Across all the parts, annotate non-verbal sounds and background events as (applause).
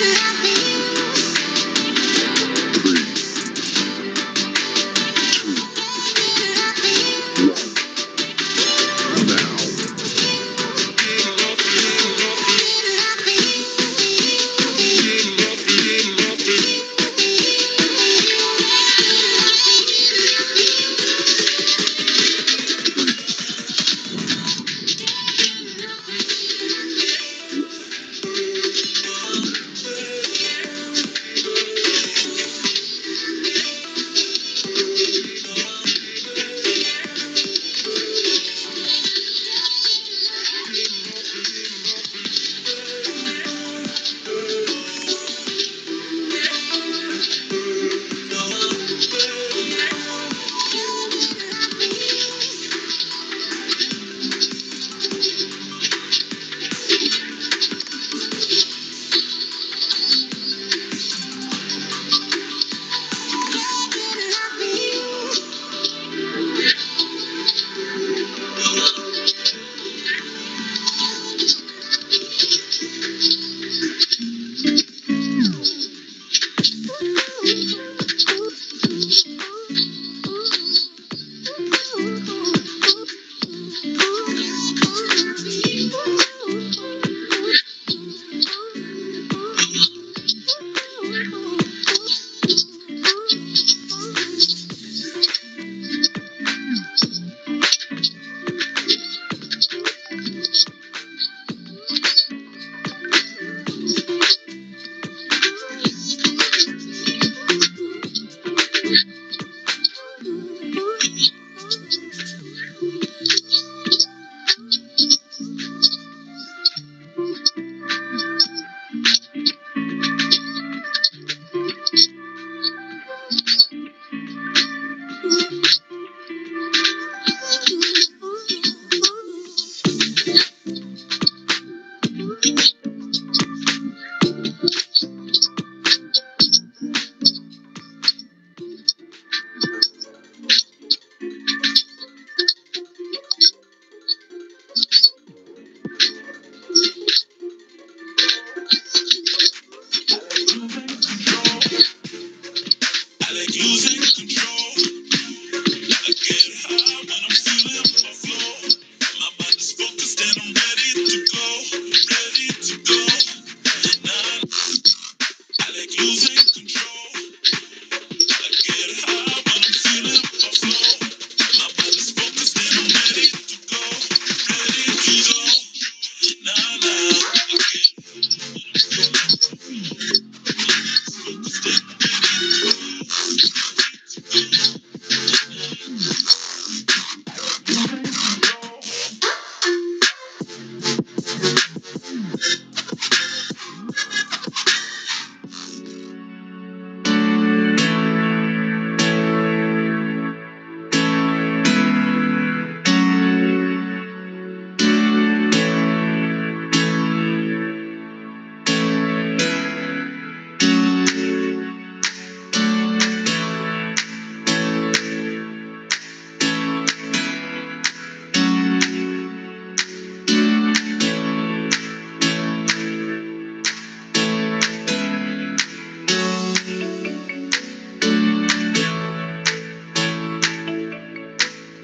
me.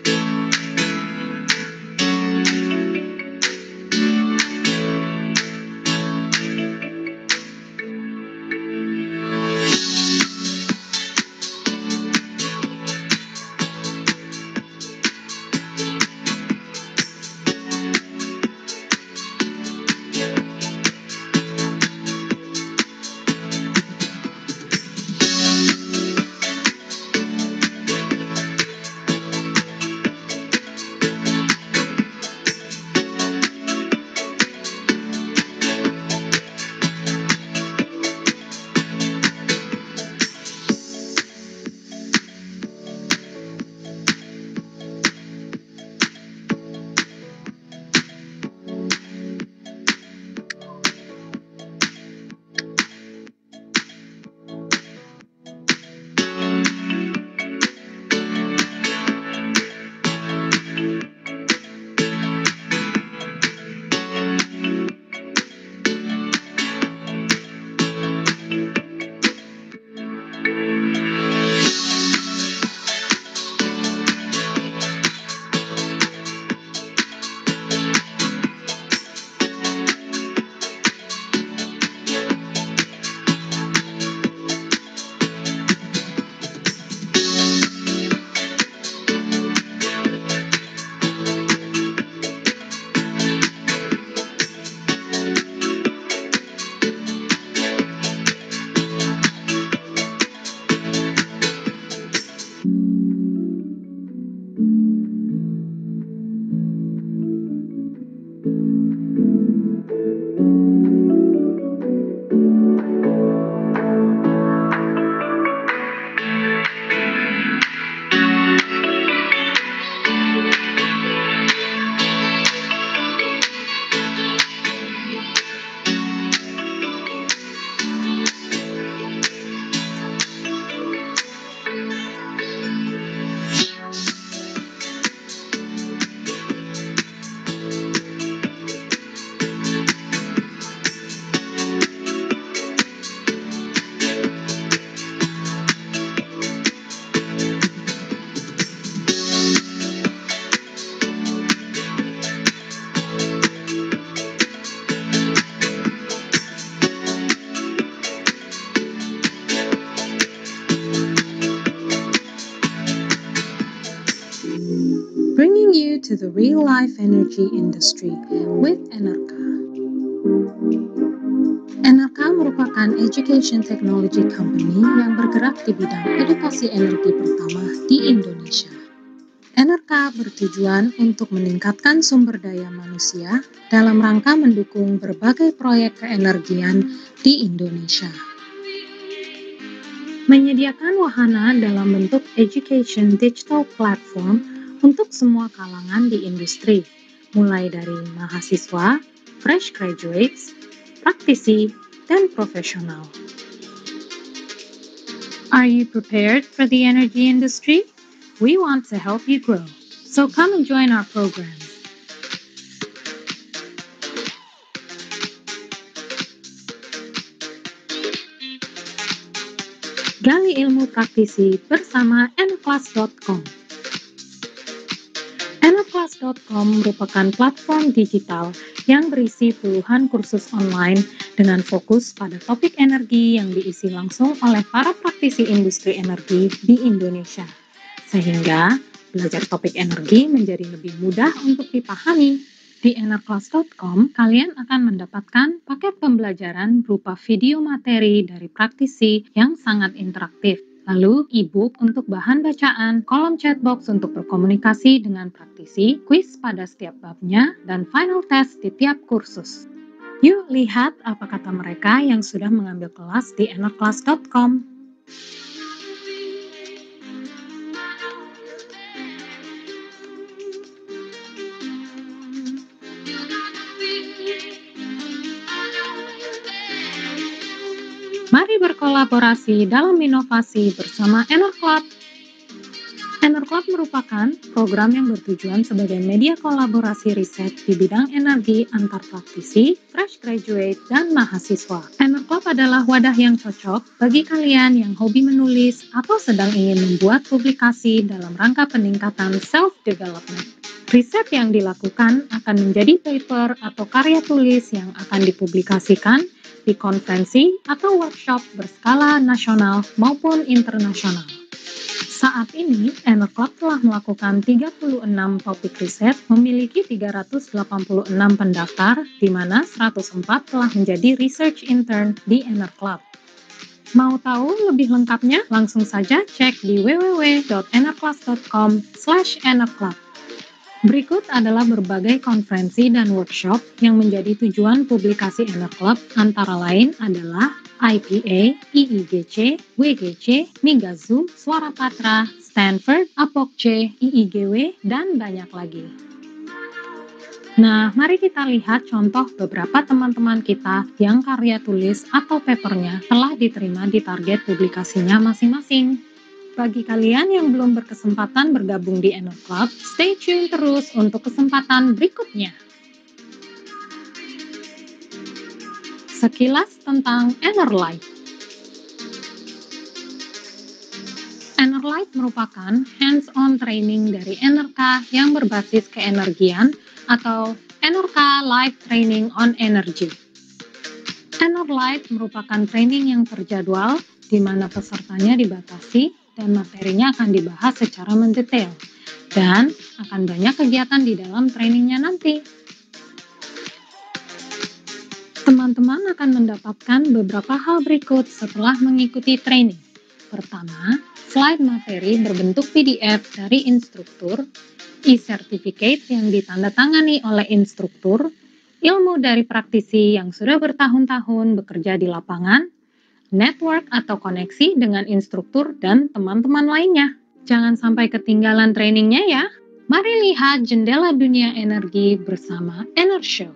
Thank you. the real life energy industry with Enerka. Enerka merupakan education technology company yang bergerak di bidang edukasi energi pertama di Indonesia. Enerka bertujuan untuk meningkatkan sumber daya manusia dalam rangka mendukung berbagai proyek keenergian di Indonesia menyediakan wahana dalam bentuk education digital platform untuk semua kalangan di industri, mulai dari mahasiswa, fresh graduates, praktisi, dan profesional. Are you prepared for the energy industry? We want to help you grow, so come and join our program. Gali ilmu praktisi bersama nclass.com. Anaplas.com merupakan platform digital yang berisi puluhan kursus online dengan fokus pada topik energi yang diisi langsung oleh para praktisi industri energi di Indonesia. Sehingga belajar topik energi menjadi lebih mudah untuk dipahami. Di enerclass.com, kalian akan mendapatkan paket pembelajaran berupa video materi dari praktisi yang sangat interaktif Lalu, e-book untuk bahan bacaan, kolom chatbox untuk berkomunikasi dengan praktisi, quiz pada setiap babnya, dan final test di tiap kursus. Yuk lihat apa kata mereka yang sudah mengambil kelas di enakkelas.com. Mari berkolaborasi dalam inovasi bersama Enor Club. merupakan program yang bertujuan sebagai media kolaborasi riset di bidang energi antar praktisi, fresh graduate, dan mahasiswa. Enor adalah wadah yang cocok bagi kalian yang hobi menulis atau sedang ingin membuat publikasi dalam rangka peningkatan self-development. Riset yang dilakukan akan menjadi paper atau karya tulis yang akan dipublikasikan di konferensi atau workshop berskala nasional maupun internasional. Saat ini, Enerclub telah melakukan 36 topik riset, memiliki 386 pendaftar, di mana 104 telah menjadi research intern di Enerclub. Mau tahu lebih lengkapnya? Langsung saja cek di www.enerclub.com slash Berikut adalah berbagai konferensi dan workshop yang menjadi tujuan publikasi Enak Club antara lain adalah IPA, IIGC, WGC, Migazu, Suara Patra, Stanford, Apocc, IIGW, dan banyak lagi. Nah, mari kita lihat contoh beberapa teman-teman kita yang karya tulis atau papernya telah diterima di target publikasinya masing-masing. Bagi kalian yang belum berkesempatan bergabung di Eno Club, stay tune terus untuk kesempatan berikutnya. Sekilas tentang Enerlight. Enerlight merupakan hands-on training dari Enerka yang berbasis keenergian atau Enerka Life Training on Energy. Enerlight merupakan training yang terjadwal di mana pesertanya dibatasi dan materinya akan dibahas secara mendetail dan akan banyak kegiatan di dalam trainingnya nanti. Teman-teman akan mendapatkan beberapa hal berikut setelah mengikuti training. Pertama, slide materi berbentuk PDF dari instruktur, e-certificate yang ditandatangani oleh instruktur, ilmu dari praktisi yang sudah bertahun-tahun bekerja di lapangan, network atau koneksi dengan instruktur dan teman-teman lainnya. Jangan sampai ketinggalan trainingnya ya. Mari lihat jendela dunia energi bersama Enershow.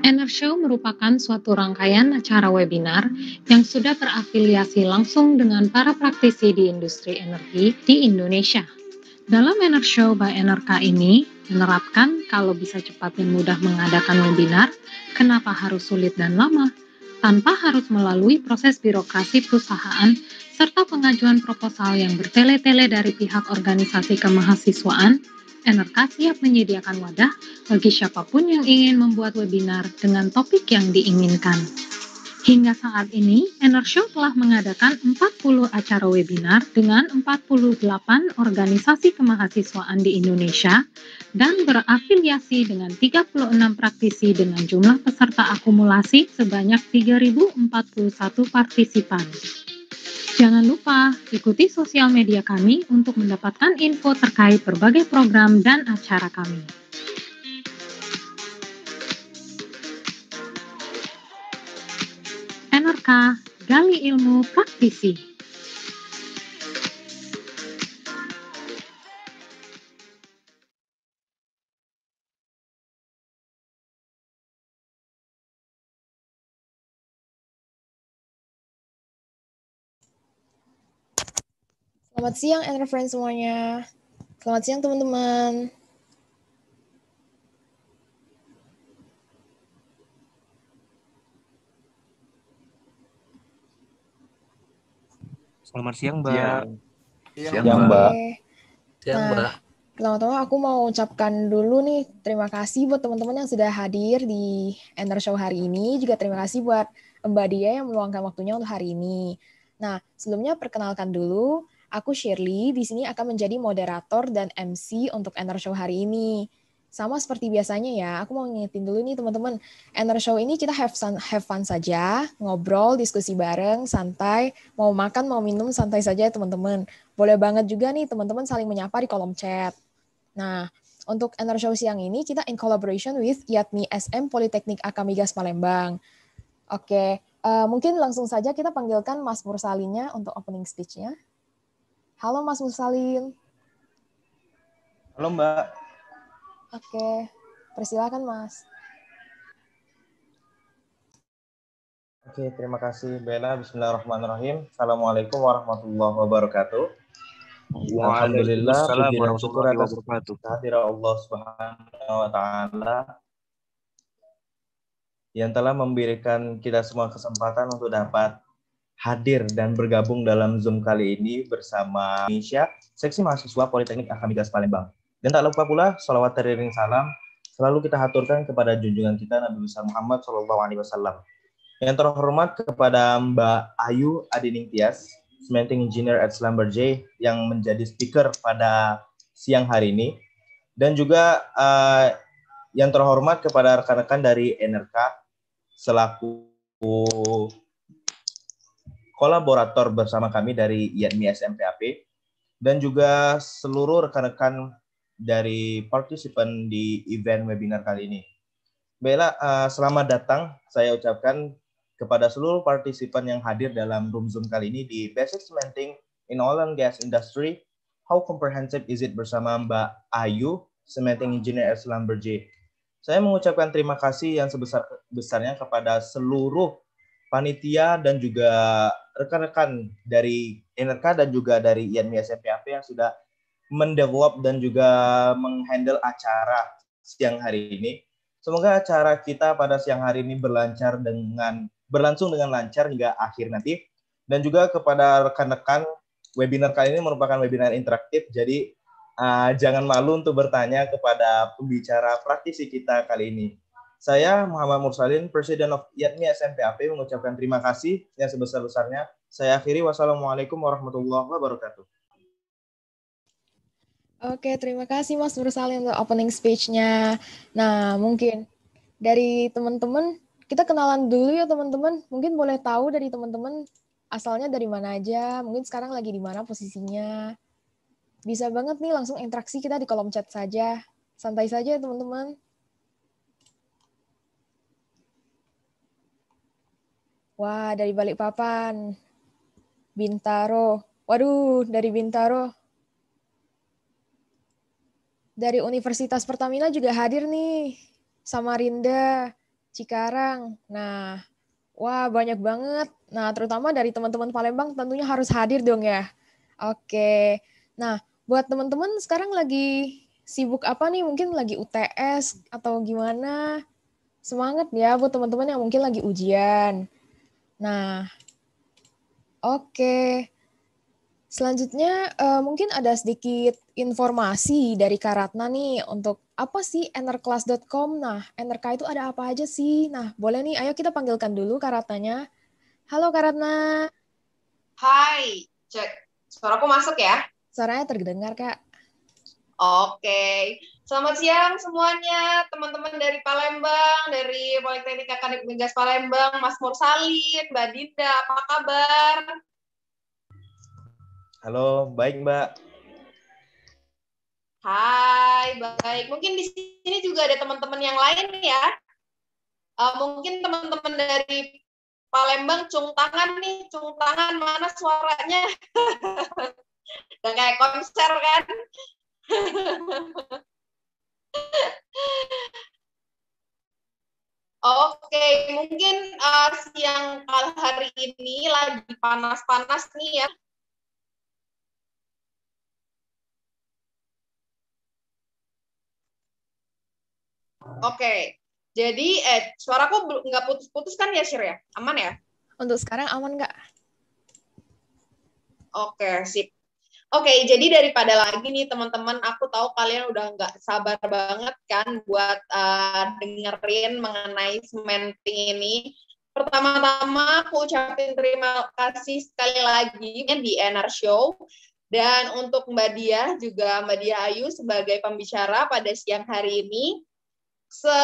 Enershow merupakan suatu rangkaian acara webinar yang sudah terafiliasi langsung dengan para praktisi di industri energi di Indonesia. Dalam Enershow by NRK ini, menerapkan kalau bisa cepat dan mudah mengadakan webinar, kenapa harus sulit dan lama – tanpa harus melalui proses birokrasi perusahaan serta pengajuan proposal yang bertele-tele dari pihak organisasi kemahasiswaan, NRK siap menyediakan wadah bagi siapapun yang ingin membuat webinar dengan topik yang diinginkan. Hingga saat ini, Enershow telah mengadakan 40 acara webinar dengan 48 organisasi kemahasiswaan di Indonesia dan berafiliasi dengan 36 praktisi dengan jumlah peserta akumulasi sebanyak 3.041 partisipan. Jangan lupa ikuti sosial media kami untuk mendapatkan info terkait berbagai program dan acara kami. Menorca, gali ilmu praktisi. Selamat siang, Enerfriend semuanya. Selamat siang, teman-teman. Selamat siang, Mbak. Ya. Siang, siang, Mbak. Siang, nah, Mbak. Nah, pertama-tama aku mau ucapkan dulu nih terima kasih buat teman-teman yang sudah hadir di Enter Show hari ini. Juga terima kasih buat Mbak Dia yang meluangkan waktunya untuk hari ini. Nah, sebelumnya perkenalkan dulu, aku Shirley, di sini akan menjadi moderator dan MC untuk Enter Show hari ini sama seperti biasanya ya, aku mau ngingetin dulu nih teman-teman, Ener Show ini kita have fun, have fun saja, ngobrol, diskusi bareng, santai, mau makan, mau minum, santai saja ya teman-teman. Boleh banget juga nih teman-teman saling menyapa di kolom chat. Nah, untuk Ener Show siang ini kita in collaboration with Yatmi SM Politeknik Akamigas Palembang. Oke, uh, mungkin langsung saja kita panggilkan Mas Mursalinnya untuk opening speech-nya. Halo Mas Mursalin. Halo Mbak. Oke, persilakan Mas. Oke, terima kasih Bella. Bismillahirrahmanirrahim. Assalamualaikum warahmatullahi wabarakatuh. Alhamdulillah, Alhamdulillah. atas Allah Subhanahu wa taala yang telah memberikan kita semua kesempatan untuk dapat hadir dan bergabung dalam Zoom kali ini bersama Indonesia, Seksi Mahasiswa Politeknik Akademik Palembang. Dan tak lupa pula salawat teriring salam selalu kita haturkan kepada junjungan kita Nabi besar Muhammad Shallallahu Alaihi Wasallam. Yang terhormat kepada Mbak Ayu Adining Tias, Cementing Engineer at J yang menjadi speaker pada siang hari ini. Dan juga uh, yang terhormat kepada rekan-rekan dari NRK selaku kolaborator bersama kami dari IADMI SMPAP dan juga seluruh rekan-rekan dari participant di event webinar kali ini. Bella, uh, selamat datang. Saya ucapkan kepada seluruh partisipan yang hadir dalam room Zoom kali ini di Basic Cementing in Oil and Gas Industry. How comprehensive is it bersama Mbak Ayu, Cementing Engineer at Slumberjee? Saya mengucapkan terima kasih yang sebesar-besarnya kepada seluruh panitia dan juga rekan-rekan dari Enerka dan juga dari IANMI SMPAP yang sudah mendevelop dan juga menghandle acara siang hari ini. Semoga acara kita pada siang hari ini berlancar dengan berlangsung dengan lancar hingga akhir nanti. Dan juga kepada rekan-rekan, webinar kali ini merupakan webinar interaktif, jadi uh, jangan malu untuk bertanya kepada pembicara praktisi kita kali ini. Saya Muhammad Mursalin, Presiden of Yatmi SMPAP, mengucapkan terima kasih yang sebesar-besarnya. Saya akhiri, wassalamualaikum warahmatullahi wabarakatuh. Oke, terima kasih Mas Bursalin untuk opening speech-nya. Nah, mungkin dari teman-teman, kita kenalan dulu ya teman-teman. Mungkin boleh tahu dari teman-teman asalnya dari mana aja, mungkin sekarang lagi di mana posisinya. Bisa banget nih langsung interaksi kita di kolom chat saja. Santai saja ya teman-teman. Wah, dari Balikpapan. Bintaro. Waduh, dari Bintaro dari Universitas Pertamina juga hadir nih. Samarinda, Cikarang. Nah, wah banyak banget. Nah, terutama dari teman-teman Palembang tentunya harus hadir dong ya. Oke. Nah, buat teman-teman sekarang lagi sibuk apa nih? Mungkin lagi UTS atau gimana? Semangat ya buat teman-teman yang mungkin lagi ujian. Nah, oke. Selanjutnya uh, mungkin ada sedikit informasi dari Karatna nih untuk apa sih enerclass.com. Nah, enerka itu ada apa aja sih? Nah, boleh nih ayo kita panggilkan dulu Karatnanya. Halo Karatna. Hai, cek. Suaraku masuk ya? Suaranya terdengar, Kak. Oke. Selamat siang semuanya, teman-teman dari Palembang, dari Politeknik Akademik Migas Palembang, Mas Mursalin, Mbak Dinda, apa kabar? Halo, baik Mbak. Hai, baik. Mungkin di sini juga ada teman-teman yang lain ya. Uh, mungkin teman-teman dari Palembang cung tangan nih, cung tangan mana suaranya? (laughs) Udah kayak konser kan? (laughs) Oke, mungkin uh, siang hari ini lagi panas-panas nih ya. Oke. Jadi eh suaraku nggak putus-putus kan ya sir ya? Aman ya? Untuk sekarang aman nggak? Oke, sip. Oke, jadi daripada lagi nih teman-teman, aku tahu kalian udah nggak sabar banget kan buat uh, dengerin mengenai sementing ini. Pertama-tama aku ucapin terima kasih sekali lagi ya, di NR Show dan untuk Mbak Dia juga Mbak Dia Ayu sebagai pembicara pada siang hari ini se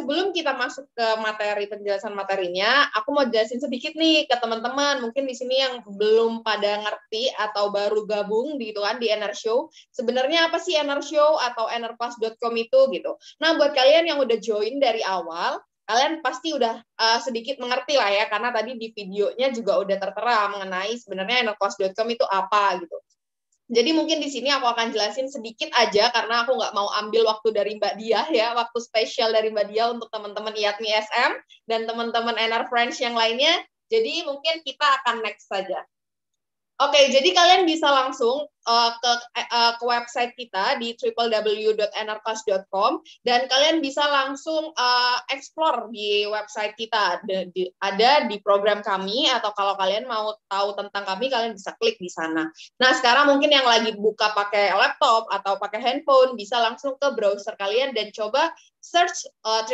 sebelum kita masuk ke materi penjelasan materinya, aku mau jelasin sedikit nih ke teman-teman. Mungkin di sini yang belum pada ngerti atau baru gabung gitu kan di NR Show. Sebenarnya apa sih NR Show atau nrplus.com itu gitu. Nah, buat kalian yang udah join dari awal, kalian pasti udah uh, sedikit mengerti lah ya karena tadi di videonya juga udah tertera mengenai sebenarnya nrplus.com itu apa gitu. Jadi mungkin di sini aku akan jelasin sedikit aja karena aku nggak mau ambil waktu dari Mbak Dia ya, waktu spesial dari Mbak Dia untuk teman-teman IATMI SM dan teman-teman NR French yang lainnya. Jadi mungkin kita akan next saja. Oke, okay, jadi kalian bisa langsung uh, ke uh, ke website kita di www.enercos.com dan kalian bisa langsung uh, explore di website kita ada di, ada di program kami atau kalau kalian mau tahu tentang kami kalian bisa klik di sana. Nah, sekarang mungkin yang lagi buka pakai laptop atau pakai handphone bisa langsung ke browser kalian dan coba search uh,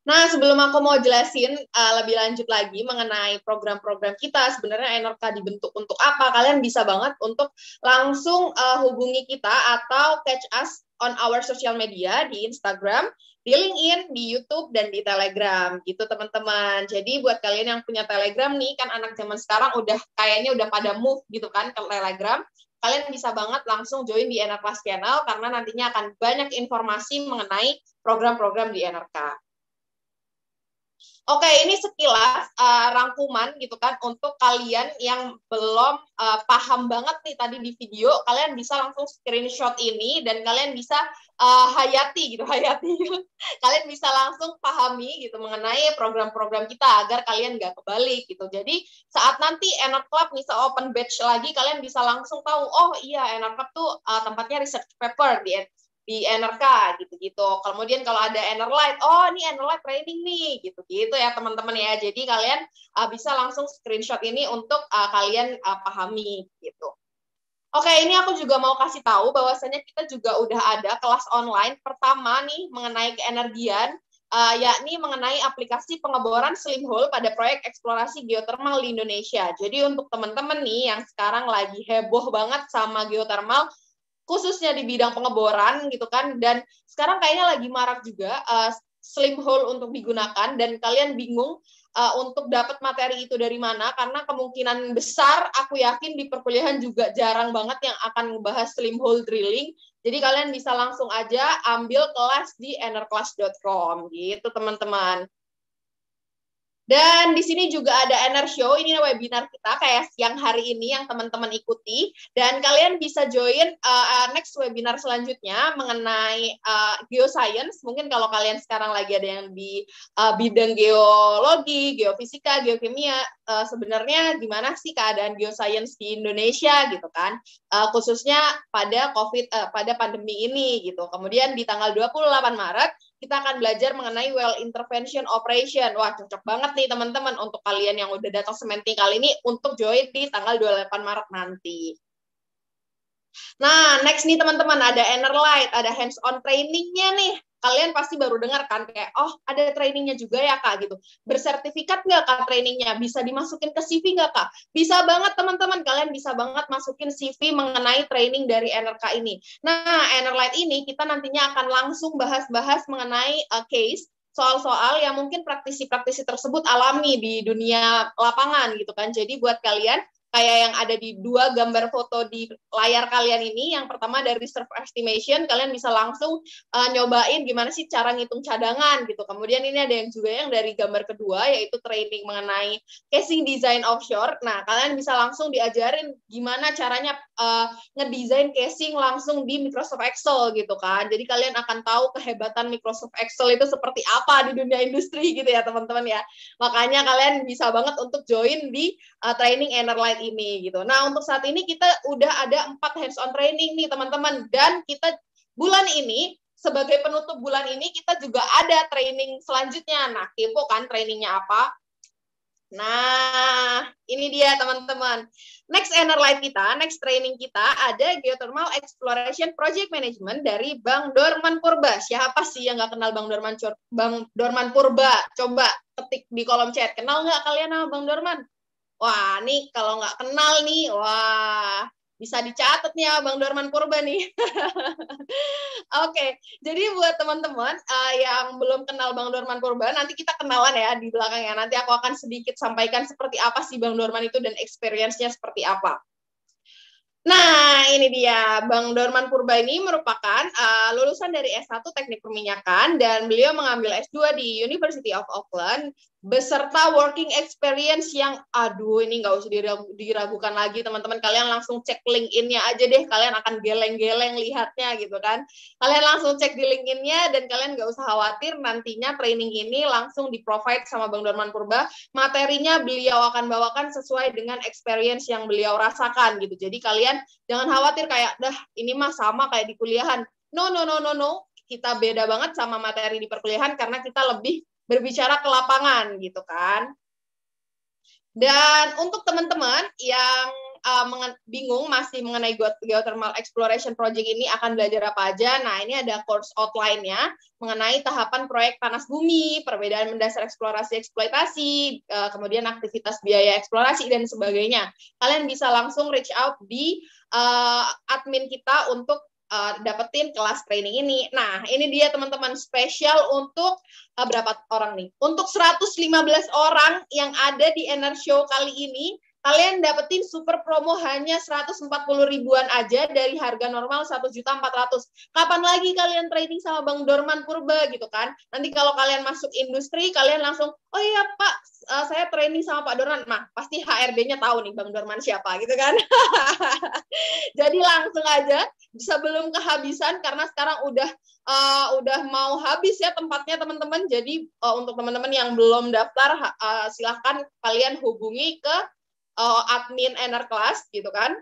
Nah, sebelum aku mau jelasin uh, lebih lanjut lagi mengenai program-program kita, sebenarnya Enerka dibentuk untuk apa? Kalian bisa banget untuk langsung uh, hubungi kita atau catch us on our social media di Instagram, di LinkedIn, di YouTube, dan di Telegram gitu teman-teman. Jadi buat kalian yang punya Telegram nih, kan anak zaman sekarang udah kayaknya udah pada move gitu kan ke Telegram. Kalian bisa banget langsung join di NRK Channel karena nantinya akan banyak informasi mengenai program-program di Enerka. Oke, ini sekilas uh, rangkuman gitu kan untuk kalian yang belum uh, paham banget nih tadi di video, kalian bisa langsung screenshot ini dan kalian bisa uh, hayati gitu, (laughs) hayati. kalian bisa langsung pahami gitu mengenai program-program kita agar kalian nggak kebalik gitu. Jadi saat nanti Enak Club bisa open batch lagi, kalian bisa langsung tahu, oh iya Enak Club tuh uh, tempatnya research paper di di NRK gitu-gitu. Kemudian kalau ada Enerlight, oh ini Enerlight training nih gitu-gitu ya teman-teman ya. Jadi kalian uh, bisa langsung screenshot ini untuk uh, kalian uh, pahami gitu. Oke, ini aku juga mau kasih tahu bahwasanya kita juga udah ada kelas online pertama nih mengenai keenergian uh, yakni mengenai aplikasi pengeboran slim hole pada proyek eksplorasi geotermal di Indonesia. Jadi untuk teman-teman nih yang sekarang lagi heboh banget sama geotermal khususnya di bidang pengeboran gitu kan dan sekarang kayaknya lagi marak juga uh, slim hole untuk digunakan dan kalian bingung uh, untuk dapat materi itu dari mana karena kemungkinan besar aku yakin di perkuliahan juga jarang banget yang akan membahas slim hole drilling jadi kalian bisa langsung aja ambil kelas di enerclass.com gitu teman-teman dan di sini juga ada Ener Show, ini webinar kita kayak siang hari ini yang teman-teman ikuti. Dan kalian bisa join uh, uh, next webinar selanjutnya mengenai uh, geoscience. Mungkin kalau kalian sekarang lagi ada yang di uh, bidang geologi, geofisika, geokimia, uh, sebenarnya gimana sih keadaan geoscience di Indonesia gitu kan? Uh, khususnya pada COVID, uh, pada pandemi ini gitu. Kemudian di tanggal 28 Maret, kita akan belajar mengenai well intervention operation. Wah, cocok banget nih teman-teman untuk kalian yang udah datang sementing kali ini untuk join di tanggal 28 Maret nanti. Nah, next nih teman-teman, ada inner light, ada hands-on trainingnya nih kalian pasti baru dengar kan kayak oh ada trainingnya juga ya kak gitu bersertifikat nggak kak trainingnya bisa dimasukin ke CV nggak kak bisa banget teman-teman kalian bisa banget masukin CV mengenai training dari NRK ini nah Enerlight ini kita nantinya akan langsung bahas-bahas mengenai uh, case soal-soal yang mungkin praktisi-praktisi tersebut alami di dunia lapangan gitu kan jadi buat kalian kayak yang ada di dua gambar foto di layar kalian ini. Yang pertama dari reserve estimation, kalian bisa langsung uh, nyobain gimana sih cara ngitung cadangan gitu. Kemudian ini ada yang juga yang dari gambar kedua yaitu training mengenai casing design offshore. Nah, kalian bisa langsung diajarin gimana caranya uh, ngedesain casing langsung di Microsoft Excel gitu kan. Jadi kalian akan tahu kehebatan Microsoft Excel itu seperti apa di dunia industri (laughs) gitu ya teman-teman ya. Makanya kalian bisa banget untuk join di uh, training Enerlight ini gitu. Nah untuk saat ini kita udah ada empat hands-on training nih teman-teman dan kita bulan ini sebagai penutup bulan ini kita juga ada training selanjutnya. Nah, kepo kan trainingnya apa? Nah, ini dia teman-teman. Next Enerlight kita, next training kita ada Geothermal Exploration Project Management dari Bang Dorman Purba. Siapa sih yang nggak kenal Bang Dorman Bang Dorman Purba? Coba ketik di kolom chat. Kenal nggak kalian sama Bang Dorman? Wah, nih kalau nggak kenal nih, wah bisa dicatat nih ya Bang Dorman Purba nih. (laughs) Oke, okay. jadi buat teman-teman uh, yang belum kenal Bang Dorman Purba, nanti kita kenalan ya di belakangnya. Nanti aku akan sedikit sampaikan seperti apa sih Bang Dorman itu dan experience-nya seperti apa. Nah, ini dia Bang Dorman Purba ini merupakan uh, lulusan dari S1 Teknik Perminyakan dan beliau mengambil S2 di University of Auckland beserta working experience yang aduh ini nggak usah diragukan lagi teman-teman kalian langsung cek LinkedIn-nya aja deh kalian akan geleng-geleng lihatnya gitu kan kalian langsung cek di LinkedIn-nya dan kalian nggak usah khawatir nantinya training ini langsung di provide sama Bang Dorman Purba materinya beliau akan bawakan sesuai dengan experience yang beliau rasakan gitu jadi kalian jangan khawatir kayak dah ini mah sama kayak di kuliahan no no no no no kita beda banget sama materi di perkuliahan karena kita lebih berbicara ke lapangan gitu kan. Dan untuk teman-teman yang uh, bingung masih mengenai geothermal exploration project ini akan belajar apa aja, nah ini ada course outline-nya mengenai tahapan proyek panas bumi, perbedaan mendasar eksplorasi eksploitasi, uh, kemudian aktivitas biaya eksplorasi dan sebagainya. Kalian bisa langsung reach out di uh, admin kita untuk uh, dapetin kelas training ini. Nah, ini dia teman-teman spesial untuk uh, berapa orang nih? Untuk 115 orang yang ada di Ener Show kali ini, kalian dapetin super promo hanya 140 ribuan aja dari harga normal 1 juta 400. Kapan lagi kalian trading sama Bang Dorman Purba gitu kan? Nanti kalau kalian masuk industri, kalian langsung, oh iya Pak, eh, saya training sama Pak Dorman. Mah, pasti HRD-nya tahu nih Bang Dorman siapa gitu kan. (laughs) Jadi langsung aja sebelum kehabisan karena sekarang udah uh, udah mau habis ya tempatnya teman-teman. Jadi uh, untuk teman-teman yang belum daftar uh, silahkan kalian hubungi ke uh, admin Ener Class gitu kan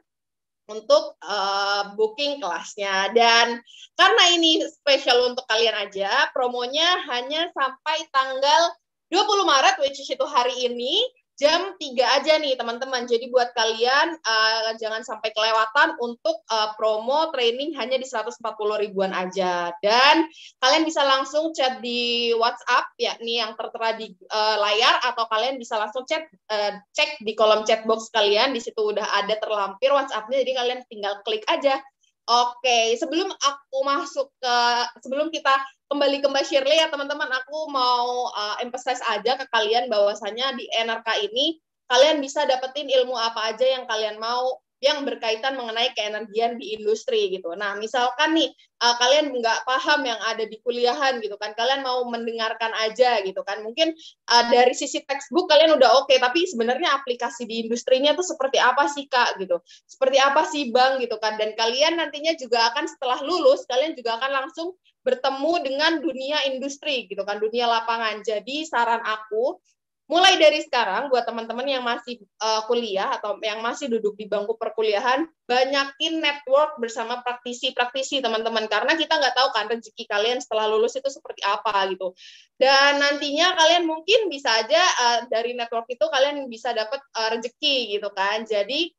untuk uh, booking kelasnya dan karena ini spesial untuk kalian aja promonya hanya sampai tanggal 20 Maret which is itu hari ini jam 3 aja nih teman-teman. Jadi buat kalian uh, jangan sampai kelewatan untuk uh, promo training hanya di 140 ribuan aja. Dan kalian bisa langsung chat di WhatsApp yakni yang tertera di uh, layar atau kalian bisa langsung chat uh, cek di kolom chat box kalian di situ udah ada terlampir WhatsAppnya. jadi kalian tinggal klik aja. Oke, sebelum aku masuk ke sebelum kita kembali ke Mbak Shirley ya teman-teman, aku mau uh, emphasize aja ke kalian bahwasanya di NRK ini kalian bisa dapetin ilmu apa aja yang kalian mau yang berkaitan mengenai keenergian di industri gitu. Nah, misalkan nih uh, kalian nggak paham yang ada di kuliahan gitu kan, kalian mau mendengarkan aja gitu kan. Mungkin uh, dari sisi textbook kalian udah oke, okay, tapi sebenarnya aplikasi di industrinya tuh seperti apa sih kak gitu, seperti apa sih bang gitu kan. Dan kalian nantinya juga akan setelah lulus kalian juga akan langsung bertemu dengan dunia industri gitu kan, dunia lapangan. Jadi saran aku mulai dari sekarang buat teman-teman yang masih uh, kuliah atau yang masih duduk di bangku perkuliahan, banyakin network bersama praktisi-praktisi teman-teman karena kita nggak tahu kan rezeki kalian setelah lulus itu seperti apa gitu. Dan nantinya kalian mungkin bisa aja uh, dari network itu kalian bisa dapat uh, eh, rezeki gitu kan. Jadi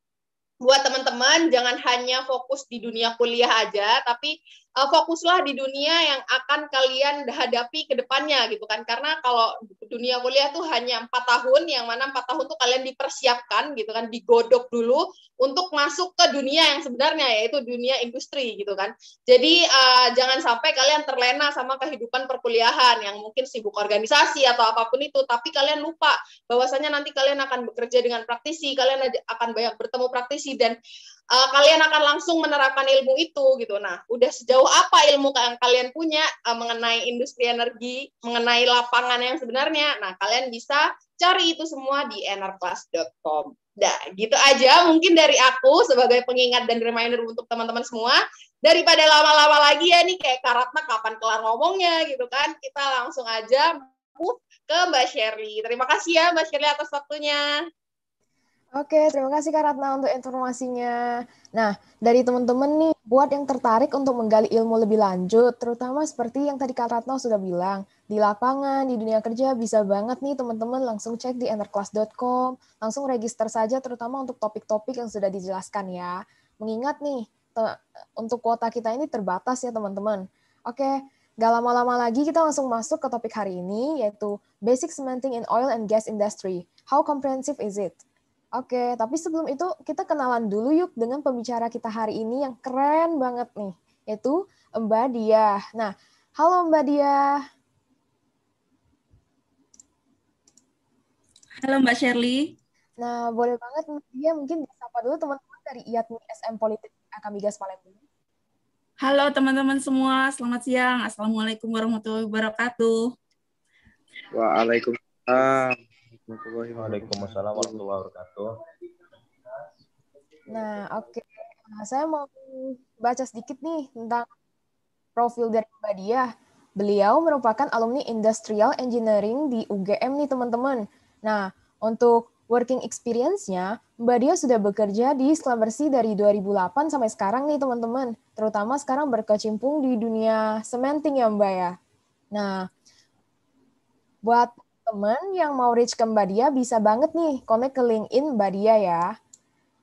buat teman-teman jangan hanya fokus di dunia kuliah aja tapi Eh, fokuslah di dunia yang akan kalian hadapi ke depannya gitu kan karena kalau dunia kuliah tuh hanya empat tahun yang mana empat tahun tuh kalian dipersiapkan gitu kan digodok dulu untuk masuk ke dunia yang sebenarnya yaitu dunia industri gitu kan jadi uh, jangan sampai kalian terlena sama kehidupan perkuliahan yang mungkin sibuk organisasi atau apapun itu tapi kalian lupa bahwasanya nanti kalian akan bekerja dengan praktisi kalian akan banyak bertemu praktisi dan uh, kalian akan langsung menerapkan ilmu itu gitu. Nah, udah sejauh apa ilmu yang kalian punya uh, mengenai industri energi, mengenai lapangan yang sebenarnya. Nah, kalian bisa cari itu semua di enerclass.com. Nah, gitu aja mungkin dari aku sebagai pengingat dan reminder untuk teman-teman semua. Daripada lama-lama lagi ya nih kayak Karatna kapan kelar ngomongnya gitu kan. Kita langsung aja move ke Mbak Sherly, Terima kasih ya Mbak Sherly atas waktunya. Oke, terima kasih Kak Ratna untuk informasinya. Nah, dari teman-teman nih, buat yang tertarik untuk menggali ilmu lebih lanjut, terutama seperti yang tadi Kak Ratna sudah bilang, di lapangan, di dunia kerja, bisa banget nih teman-teman langsung cek di enterclass.com, langsung register saja terutama untuk topik-topik yang sudah dijelaskan ya. Mengingat nih, untuk kuota kita ini terbatas ya teman-teman. Oke, Gak lama-lama lagi kita langsung masuk ke topik hari ini, yaitu Basic Cementing in Oil and Gas Industry. How comprehensive is it? Oke, tapi sebelum itu kita kenalan dulu yuk dengan pembicara kita hari ini yang keren banget nih, yaitu Mbak Dia. Nah, halo Mbak Dia. Halo Mbak Shirley. Nah, boleh banget Mbak Dia mungkin disapa dulu teman-teman dari IATMI SM Politik Akamigas Palembang. Halo teman-teman semua, selamat siang. Assalamualaikum warahmatullahi wabarakatuh. Waalaikumsalam. Waalaikumsalam warahmatullahi wabarakatuh. Nah, oke. Okay. Nah, saya mau baca sedikit nih tentang profil dari Mbak Diah. Beliau merupakan alumni Industrial Engineering di UGM nih teman-teman. Nah, untuk working experience-nya, Mbak Dia sudah bekerja di Bersih dari 2008 sampai sekarang nih teman-teman. Terutama sekarang berkecimpung di dunia sementing ya Mbak ya. Nah, buat teman-teman yang mau reach ke Mbak Dia bisa banget nih connect ke LinkedIn Mbak Dia ya.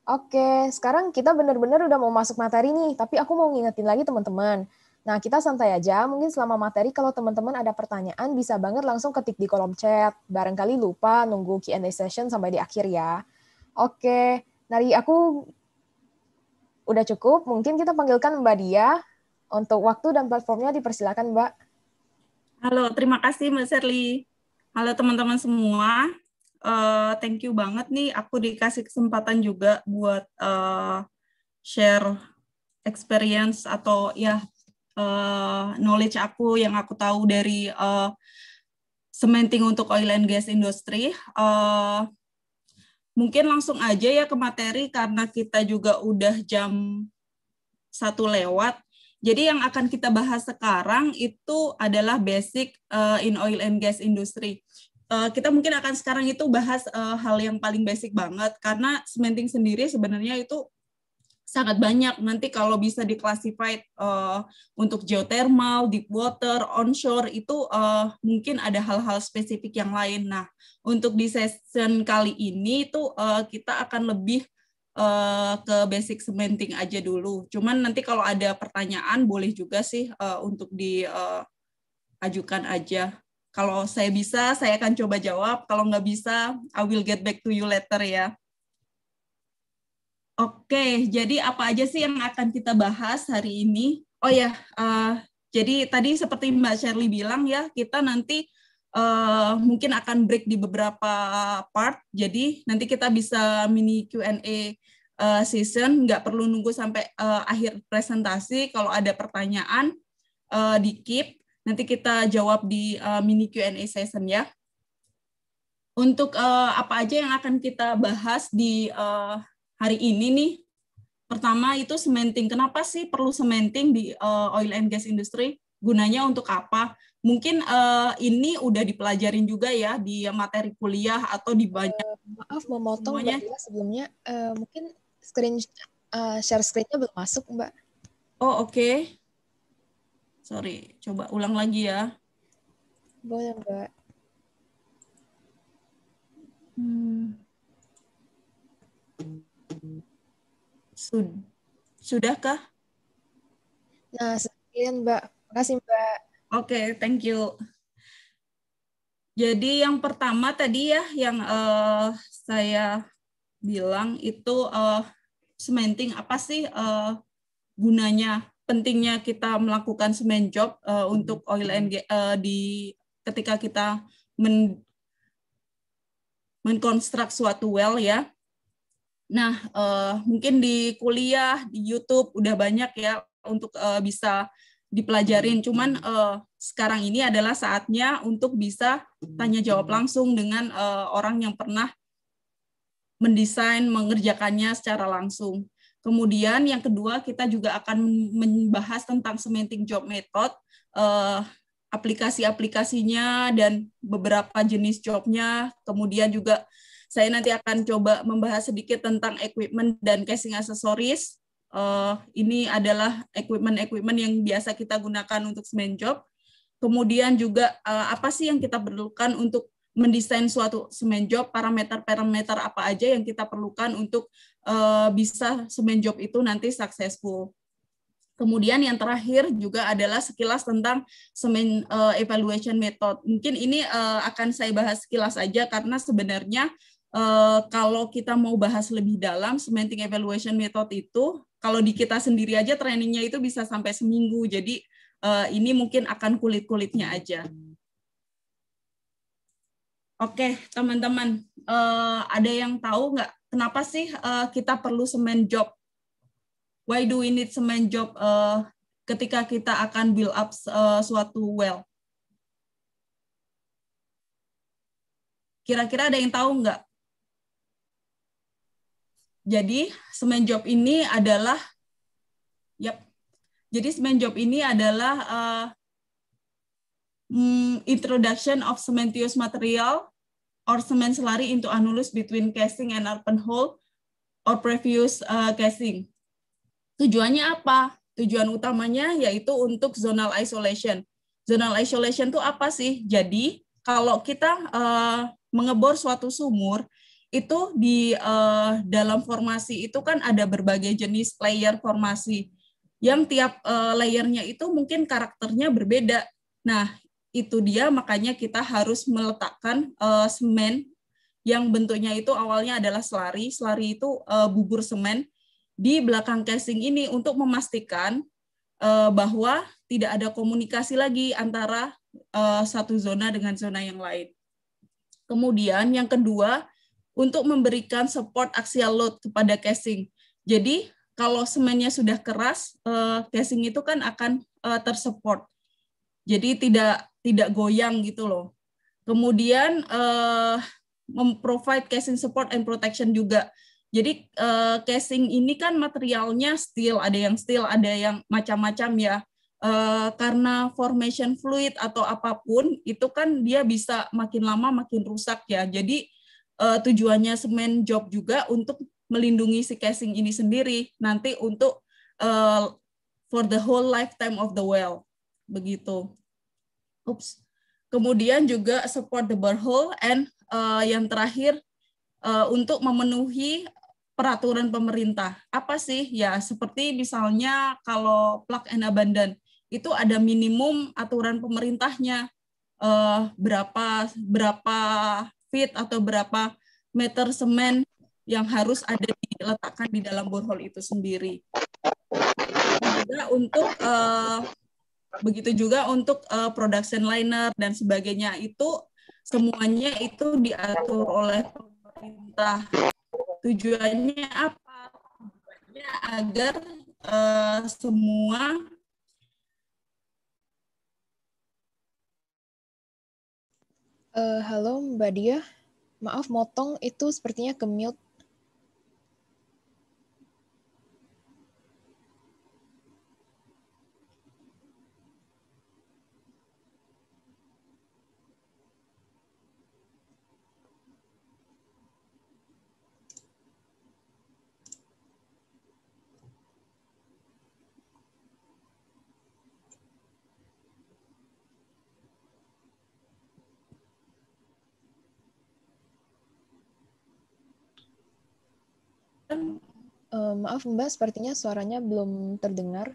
Oke, sekarang kita benar-benar udah mau masuk materi nih, tapi aku mau ngingetin lagi teman-teman. Nah, kita santai aja, mungkin selama materi kalau teman-teman ada pertanyaan bisa banget langsung ketik di kolom chat. Barangkali lupa nunggu Q&A session sampai di akhir ya. Oke, Nari aku udah cukup, mungkin kita panggilkan Mbak Dia. Untuk waktu dan platformnya dipersilakan Mbak. Halo, terima kasih Mbak Serli. Halo teman-teman semua, uh, thank you banget nih aku dikasih kesempatan juga buat uh, share experience atau ya uh, knowledge aku yang aku tahu dari uh, sementing untuk oil and gas industry. Uh, mungkin langsung aja ya ke materi karena kita juga udah jam satu lewat. Jadi yang akan kita bahas sekarang itu adalah basic uh, in oil and gas industry. Eh, kita mungkin akan sekarang itu bahas uh, hal yang paling basic banget karena cementing sendiri sebenarnya itu sangat banyak nanti kalau bisa diklasifikasi uh, eh, untuk geothermal, deep water, onshore itu uh, mungkin ada hal-hal spesifik yang lain. Nah, untuk di session kali ini itu uh, kita akan lebih uh, ke basic cementing aja dulu. Cuman nanti kalau ada pertanyaan boleh juga sih uh, untuk diajukan uh, aja. Kalau saya bisa, saya akan coba jawab. Kalau nggak bisa, I will get back to you later ya. Oke, jadi apa aja sih yang akan kita bahas hari ini? Oh ya, uh, jadi tadi seperti Mbak Shirley bilang ya, kita nanti uh, mungkin akan break di beberapa part. Jadi nanti kita bisa mini Q&A uh, eh, season, nggak perlu nunggu sampai uh, akhir presentasi. Kalau ada pertanyaan, uh, di keep. Nanti kita jawab di uh, mini Q&A session ya. Untuk uh, apa aja yang akan kita bahas di uh, hari ini nih? Pertama itu sementing. Kenapa sih perlu sementing di uh, oil and gas industry? Gunanya untuk apa? Mungkin uh, ini udah dipelajarin juga ya di materi kuliah atau di banyak. Uh, maaf, memotong semuanya. Mbak ya, sebelumnya. Uh, mungkin screen uh, share screen-nya belum masuk, Mbak. Oh, oke. Okay. Sorry, coba ulang lagi ya. Boleh, Mbak. Hmm. Sud. Sudahkah? Nah, sekian Mbak. Makasih Mbak. Oke, okay, thank you. Jadi yang pertama tadi ya yang uh, saya bilang itu uh, sementing apa sih uh, gunanya pentingnya kita melakukan semen job uh, untuk oil and uh, di ketika kita men menkonstruk suatu well ya. Nah, uh, mungkin di kuliah, di YouTube udah banyak ya untuk uh, bisa dipelajarin. Cuman uh, sekarang ini adalah saatnya untuk bisa tanya jawab langsung dengan uh, orang yang pernah mendesain, mengerjakannya secara langsung. Kemudian yang kedua kita juga akan membahas tentang semantic job method, eh, aplikasi-aplikasinya dan beberapa jenis jobnya. Kemudian juga saya nanti akan coba membahas sedikit tentang equipment dan casing aksesoris. Eh, ini adalah equipment-equipment yang biasa kita gunakan untuk semen job. Kemudian juga eh, apa sih yang kita perlukan untuk mendesain suatu semen job, parameter-parameter apa aja yang kita perlukan untuk Eh, bisa semen job itu nanti successful. Kemudian yang terakhir juga adalah sekilas tentang semen eh, evaluation method. Mungkin ini eh, akan saya bahas sekilas aja karena sebenarnya kalau kita mau bahas lebih dalam sementing evaluation method itu kalau di kita sendiri aja trainingnya itu bisa sampai seminggu. Jadi ini mungkin akan kulit-kulitnya aja. Oke, teman-teman, ada yang tahu nggak kenapa sih uh, kita perlu semen job? Why do we need semen job uh, ketika kita akan build up uh, suatu well? Kira-kira ada yang tahu nggak? Jadi semen job ini adalah, yep. Jadi semen job ini adalah uh, introduction of cementious material or cement slurry into annulus between casing and open hole or previous uh, casing. Tujuannya apa? Tujuan utamanya yaitu untuk zonal isolation. Zonal isolation itu apa sih? Jadi kalau kita uh, mengebor suatu sumur, itu di uh, dalam formasi itu kan ada berbagai jenis layer formasi yang tiap uh, layernya itu mungkin karakternya berbeda. Nah, itu dia makanya kita harus meletakkan uh, semen yang bentuknya itu awalnya adalah selari. Selari itu uh, bubur semen di belakang casing ini untuk memastikan uh, bahwa tidak ada komunikasi lagi antara uh, satu zona dengan zona yang lain. Kemudian yang kedua, untuk memberikan support axial load kepada casing. Jadi kalau semennya sudah keras, casing itu kan akan tersupport. Jadi tidak tidak goyang gitu loh. Kemudian uh, memprovide casing support and protection juga. Jadi uh, casing ini kan materialnya steel, ada yang steel, ada yang macam-macam ya. Uh, karena formation fluid atau apapun itu kan dia bisa makin lama makin rusak ya. Jadi uh, tujuannya semen job juga untuk melindungi si casing ini sendiri nanti untuk uh, for the whole lifetime of the well begitu. Oops. Kemudian juga support the borehole and uh, yang terakhir uh, untuk memenuhi peraturan pemerintah. Apa sih? Ya, seperti misalnya kalau plug and abandon itu ada minimum aturan pemerintahnya uh, berapa berapa feet atau berapa meter semen yang harus ada diletakkan di dalam borehole itu sendiri. Juga untuk uh, Begitu juga untuk uh, production liner dan sebagainya itu semuanya itu diatur oleh pemerintah. Tujuannya apa? Tujuannya agar uh, semua Uh, halo Mbak Dia, maaf motong itu sepertinya ke Eh, maaf Mbak, sepertinya suaranya belum terdengar.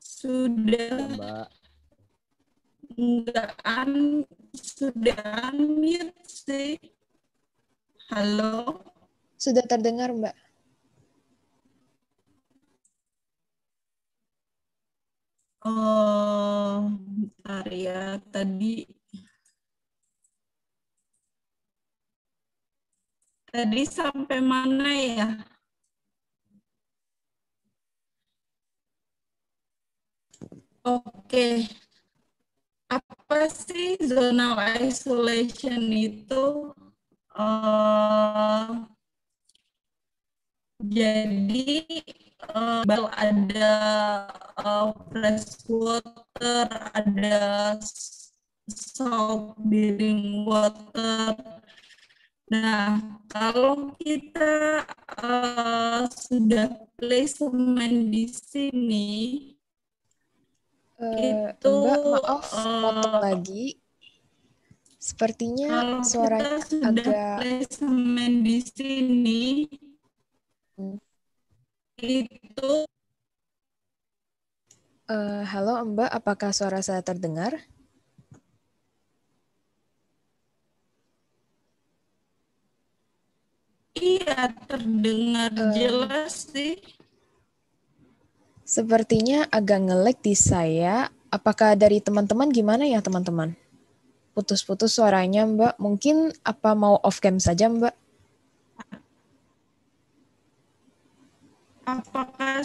Sudah. Mbak. Enggak, an sudah unmute sih. Halo. Sudah terdengar, Mbak. Oh, Arya, Tadi tadi sampai mana ya? Oke. Apa sih zona isolation itu? Uh, jadi uh, ada uh, fresh water, ada salt drinking water. Nah, kalau kita uh, sudah placement di sini, uh, itu enggak, maaf uh, lagi. Sepertinya suara agak placement di sini. Hmm itu Uh, halo Mbak, apakah suara saya terdengar? Iya, terdengar uh, jelas sih. Sepertinya agak ngelek di saya. Apakah dari teman-teman gimana ya teman-teman? Putus-putus suaranya Mbak. Mungkin apa mau off cam saja Mbak? apakah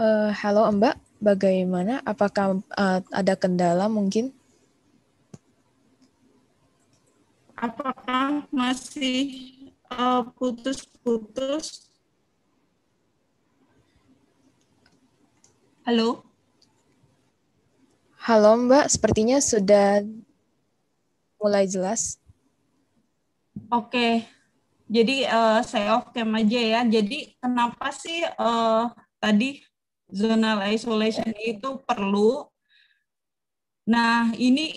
Uh, halo Mbak, bagaimana? Apakah uh, ada kendala mungkin? Apakah masih eh, putus-putus? Uh, putus -putus? Halo. Halo Mbak, sepertinya sudah mulai jelas. Oke, jadi uh, saya off cam aja ya. Jadi kenapa sih uh, tadi zonal isolation itu perlu? Nah, ini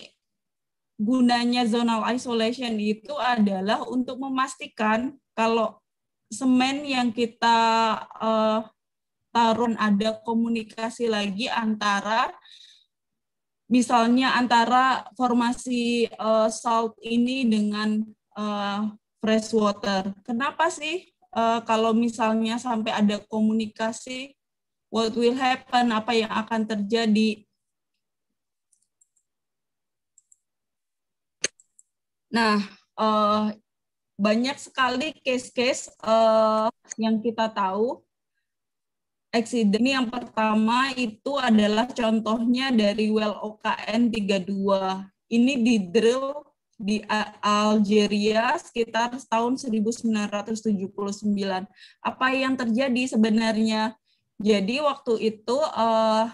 gunanya zonal isolation itu adalah untuk memastikan kalau semen yang kita uh, tarun ada komunikasi lagi antara misalnya antara formasi uh, salt ini dengan uh, fresh water. Kenapa sih uh, kalau misalnya sampai ada komunikasi what will happen, apa yang akan terjadi? Nah, uh, banyak sekali case-case uh, yang kita tahu Eksiden yang pertama itu adalah contohnya dari well OKN 32. Ini di drill di Algeria sekitar tahun 1979. Apa yang terjadi sebenarnya? Jadi waktu itu uh,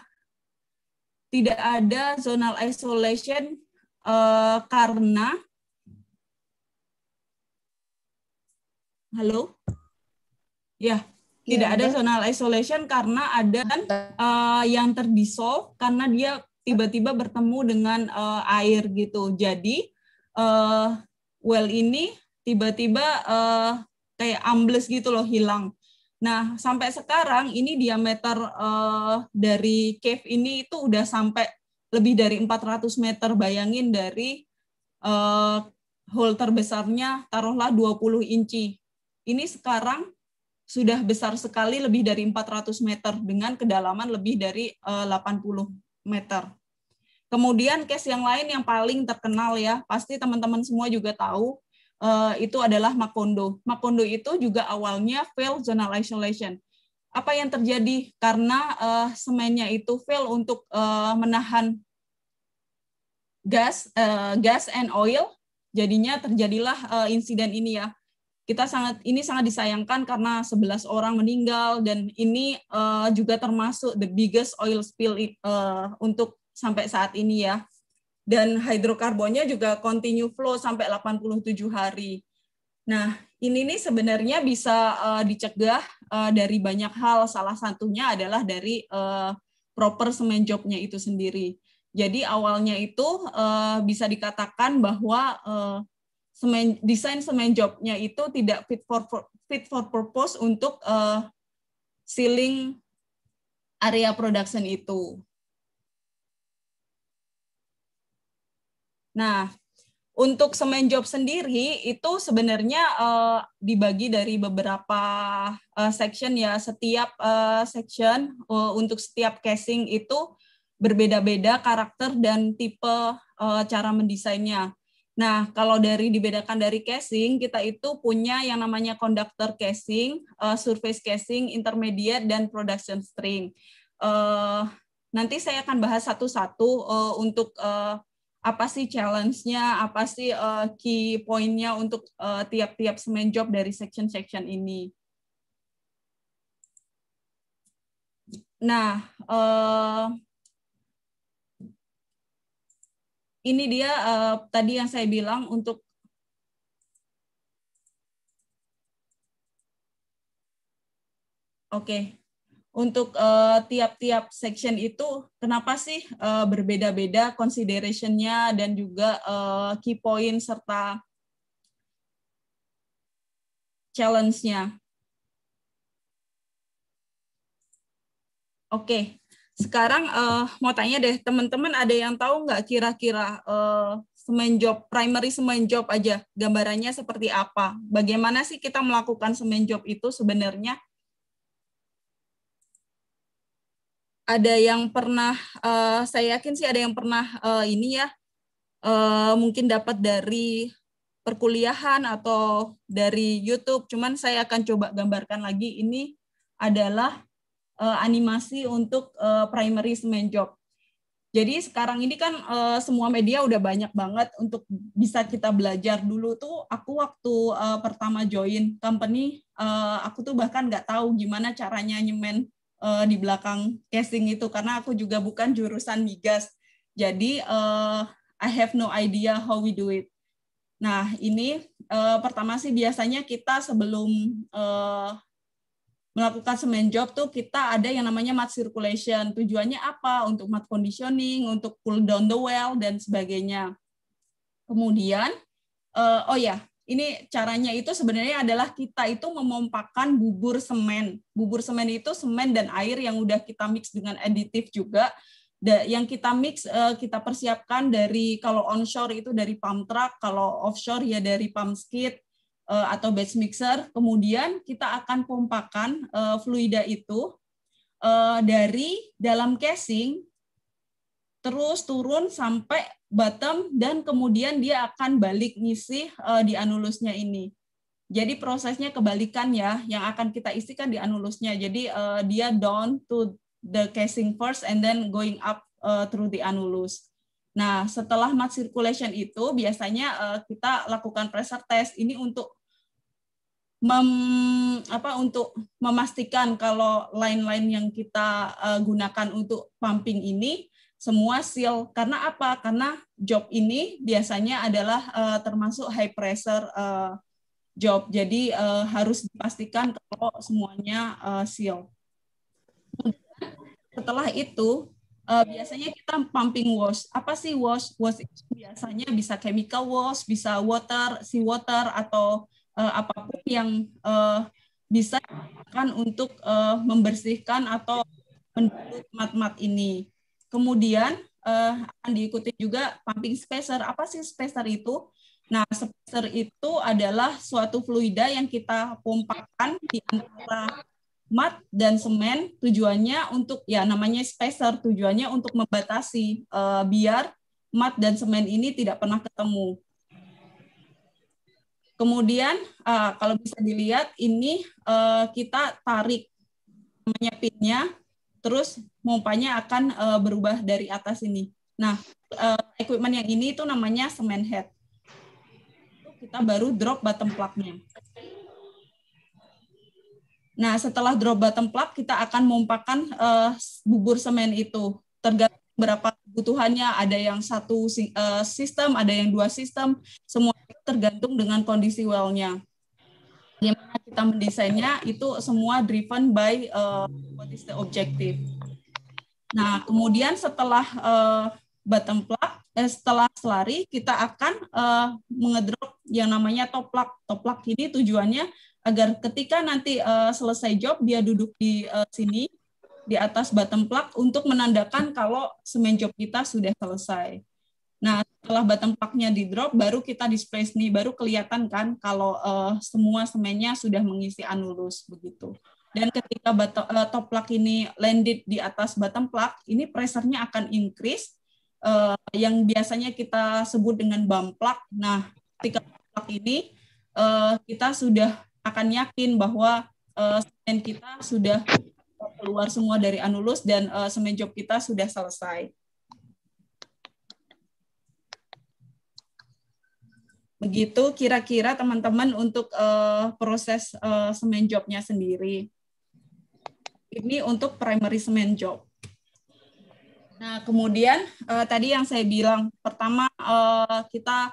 tidak ada zonal isolation uh, karena Halo? Ya. Iya, tidak ya, ada zona zonal isolation karena ada uh, yang terdissolve karena dia tiba-tiba bertemu dengan uh, air gitu. Jadi uh, well ini tiba-tiba uh, kayak ambles gitu loh hilang. Nah, sampai sekarang ini diameter uh, dari cave ini itu udah sampai lebih dari 400 meter. Bayangin dari uh, hole terbesarnya taruhlah 20 inci. Ini sekarang sudah besar sekali lebih dari 400 meter dengan kedalaman lebih dari 80 eh, meter. Kemudian case yang lain yang paling terkenal ya, pasti teman-teman semua juga tahu, eh, itu adalah Makondo. Makondo itu juga awalnya fail zonal isolation. Apa yang terjadi? Karena eh, semennya itu fail untuk menahan gas, gas and oil, jadinya terjadilah insiden ini ya kita sangat ini sangat disayangkan karena 11 orang meninggal dan ini uh, juga termasuk the biggest oil spill uh, untuk sampai saat ini ya. Dan hidrokarbonnya juga continue flow sampai 87 hari. Nah, ini nih sebenarnya bisa uh, dicegah uh, dari banyak hal. Salah satunya adalah dari uh, proper semen jobnya itu sendiri. Jadi awalnya itu uh, bisa dikatakan bahwa uh, semen, desain semen jobnya itu tidak fit for, fit for purpose untuk uh, sealing area production itu. Nah, untuk semen job sendiri itu sebenarnya uh, dibagi dari beberapa uh, section ya. Setiap uh, section uh, untuk setiap casing itu berbeda-beda karakter dan tipe uh, cara mendesainnya. Nah, kalau dari dibedakan dari casing, kita itu punya yang namanya conductor casing, uh, surface casing, intermediate, dan production string. Uh, nanti saya akan bahas satu-satu uh, untuk uh, apa sih challenge-nya, apa sih uh, key point-nya untuk tiap-tiap uh, semen job dari section-section ini. Nah, uh, ini dia uh, tadi yang saya bilang untuk Oke, okay. untuk eh, tiap-tiap uh, section itu, kenapa sih uh, berbeda-beda considerationnya dan juga uh, key point serta challenge-nya? Oke, okay. Sekarang uh, mau tanya deh, teman-teman ada yang tahu nggak kira-kira uh, job primary semen job aja, gambarannya seperti apa? Bagaimana sih kita melakukan semen job itu sebenarnya? Ada yang pernah, uh, saya yakin sih ada yang pernah uh, ini ya, uh, mungkin dapat dari perkuliahan atau dari YouTube. Cuman saya akan coba gambarkan lagi ini adalah uh, animasi untuk uh, primary semen job. Jadi sekarang ini kan uh, semua media udah banyak banget untuk bisa kita belajar dulu tuh aku waktu uh, pertama join company uh, aku tuh bahkan nggak tahu gimana caranya nyemen uh, di belakang casing itu karena aku juga bukan jurusan migas. Jadi uh, I have no idea how we do it. Nah, ini uh, pertama sih biasanya kita sebelum uh, melakukan semen job tuh kita ada yang namanya mat circulation. Tujuannya apa? Untuk mat conditioning, untuk cool down the well dan sebagainya. Kemudian uh, oh ya, ini caranya itu sebenarnya adalah kita itu memompakan bubur semen. Bubur semen itu semen dan air yang udah kita mix dengan aditif juga. Yang kita mix, eh, kita persiapkan dari kalau onshore itu dari pump truck, kalau offshore ya dari pump skid, Eh, atau batch mixer, kemudian kita akan pompakan eh, fluida itu eh, dari dalam casing terus turun sampai bottom dan kemudian dia akan balik ngisi di anulusnya ini. Jadi prosesnya kebalikan ya, yang akan kita isikan di anulusnya. Jadi dia down to the casing first and then going up through the anulus Nah, setelah mat circulation itu biasanya uh, kita lakukan pressure test ini untuk mem, apa untuk memastikan kalau lain-lain yang kita uh, gunakan untuk pumping ini semua seal karena apa? Karena job ini biasanya adalah uh, termasuk high pressure uh, job. Jadi uh, harus dipastikan kalau semuanya uh, seal. Setelah itu uh, biasanya kita pumping wash. Apa sih wash? Wash itu biasanya bisa chemical wash, bisa water, sea water atau uh, apapun yang uh, bisa kan untuk uh, membersihkan atau menduduk mat-mat ini. Kemudian uh, akan diikuti juga pumping spacer. Apa sih spacer itu? Nah, spacer itu adalah suatu fluida yang kita pompakan di antara mat dan semen tujuannya untuk ya namanya spacer tujuannya untuk membatasi uh, biar mat dan semen ini tidak pernah ketemu. Kemudian uh, kalau bisa dilihat ini uh, kita tarik namanya pinnya, terus pompanya akan uh, berubah dari atas ini. Nah, uh, equipment yang ini itu namanya semen head. Kita baru drop bottom plug-nya. Nah, setelah drop bottom plug, kita akan memumpakan uh, bubur semen itu. Tergantung berapa kebutuhannya, ada yang satu eh, sistem, ada yang dua sistem, semua tergantung dengan kondisi well-nya. Bagaimana kita mendesainnya itu semua driven by uh, what is the objective. Nah, kemudian setelah uh, bottom plug, eh, setelah selari, kita akan uh, mengedrop yang namanya top plug. Top plug ini tujuannya agar ketika nanti uh, selesai job, dia duduk di uh, sini, di atas bottom plug untuk menandakan kalau semen job kita sudah selesai. Nah, setelah bottom plug-nya di drop, baru kita display sini, baru kelihatan kan kalau uh, semua semennya sudah mengisi anulus begitu. Dan ketika bottom, uh, top plug ini landed di atas bottom plug, ini pressure-nya akan increase uh, yang biasanya kita sebut dengan bump plug. Nah, ketika plug ini uh, kita sudah akan yakin bahwa uh, semen kita sudah keluar semua dari Anulus dan uh, semen job kita sudah selesai. Begitu kira-kira teman-teman untuk uh, proses uh, semen jobnya sendiri. Ini untuk primary semen job. Nah, kemudian uh, tadi yang saya bilang, pertama uh, kita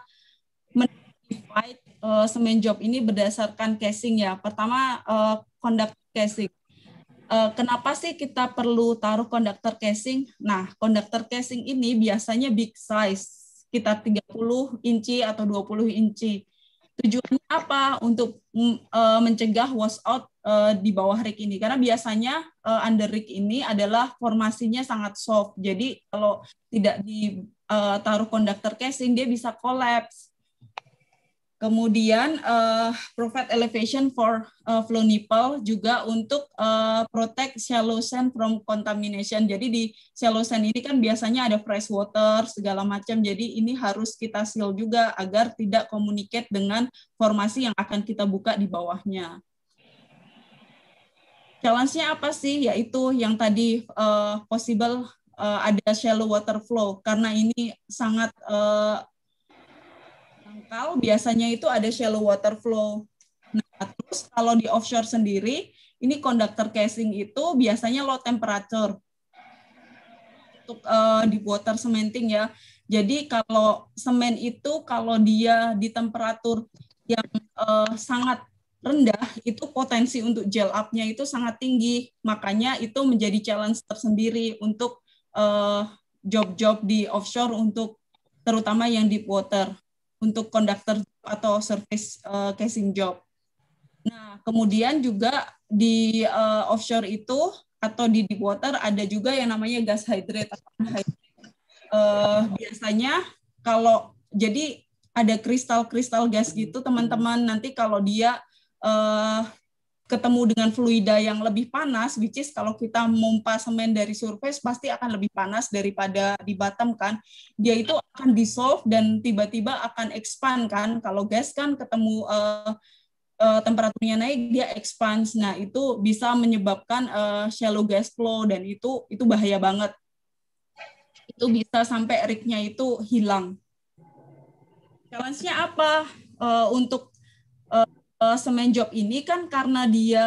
mendefine uh, semen job ini berdasarkan casing ya. Pertama, uh, conduct casing. Eh, kenapa sih kita perlu taruh konduktor casing? Nah, konduktor casing ini biasanya big size, kita 30 inci atau 20 inci. Tujuannya apa? Untuk mm, eh, mencegah washout eh, di bawah rig ini. Karena biasanya under rig ini adalah formasinya sangat soft. Jadi kalau tidak ditaruh konduktor casing, dia bisa collapse Kemudian uh, eh, provide elevation for uh, flow nipple juga untuk uh, protect shallow sand from contamination. Jadi di shallow sand ini kan biasanya ada fresh water segala macam. Jadi ini harus kita seal juga agar tidak communicate dengan formasi yang akan kita buka di bawahnya. Challenge-nya apa sih? Yaitu yang tadi uh, possible uh, ada shallow water flow karena ini sangat uh, dangkal biasanya itu ada shallow water flow. Nah, terus kalau di offshore sendiri, ini conductor casing itu biasanya low temperature untuk uh, eh, di water cementing ya. Jadi kalau semen itu kalau dia di temperatur yang uh, sangat rendah itu potensi untuk gel up-nya itu sangat tinggi. Makanya itu menjadi challenge tersendiri untuk eh, job-job uh, di offshore untuk terutama yang deep water untuk konduktor atau service uh, casing job. Nah, kemudian juga di uh, offshore itu atau di deep water ada juga yang namanya gas hydrate. Uh, biasanya kalau jadi ada kristal-kristal gas gitu teman-teman nanti kalau dia uh, ketemu dengan fluida yang lebih panas, which is kalau kita mompa semen dari surface pasti akan lebih panas daripada di bottom kan. Dia itu akan dissolve dan tiba-tiba akan expand kan. Kalau gas kan ketemu uh, uh, temperaturnya naik dia expand. Nah, itu bisa menyebabkan uh, shallow gas flow dan itu itu bahaya banget. Itu bisa sampai rignya itu hilang. Challenge-nya apa? Uh, untuk uh, uh, eh, semen job ini kan karena dia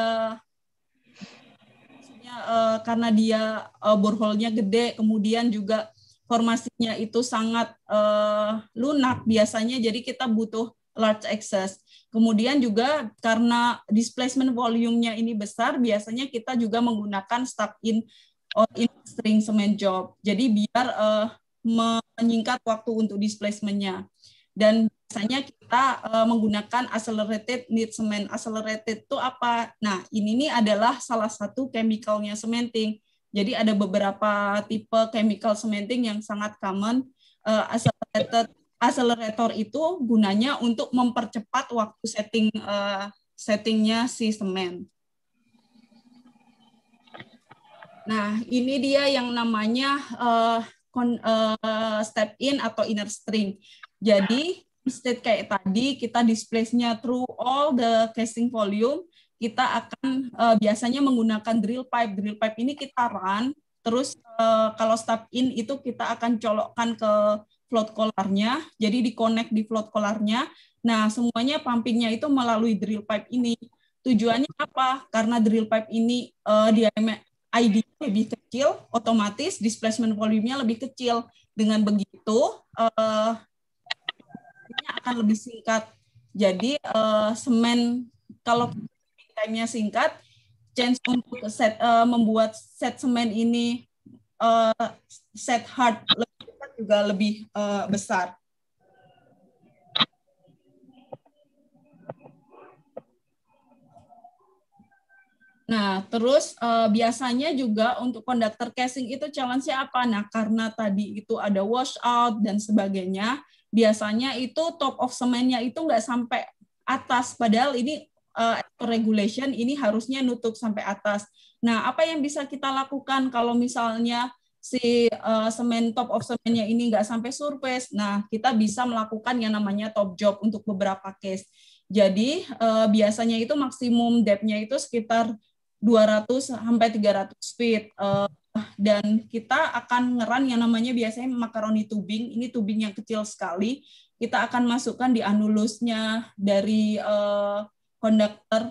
maksudnya uh, karena dia uh, eh, borholnya gede kemudian juga formasinya itu sangat uh, lunak biasanya jadi kita butuh large access. Kemudian juga karena displacement volume-nya ini besar biasanya kita juga menggunakan stuck in or in string semen job. Jadi biar uh, menyingkat waktu untuk displacement-nya. Dan biasanya kita uh, menggunakan accelerated need cement. Accelerated itu apa? Nah, ini nih adalah salah satu chemicalnya cementing. Jadi ada beberapa tipe chemical cementing yang sangat common. Uh, accelerated accelerator itu gunanya untuk mempercepat waktu setting uh, settingnya si semen. Nah, ini dia yang namanya uh, uh, step in atau inner string. Jadi state kayak tadi kita displace-nya through all the casing volume, kita akan uh, biasanya menggunakan drill pipe. Drill pipe ini kita run, terus uh, kalau stop in itu kita akan colokkan ke float collar-nya, jadi di connect di float collar-nya. Nah, semuanya pumpingnya itu melalui drill pipe ini. Tujuannya apa? Karena drill pipe ini uh, dia ID lebih kecil, otomatis displacement volume-nya lebih kecil. Dengan begitu, uh, waktunya akan lebih singkat. Jadi uh, semen kalau time-nya singkat, chance untuk set uh, membuat set semen ini uh, set hard lebih cepat juga lebih uh, besar. Nah, terus uh, biasanya juga untuk konduktor casing itu challenge-nya apa? Nah, karena tadi itu ada washout dan sebagainya, biasanya itu top of semennya itu nggak sampai atas padahal ini uh, regulation ini harusnya nutup sampai atas. Nah, apa yang bisa kita lakukan kalau misalnya si uh, eh, semen top of semennya ini nggak sampai surface? Nah, kita bisa melakukan yang namanya top job untuk beberapa case. Jadi uh, biasanya itu maksimum depth-nya itu sekitar 200 sampai 300 feet. Uh, dan kita akan ngeran yang namanya biasanya makaroni tubing. Ini tubing yang kecil sekali. Kita akan masukkan di anulusnya dari konduktor eh, konduktor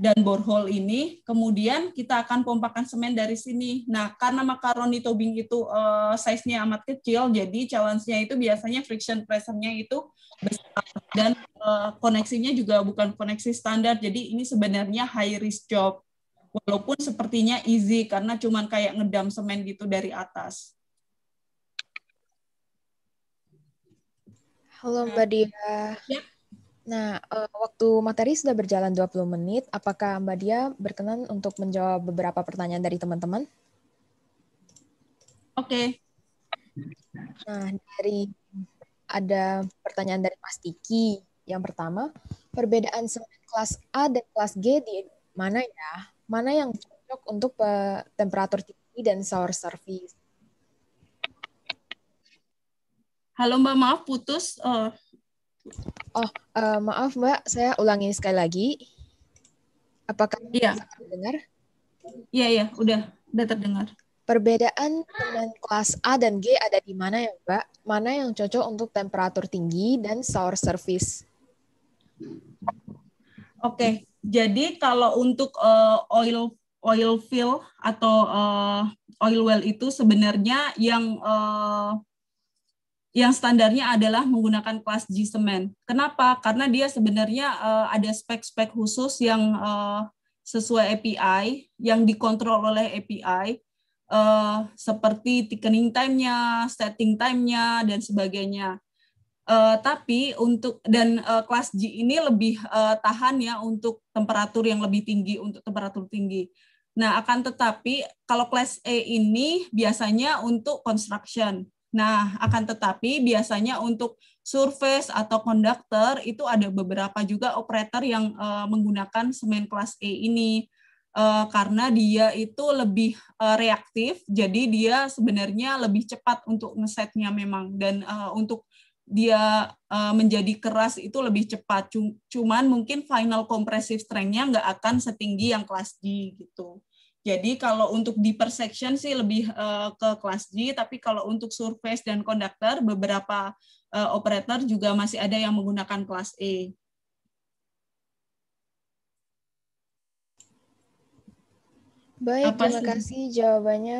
dan borehole ini. Kemudian kita akan pompakan semen dari sini. Nah, karena makaroni tubing itu uh, size-nya amat kecil, jadi challenge-nya itu biasanya friction pressure-nya itu besar dan uh, koneksinya juga bukan koneksi standar. Jadi ini sebenarnya high risk job walaupun sepertinya easy karena cuman kayak ngedam semen gitu dari atas. Halo nah. Mbak Dia. Ya. Nah, eh, waktu materi sudah berjalan 20 menit. Apakah Mbak Dia berkenan untuk menjawab beberapa pertanyaan dari teman-teman? Oke. Okay. Nah, dari ada pertanyaan dari Mas Tiki. Yang pertama, perbedaan semen kelas A dan kelas G di mana ya? mana yang cocok untuk eh, temperatur tinggi dan sour service. Halo Mbak, maaf putus. Oh, oh uh, maaf Mbak, saya ulangi sekali lagi. Apakah iya. terdengar? Iya, iya, udah, udah terdengar. Perbedaan dengan kelas A dan G ada di mana ya, Mbak? Mana yang cocok untuk temperatur tinggi dan sour service? Oke, okay. jadi kalau untuk uh, oil oil fill atau uh, oil well itu sebenarnya yang uh, yang standarnya adalah menggunakan kelas G semen. Kenapa? Karena dia sebenarnya uh, ada spek-spek khusus yang uh, sesuai API, yang dikontrol oleh API, uh, seperti thickening time-nya, setting time-nya, dan sebagainya. Uh, tapi untuk dan uh, kelas G ini lebih uh, tahan ya untuk temperatur yang lebih tinggi untuk temperatur tinggi. Nah, akan tetapi kalau kelas E ini biasanya untuk construction. Nah, akan tetapi biasanya untuk surface atau konduktor itu ada beberapa juga operator yang uh, menggunakan semen kelas E ini uh, karena dia itu lebih uh, reaktif, jadi dia sebenarnya lebih cepat untuk ngesetnya memang dan uh, untuk dia uh, menjadi keras itu lebih cepat. Cuman mungkin final compressive strength-nya nggak akan setinggi yang kelas D gitu. Jadi kalau untuk deeper section sih lebih uh, ke kelas D, tapi kalau untuk surface dan conductor beberapa uh, operator juga masih ada yang menggunakan kelas E. Baik, Apa terima sih? kasih jawabannya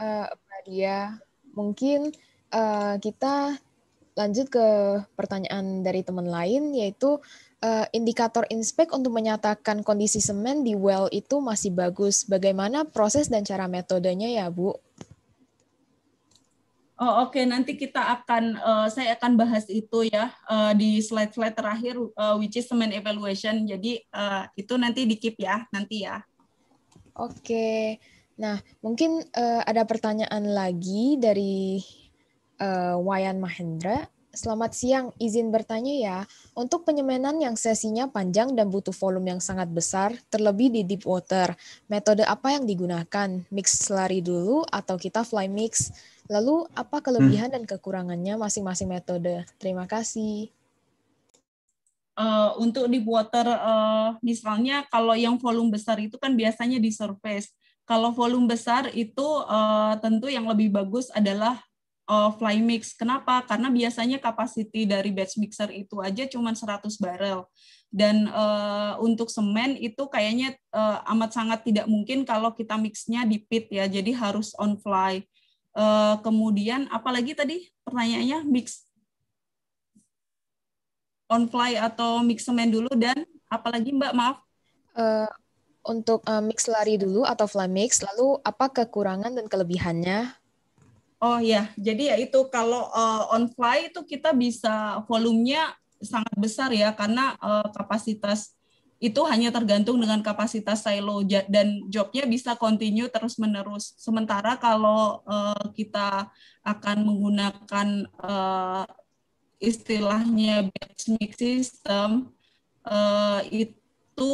uh, Dia. Mungkin uh, kita lanjut ke pertanyaan dari teman lain yaitu uh, indikator inspek untuk menyatakan kondisi semen di well itu masih bagus. Bagaimana proses dan cara metodenya ya, Bu? Oh oke okay. nanti kita akan uh, saya akan bahas itu ya uh, di slide-slide terakhir uh, which is semen evaluation. Jadi uh, itu nanti di keep ya nanti ya. Oke. Okay. Nah, mungkin uh, ada pertanyaan lagi dari uh, Wayan Mahendra. Selamat siang, izin bertanya ya. Untuk penyemenan yang sesinya panjang dan butuh volume yang sangat besar, terlebih di deep water, metode apa yang digunakan? Mix lari dulu atau kita fly mix? Lalu apa kelebihan hmm. dan kekurangannya masing-masing metode? Terima kasih. Uh, untuk deep water, uh, misalnya kalau yang volume besar itu kan biasanya di surface. Kalau volume besar itu uh, tentu yang lebih bagus adalah uh, fly mix. Kenapa? Karena biasanya kapasiti dari batch mixer itu aja cuma 100 barel. Dan uh, untuk semen itu kayaknya uh, amat sangat tidak mungkin kalau kita mixnya di pit ya, jadi harus on fly. Uh, kemudian apalagi tadi pertanyaannya mix on fly atau mix semen dulu dan apalagi Mbak maaf. Uh, untuk uh, mix lari dulu atau fly mix, lalu apa kekurangan dan kelebihannya Oh ya, jadi ya itu kalau uh, on fly itu kita bisa volumenya sangat besar ya karena uh, kapasitas itu hanya tergantung dengan kapasitas silo dan jobnya bisa continue terus menerus. Sementara kalau uh, kita akan menggunakan uh, istilahnya batch mix system uh, itu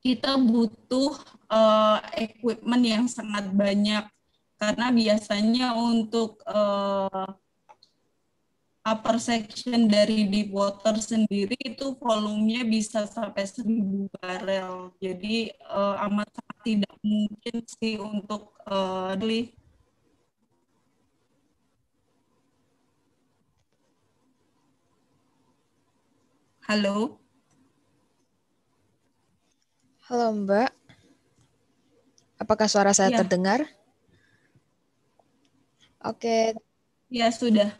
kita butuh uh, equipment yang sangat banyak karena biasanya untuk uh, upper section dari deep water sendiri itu volumenya bisa sampai 1000 barel. Jadi uh, amat tidak mungkin sih untuk uh, Halo. Halo Mbak. Apakah suara saya ya. terdengar? Oke. Ya, sudah.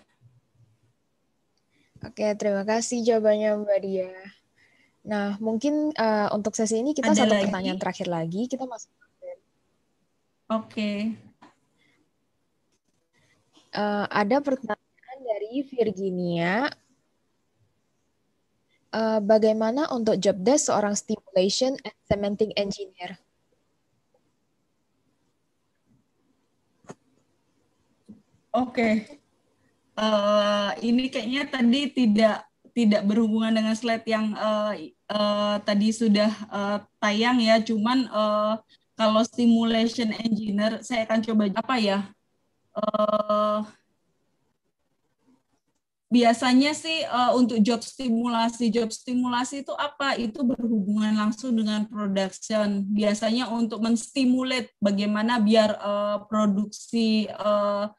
Oke, terima kasih jawabannya Mbak Dia. Nah, mungkin uh, untuk sesi ini kita Ada satu lagi? pertanyaan terakhir lagi. Kita masuk. Oke. Uh, ada pertanyaan dari Virginia. Uh, bagaimana untuk job desk seorang stimulation and cementing engineer? Oke. Okay. Uh, eh, ini kayaknya tadi tidak tidak berhubungan dengan slide yang uh, uh, tadi sudah uh, tayang ya. Cuman uh, kalau stimulation engineer, saya akan coba apa ya? Uh, biasanya sih uh, untuk job stimulasi, job stimulasi itu apa? Itu berhubungan langsung dengan production. Biasanya untuk menstimulate bagaimana biar uh, produksi uh,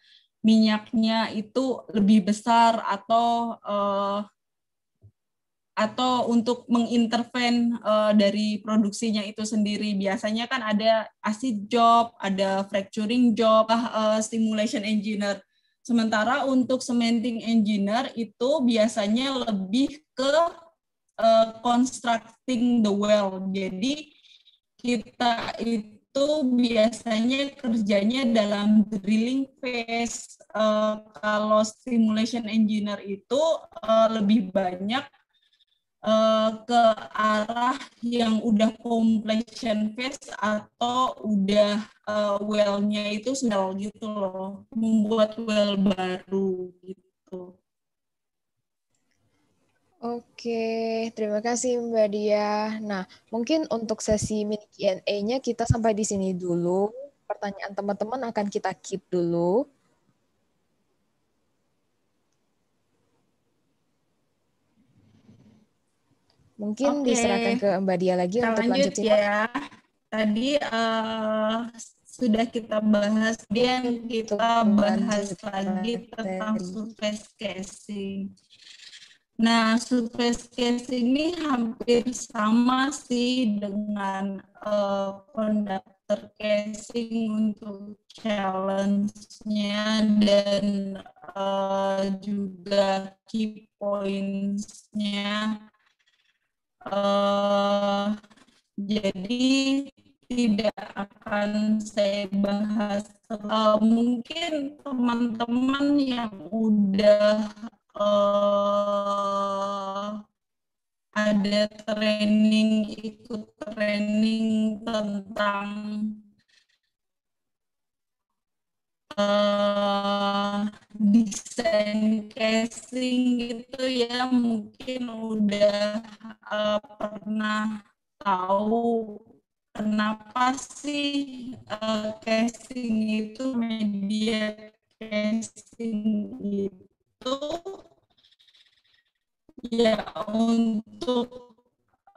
minyaknya itu lebih besar atau uh, atau untuk menginterven uh, eh, dari produksinya itu sendiri biasanya kan ada acid job, ada fracturing job, uh, stimulation engineer. Sementara untuk cementing engineer itu biasanya lebih ke uh, constructing the well. Jadi kita itu itu biasanya kerjanya dalam drilling phase. Uh, kalau simulation engineer itu uh, lebih banyak uh, ke arah yang udah completion phase atau udah uh, well-nya itu sudah gitu loh, membuat well baru gitu. Oke, terima kasih Mbak Dia. Nah, mungkin untuk sesi mini Q&A-nya kita sampai di sini dulu. Pertanyaan teman-teman akan kita keep dulu. Mungkin Oke. diserahkan ke Mbak Dia lagi kita untuk lanjut lanjutin. Ya. Tadi uh, sudah kita bahas, dan kita bahas lagi tentang surface casing. Nah, surface case ini hampir sama sih dengan uh, conductor casing untuk challenge-nya dan uh, juga key points-nya. Uh, jadi tidak akan saya bahas. Uh, mungkin teman-teman yang udah uh, ada training ikut training tentang uh, desain casing gitu ya mungkin udah uh, pernah tahu kenapa sih uh, casing itu media casing itu ya untuk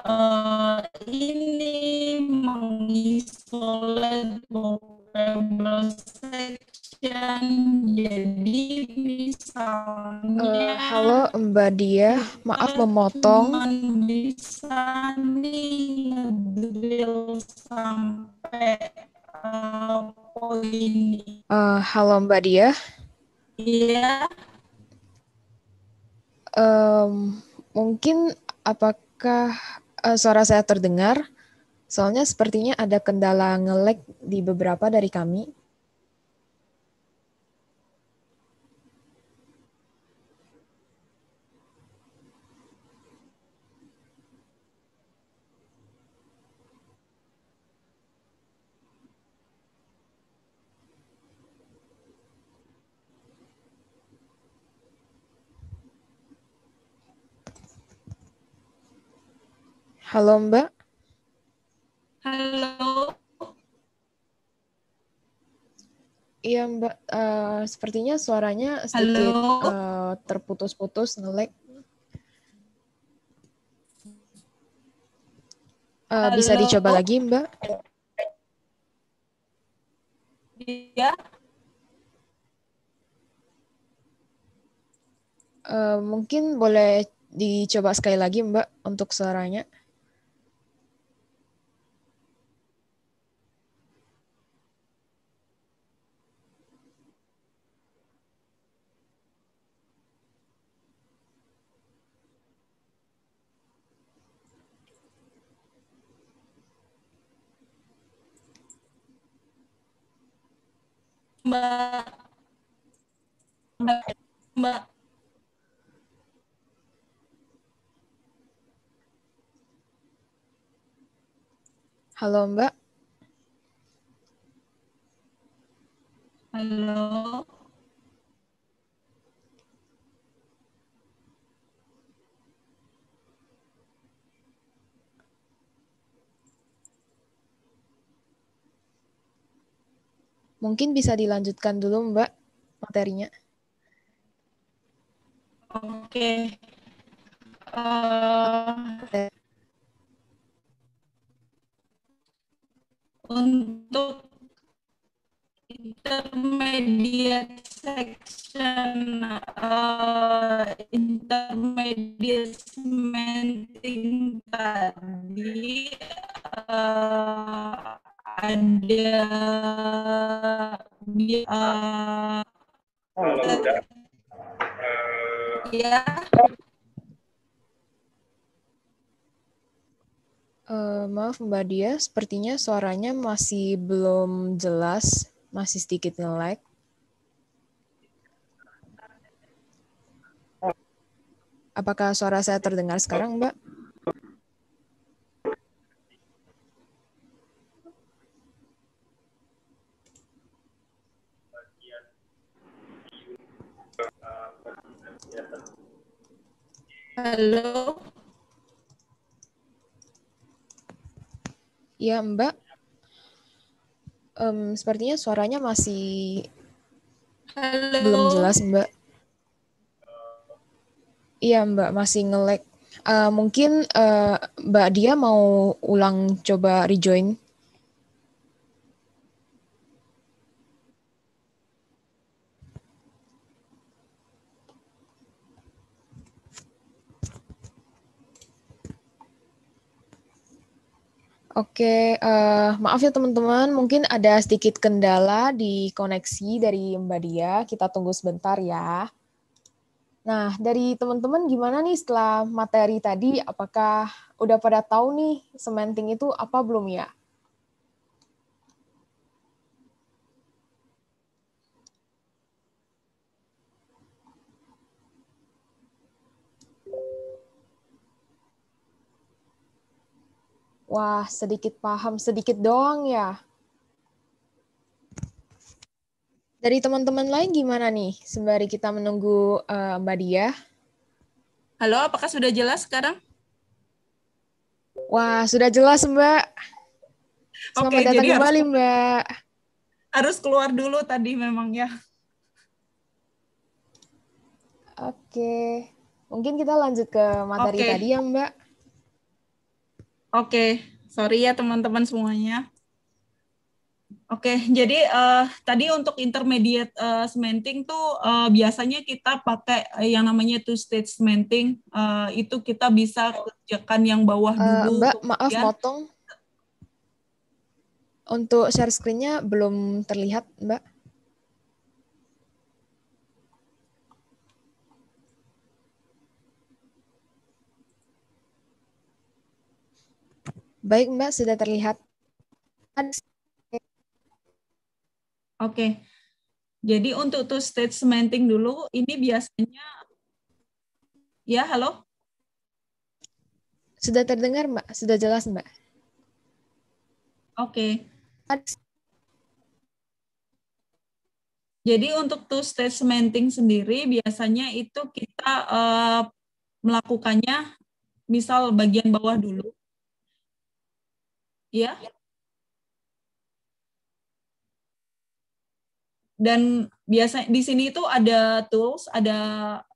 uh, ini mengisolate vocabulary section jadi misalnya uh, halo Mbak Dia maaf memotong bisa nih drill sampai uh, poin uh, halo Mbak Dia iya yeah um, mungkin apakah uh, suara saya terdengar? Soalnya sepertinya ada kendala ngelek di beberapa dari kami. Halo Mbak. Halo. Iya Mbak, uh, sepertinya suaranya sedikit uh, terputus-putus, ngelek. Uh, bisa dicoba lagi Mbak? Iya. Uh, mungkin boleh dicoba sekali lagi Mbak untuk suaranya. Mbak Mbak Halo Mbak Halo Mungkin bisa dilanjutkan dulu Mbak materinya. Oke. Okay. Uh, eh, untuk eh, intermediate section uh, intermediate cementing tadi uh, ada uh, kalau udah uh, ya Uh, maaf Mbak Dia, sepertinya suaranya masih belum jelas, masih sedikit nge-lag. Apakah suara saya terdengar sekarang, Mbak? Halo. Ya, Mbak. Um, sepertinya suaranya masih Halo. belum jelas, Mbak. Iya, Mbak, masih ngelek. Uh, mungkin uh, Mbak Dia mau ulang coba rejoin. Oke, uh, maaf ya teman-teman, mungkin ada sedikit kendala di koneksi dari Mbak Dia. Kita tunggu sebentar ya. Nah, dari teman-teman gimana nih setelah materi tadi, apakah udah pada tahu nih sementing itu apa belum ya? Wah, sedikit paham, sedikit doang ya. Dari teman-teman lain gimana nih sembari kita menunggu uh, Mbak Dia? Halo, apakah sudah jelas sekarang? Wah, sudah jelas Mbak. Selamat Oke, datang jadi kembali harus, Mbak. Harus keluar dulu tadi memang ya. Oke, mungkin kita lanjut ke materi Oke. tadi ya Mbak. Oke, sorry ya teman-teman semuanya. Oke, jadi uh, tadi untuk intermediate uh, cementing tuh uh, biasanya kita pakai yang namanya two stage cementing. Uh, itu kita bisa kerjakan yang bawah dulu. Uh, Mbak, kemudian. maaf motong. Untuk share screen-nya belum terlihat, Mbak. Baik, Mbak, sudah terlihat. Oke. Jadi untuk two stage cementing dulu, ini biasanya Ya, halo. Sudah terdengar, Mbak? Sudah jelas, Mbak? Oke. Okay. Jadi untuk two stage cementing sendiri biasanya itu kita uh, melakukannya misal bagian bawah dulu Ya, Dan biasanya di sini itu ada tools, ada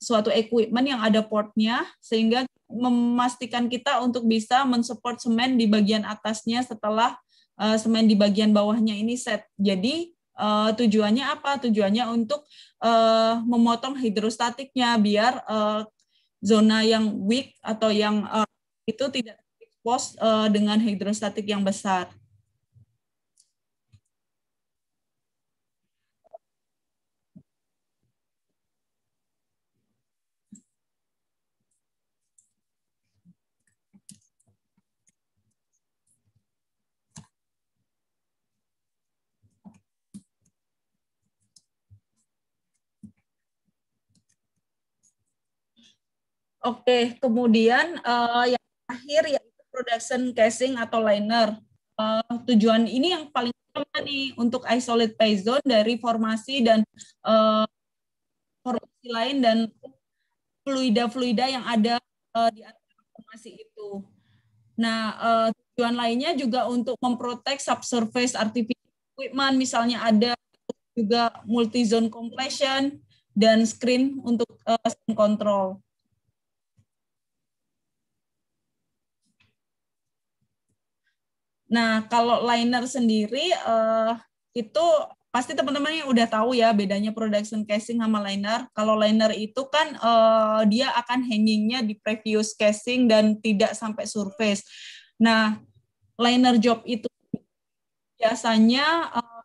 suatu equipment yang ada portnya sehingga memastikan kita untuk bisa mensupport semen di bagian atasnya setelah uh, semen di bagian bawahnya ini set. Jadi uh, tujuannya apa? Tujuannya untuk uh, memotong hidrostatiknya biar uh, zona yang weak atau yang uh, itu tidak pos uh, eh, dengan hidrostatik yang besar. Oke, kemudian uh, yang terakhir yaitu production casing atau liner. Uh, tujuan ini yang paling utama nih untuk isolate zone dari formasi dan uh, formasi lain dan fluida-fluida yang ada uh, di atas formasi itu. Nah, uh, tujuan lainnya juga untuk memprotek subsurface artificial equipment, misalnya ada juga multi zone compression dan screen untuk uh, screen control. Nah, kalau liner sendiri uh, itu pasti teman-teman yang udah tahu ya bedanya production casing sama liner. Kalau liner itu kan uh, dia akan hangingnya di previous casing dan tidak sampai surface. Nah, liner job itu biasanya uh,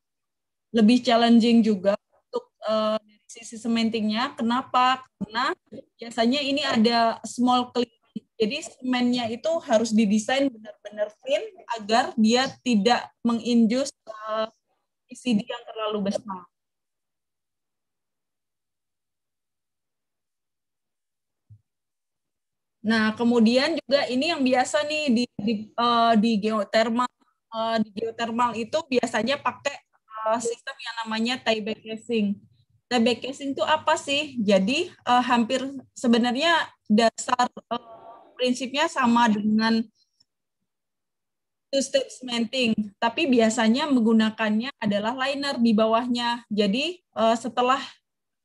lebih challenging juga untuk uh, dari sisi cementingnya. Kenapa? Karena biasanya ini ada small clip jadi semennya itu harus didesain benar-benar clean agar dia tidak menginjus uh, eh, PCD yang terlalu besar. Nah, kemudian juga ini yang biasa nih di di, uh, di geotermal uh, di geotermal itu biasanya pakai uh, sistem yang namanya tieback casing. Tieback casing itu apa sih? Jadi uh, hampir sebenarnya dasar uh, prinsipnya sama dengan two-step cementing, tapi biasanya menggunakannya adalah liner di bawahnya. Jadi uh, setelah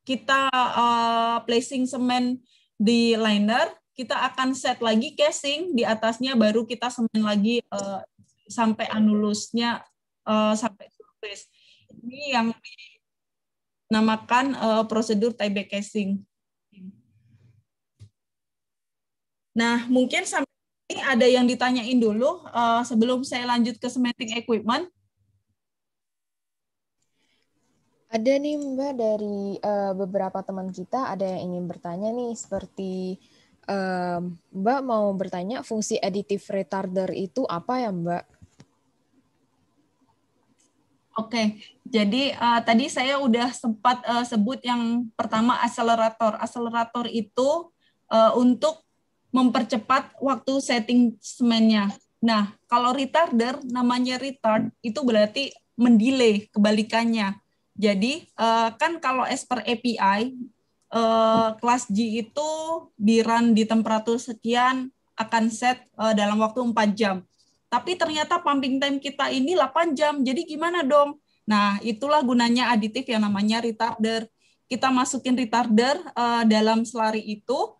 kita uh, placing semen di liner, kita akan set lagi casing di atasnya, baru kita semen lagi uh, sampai anulusnya uh, sampai surface. Ini yang dinamakan uh, prosedur tieback casing. Nah, mungkin sampai ini ada yang ditanyain dulu uh, sebelum saya lanjut ke cementing equipment. Ada nih Mbak dari uh, beberapa teman kita ada yang ingin bertanya nih seperti um, Mbak mau bertanya fungsi additive retarder itu apa ya Mbak? Oke, jadi uh, tadi saya udah sempat uh, sebut yang pertama akselerator. Akselerator itu uh, untuk mempercepat waktu setting semennya. Nah, kalau retarder namanya retard itu berarti mendelay kebalikannya. Jadi eh, kan kalau as per API eh, kelas G itu di run di temperatur sekian akan set eh, dalam waktu 4 jam. Tapi ternyata pumping time kita ini 8 jam. Jadi gimana dong? Nah, itulah gunanya aditif yang namanya retarder. Kita masukin retarder dalam selari itu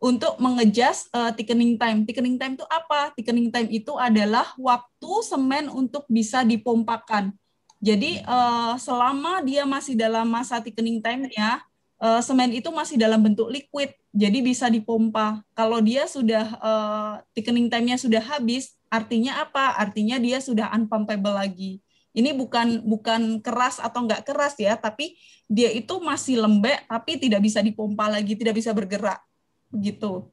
untuk mengejas uh, thickening time. Thickening time itu apa? Thickening time itu adalah waktu semen untuk bisa dipompakan. Jadi uh, selama dia masih dalam masa thickening time ya, uh, semen itu masih dalam bentuk liquid, jadi bisa dipompa. Kalau dia sudah uh, thickening time-nya sudah habis, artinya apa? Artinya dia sudah unpumpable lagi. Ini bukan bukan keras atau enggak keras ya, tapi dia itu masih lembek, tapi tidak bisa dipompa lagi, tidak bisa bergerak Begitu.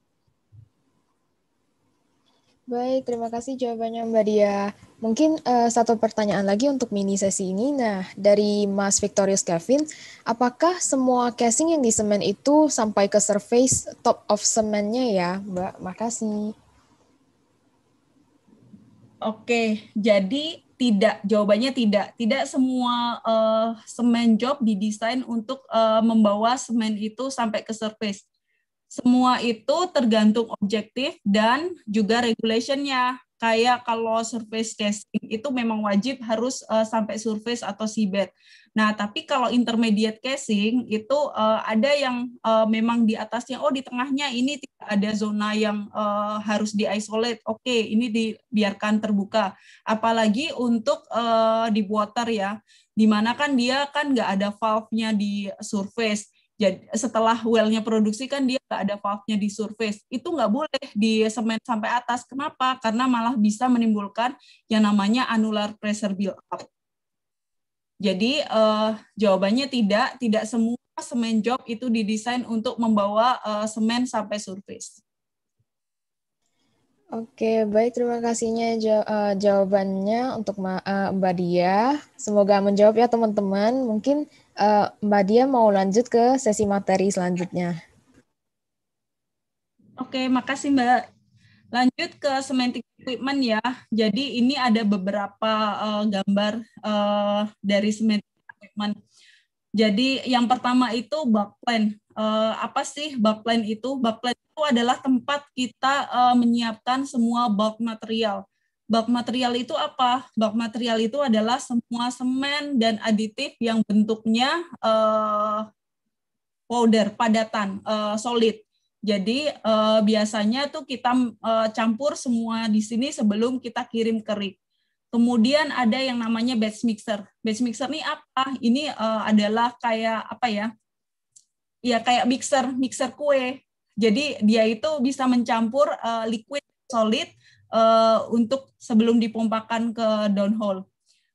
Baik, terima kasih jawabannya Mbak Dia. Mungkin uh, satu pertanyaan lagi untuk mini sesi ini. Nah, dari Mas Victorius Kevin, apakah semua casing yang di semen itu sampai ke surface top of semennya ya, Mbak? Makasih. Oke, jadi tidak jawabannya tidak. Tidak semua uh, semen job didesain untuk uh, membawa semen itu sampai ke surface semua itu tergantung objektif dan juga regulationnya. Kayak kalau surface casing itu memang wajib harus uh, sampai surface atau seabed. Nah, tapi kalau intermediate casing itu uh, ada yang uh, memang di atasnya, oh di tengahnya ini tidak ada zona yang uh, harus di Oke, okay, ini dibiarkan terbuka. Apalagi untuk uh, di water ya, dimana kan dia kan nggak ada valve-nya di surface jadi setelah wellnya produksi kan dia nggak ada valve-nya di surface. Itu nggak boleh di semen sampai atas. Kenapa? Karena malah bisa menimbulkan yang namanya annular pressure build up. Jadi eh, jawabannya tidak, tidak semua semen job itu didesain untuk membawa eh, semen sampai surface. Oke, baik terima kasihnya eh, jawabannya untuk eh, Mbak Dia. Semoga menjawab ya teman-teman. Mungkin Uh, Mbak Dia mau lanjut ke sesi materi selanjutnya. Oke, makasih Mbak. Lanjut ke semantic equipment ya. Jadi ini ada beberapa uh, gambar uh, dari semantic equipment. Jadi yang pertama itu backplane. Uh, apa sih backplane itu? Backplane itu adalah tempat kita uh, menyiapkan semua bulk material Bak material itu apa? Bak material itu adalah semua semen dan aditif yang bentuknya uh, powder, padatan, uh, solid. Jadi uh, biasanya tuh kita uh, campur semua di sini sebelum kita kirim kerik. Kemudian ada yang namanya batch mixer. Batch mixer ini apa? Ini uh, adalah kayak apa ya? Ya kayak mixer, mixer kue. Jadi dia itu bisa mencampur uh, liquid solid uh, untuk sebelum dipompakan ke downhole.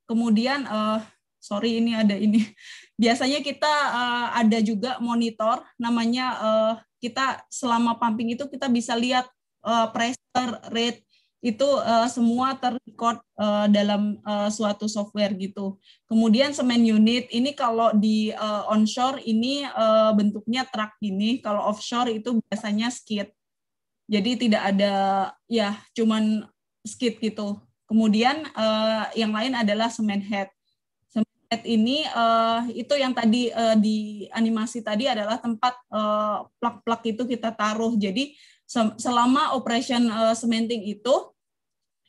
Kemudian uh, sorry ini ada ini. (laughs) Biasanya kita uh, ada juga monitor namanya uh, kita selama pumping itu kita bisa lihat uh, pressure rate itu uh, semua terrecord uh, dalam uh, suatu software gitu. Kemudian semen unit ini kalau di uh, onshore ini uh, bentuknya truk gini, kalau offshore itu biasanya skid. Jadi tidak ada ya cuman skit gitu. Kemudian uh, yang lain adalah semen head. Semen head ini uh, itu yang tadi uh, di animasi tadi adalah tempat plak-plak uh, itu kita taruh. Jadi selama operation uh, cementing itu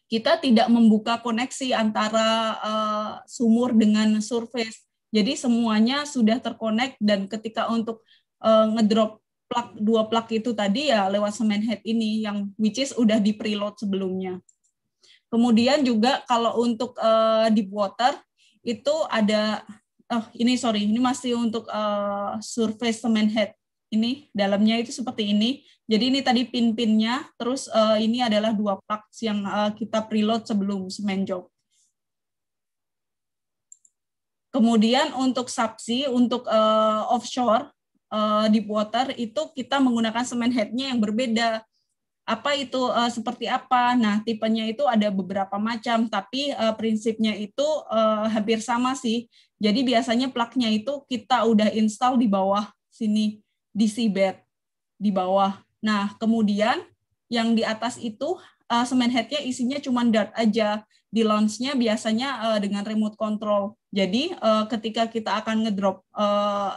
kita tidak membuka koneksi antara uh, sumur dengan surface. Jadi semuanya sudah terkonek dan ketika untuk uh, ngedrop plug dua plug itu tadi ya lewat semen head ini yang which is udah di preload sebelumnya. Kemudian juga kalau untuk uh, deep water itu ada oh ini sorry ini masih untuk uh, surface semen head ini dalamnya itu seperti ini. Jadi ini tadi pin-pinnya, terus uh, ini adalah dua plak yang uh, kita preload sebelum semen job. Kemudian untuk subsea, untuk uh, offshore, uh, eh, deep water itu kita menggunakan semen headnya yang berbeda. Apa itu uh, seperti apa? Nah, tipenya itu ada beberapa macam, tapi uh, prinsipnya itu uh, hampir sama sih. Jadi biasanya plaknya itu kita udah install di bawah sini di seabed di bawah. Nah, kemudian yang di atas itu uh, semen headnya isinya cuma dart aja. Di launch-nya biasanya uh, dengan remote control. Jadi uh, ketika kita akan ngedrop uh,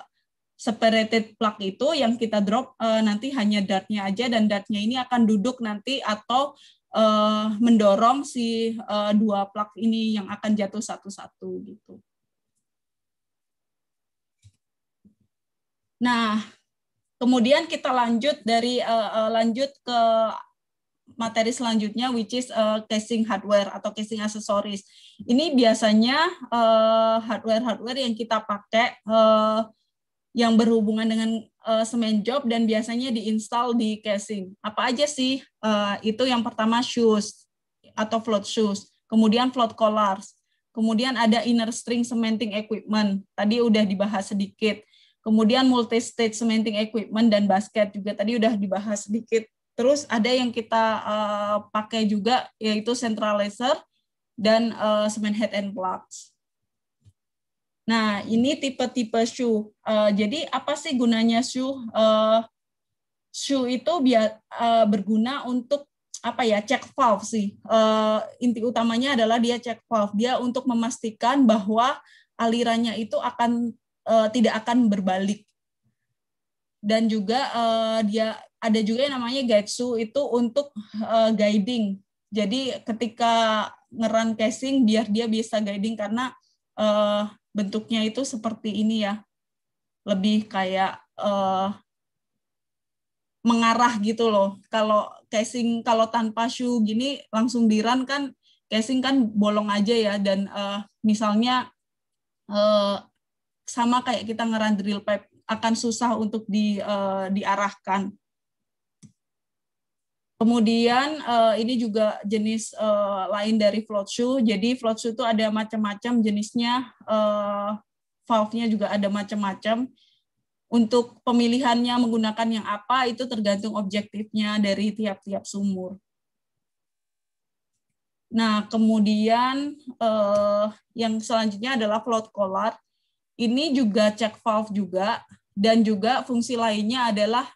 separated plug itu yang kita drop uh, nanti hanya dartnya aja dan dartnya ini akan duduk nanti atau uh, mendorong si uh, dua plug ini yang akan jatuh satu-satu gitu. Nah, kemudian kita lanjut dari uh, uh, lanjut ke materi selanjutnya which is uh, casing hardware atau casing aksesoris. Ini biasanya hardware-hardware uh, yang kita pakai uh, yang berhubungan dengan uh, semen job dan biasanya diinstal di casing. Apa aja sih? Uh, itu yang pertama shoes atau float shoes, kemudian float collars, kemudian ada inner string cementing equipment. Tadi udah dibahas sedikit. Kemudian multi stage cementing equipment dan basket juga tadi udah dibahas sedikit. Terus ada yang kita uh, pakai juga yaitu centralizer dan uh, cement head and blocks. Nah, ini tipe-tipe shoe. Uh, jadi apa sih gunanya shoe? Uh, shoe itu biar uh, eh, berguna untuk apa ya check valve sih uh, inti utamanya adalah dia check valve dia untuk memastikan bahwa alirannya itu akan uh, tidak akan berbalik dan juga uh, dia ada juga yang namanya guide shoe itu untuk uh, guiding jadi ketika ngeran casing biar dia bisa guiding karena uh, bentuknya itu seperti ini ya, lebih kayak uh, mengarah gitu loh. Kalau casing kalau tanpa shoe gini langsung diran kan casing kan bolong aja ya dan uh, misalnya uh, sama kayak kita ngeran drill pipe akan susah untuk di uh, diarahkan. Kemudian uh, ini juga jenis uh, lain dari float shoe. Jadi float shoe itu ada macam-macam jenisnya, uh, valve-nya juga ada macam-macam. Untuk pemilihannya menggunakan yang apa itu tergantung objektifnya dari tiap-tiap sumur. Nah, kemudian eh, yang selanjutnya adalah float collar. Ini juga check valve juga, dan juga fungsi lainnya adalah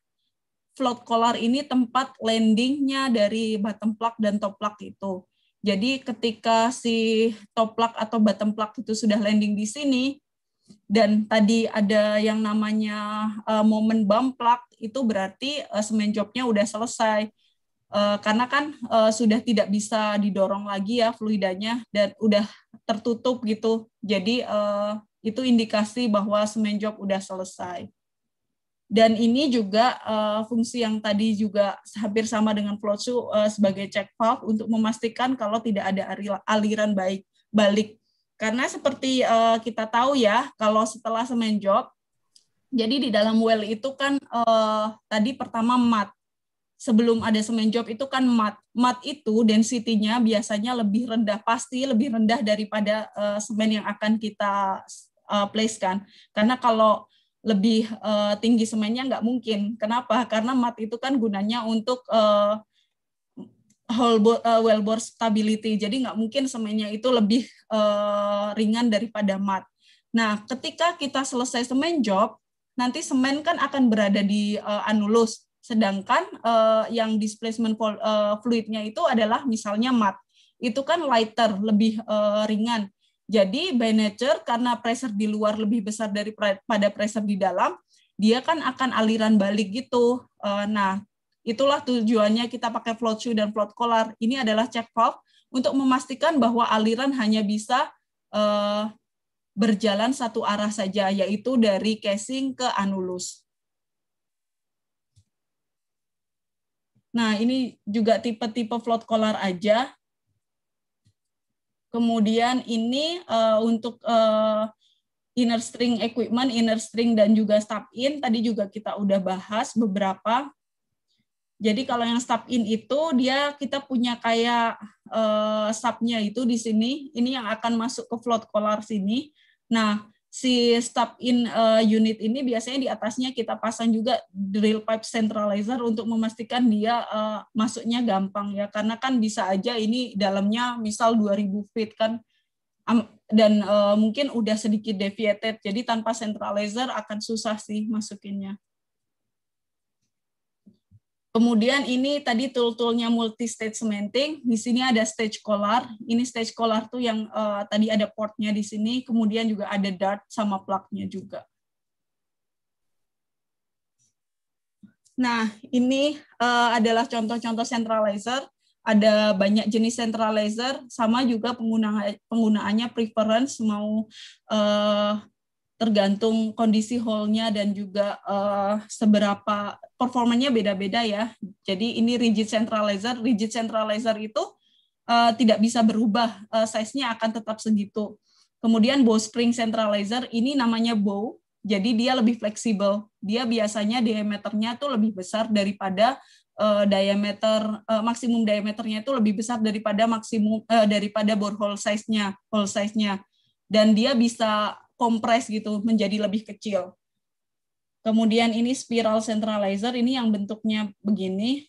float collar ini tempat landingnya dari bottom plug dan top plug itu. Jadi ketika si top plug atau bottom plug itu sudah landing di sini, dan tadi ada yang namanya uh, eh, momen bump plug, itu berarti uh, semen jobnya udah selesai. Uh, karena kan uh, sudah tidak bisa didorong lagi ya fluidanya dan udah tertutup gitu. Jadi uh, itu indikasi bahwa semen job udah selesai dan ini juga uh, fungsi yang tadi juga hampir sama dengan floatsu uh, eh, sebagai check valve untuk memastikan kalau tidak ada aliran baik balik karena seperti uh, kita tahu ya kalau setelah semen job jadi di dalam well itu kan uh, tadi pertama mat sebelum ada semen job itu kan mat mat itu densitinya biasanya lebih rendah pasti lebih rendah daripada uh, semen yang akan kita uh, place kan karena kalau lebih uh, tinggi semennya nggak mungkin. Kenapa? Karena mat itu kan gunanya untuk uh, eh, whole bo uh, eh, wellbore stability. Jadi nggak mungkin semennya itu lebih uh, ringan daripada mat. Nah, ketika kita selesai semen job, nanti semen kan akan berada di uh, anulus. Sedangkan uh, yang displacement fluidnya itu adalah misalnya mat. Itu kan lighter, lebih uh, ringan. Jadi by nature karena pressure di luar lebih besar daripada pressure di dalam, dia kan akan aliran balik gitu. Eh, nah, itulah tujuannya kita pakai float shoe dan float collar. Ini adalah check valve untuk memastikan bahwa aliran hanya bisa eh, berjalan satu arah saja, yaitu dari casing ke anulus. Nah, ini juga tipe-tipe float collar aja. Kemudian ini uh, untuk uh, inner string equipment, inner string dan juga stub in tadi juga kita udah bahas beberapa. Jadi kalau yang stub in itu dia kita punya kayak uh, stubnya itu di sini, ini yang akan masuk ke float collar sini. Nah, si stop in uh, unit ini biasanya di atasnya kita pasang juga drill pipe centralizer untuk memastikan dia uh, masuknya gampang ya karena kan bisa aja ini dalamnya misal 2000 feet kan dan uh, mungkin udah sedikit deviated jadi tanpa centralizer akan susah sih masukinnya Kemudian ini tadi tool-toolnya multi-stage cementing. Di sini ada stage collar. Ini stage collar tuh yang uh, tadi ada portnya di sini. Kemudian juga ada dart sama plugnya juga. Nah, ini uh, adalah contoh-contoh centralizer. Ada banyak jenis centralizer, sama juga pengguna penggunaannya preference mau uh, tergantung kondisi hole-nya dan juga uh, seberapa performanya beda-beda ya. Jadi ini rigid centralizer, rigid centralizer itu uh, tidak bisa berubah, uh, size-nya akan tetap segitu. Kemudian bow spring centralizer ini namanya bow, jadi dia lebih fleksibel. Dia biasanya diameternya tuh lebih besar daripada uh, diameter uh, maksimum diameternya itu lebih besar daripada maksimum uh, daripada borehole size-nya, hole size-nya. Dan dia bisa kompres gitu menjadi lebih kecil. Kemudian ini spiral centralizer ini yang bentuknya begini.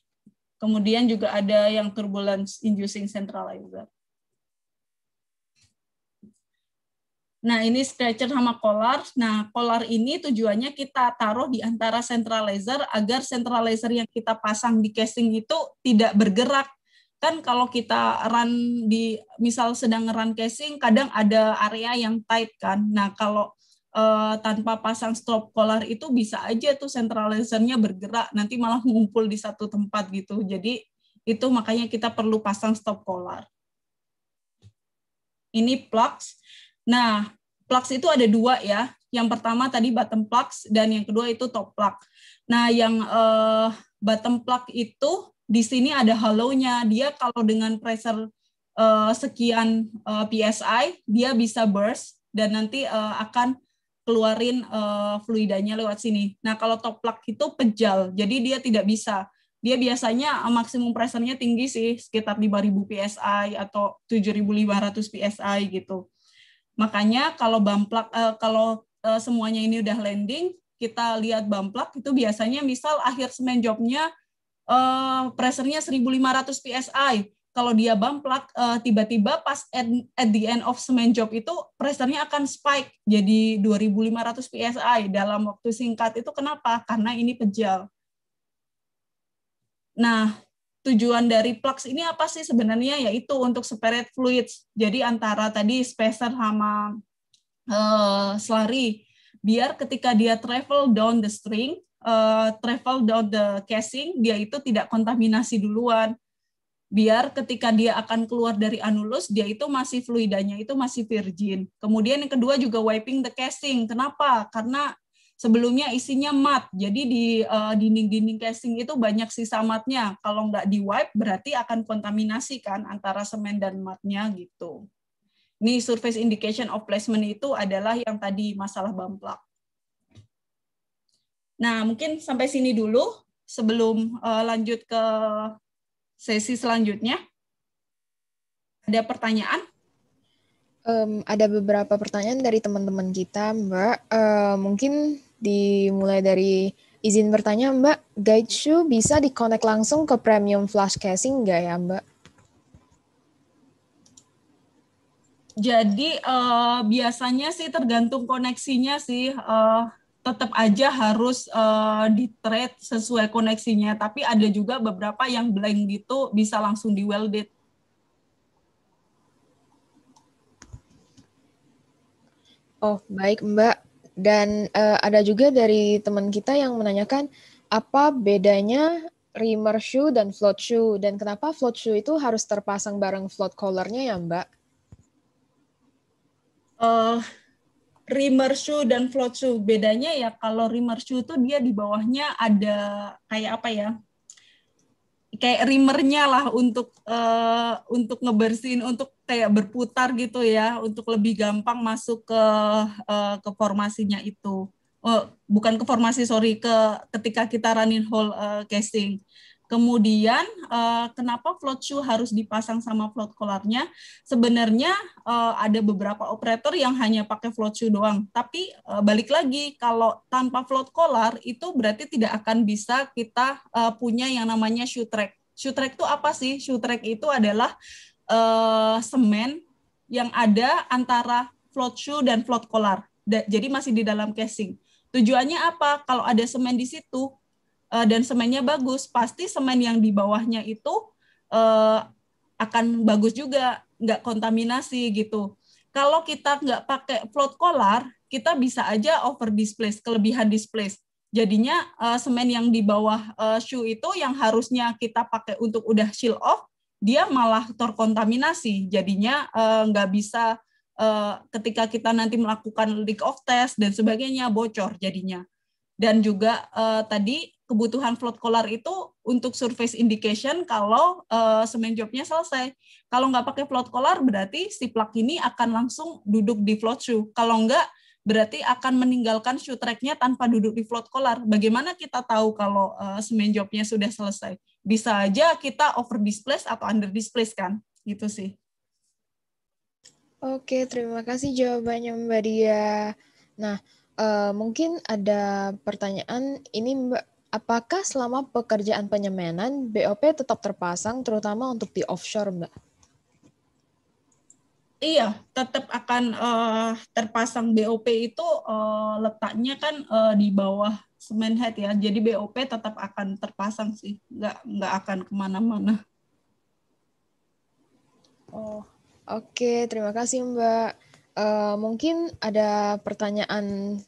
Kemudian juga ada yang turbulence inducing centralizer. Nah, ini stretcher sama collar. Nah, collar ini tujuannya kita taruh di antara centralizer agar centralizer yang kita pasang di casing itu tidak bergerak kan kalau kita run di misal sedang run casing kadang ada area yang tight kan nah kalau uh, tanpa pasang stop collar itu bisa aja tuh centralizernya bergerak nanti malah (laughs) ngumpul di satu tempat gitu jadi itu makanya kita perlu pasang stop collar ini plugs nah plugs itu ada dua ya yang pertama tadi bottom plugs dan yang kedua itu top plug nah yang uh, bottom plug itu di sini ada halonya. Dia kalau dengan pressure uh, sekian uh, eh, psi, dia bisa burst dan nanti uh, akan keluarin uh, fluidanya lewat sini. Nah, kalau top plug itu pejal, jadi dia tidak bisa. Dia biasanya uh, maksimum pressure tinggi sih, sekitar 5000 psi atau 7500 psi gitu. Makanya kalau bamplak uh, kalau uh, semuanya ini udah landing, kita lihat bamplak itu biasanya misal akhir semen jobnya uh, pressure-nya 1500 PSI. Kalau dia bang uh, eh, tiba-tiba pas at, at the end of semen job itu pressure-nya akan spike jadi 2500 PSI dalam waktu singkat. Itu kenapa? Karena ini pejal. Nah, tujuan dari plugs ini apa sih sebenarnya? Yaitu untuk separate fluids. Jadi antara tadi spacer sama uh, slurry. Biar ketika dia travel down the string, Eh, travel down the casing dia itu tidak kontaminasi duluan biar ketika dia akan keluar dari anulus dia itu masih fluidanya itu masih virgin. Kemudian yang kedua juga wiping the casing. Kenapa? Karena sebelumnya isinya mat. Jadi di uh, dinding-dinding casing itu banyak sisa matnya. Kalau nggak di wipe berarti akan kontaminasi kan antara semen dan matnya gitu. Ini surface indication of placement itu adalah yang tadi masalah bumplak. Nah, mungkin sampai sini dulu sebelum uh, lanjut ke sesi selanjutnya. Ada pertanyaan? Um, ada beberapa pertanyaan dari teman-teman kita, Mbak. Uh, mungkin dimulai dari izin bertanya, Mbak. Guide Shoe bisa dikonek langsung ke premium flash casing nggak ya, Mbak? Jadi uh, biasanya sih tergantung koneksinya sih. Uh, tetap aja harus uh, di trade sesuai koneksinya tapi ada juga beberapa yang blank gitu bisa langsung di welded oh baik mbak dan uh, ada juga dari teman kita yang menanyakan apa bedanya reamer shoe dan float shoe dan kenapa float shoe itu harus terpasang bareng float collarnya ya mbak uh, rimmer shoe dan float Bedanya ya kalau rimmer shoe tuh dia di bawahnya ada kayak apa ya? Kayak rimernya lah untuk uh, untuk ngebersihin, untuk kayak berputar gitu ya, untuk lebih gampang masuk ke uh, ke formasinya itu. Oh, bukan ke formasi sorry ke ketika kita running hole uh, eh, casing. Kemudian eh, kenapa float shoe harus dipasang sama float collarnya? Sebenarnya eh, ada beberapa operator yang hanya pakai float shoe doang. Tapi eh, balik lagi kalau tanpa float collar itu berarti tidak akan bisa kita punya yang namanya shoe track. Shoe track itu apa sih? Shoe track itu adalah semen yang ada antara float shoe dan float collar. jadi masih di dalam casing. Tujuannya apa? Kalau ada semen di situ, uh, dan semennya bagus, pasti semen yang di bawahnya itu uh, akan bagus juga, nggak kontaminasi gitu. Kalau kita nggak pakai float collar, kita bisa aja over displace, kelebihan displace. Jadinya uh, semen yang di bawah uh, shoe itu yang harusnya kita pakai untuk udah shield off, dia malah terkontaminasi. Jadinya uh, nggak bisa uh, ketika kita nanti melakukan leak off test dan sebagainya bocor jadinya. Dan juga uh, tadi kebutuhan float collar itu untuk surface indication kalau uh, semen jobnya selesai. Kalau nggak pakai float collar berarti si plug ini akan langsung duduk di float shoe. Kalau nggak berarti akan meninggalkan shoe tracknya tanpa duduk di float collar. Bagaimana kita tahu kalau uh, semen jobnya sudah selesai? Bisa aja kita over displace atau under displace kan? Gitu sih. Oke, terima kasih jawabannya Mbak Dia. Nah, uh, mungkin ada pertanyaan ini Mbak Apakah selama pekerjaan penyemenan, BOP tetap terpasang terutama untuk di offshore, Mbak? Iya, tetap akan uh, terpasang BOP itu uh, letaknya kan uh, di bawah semen head ya. Jadi BOP tetap akan terpasang sih, nggak nggak akan kemana-mana. Oh, oke. Okay. Terima kasih Mbak. Uh, mungkin ada pertanyaan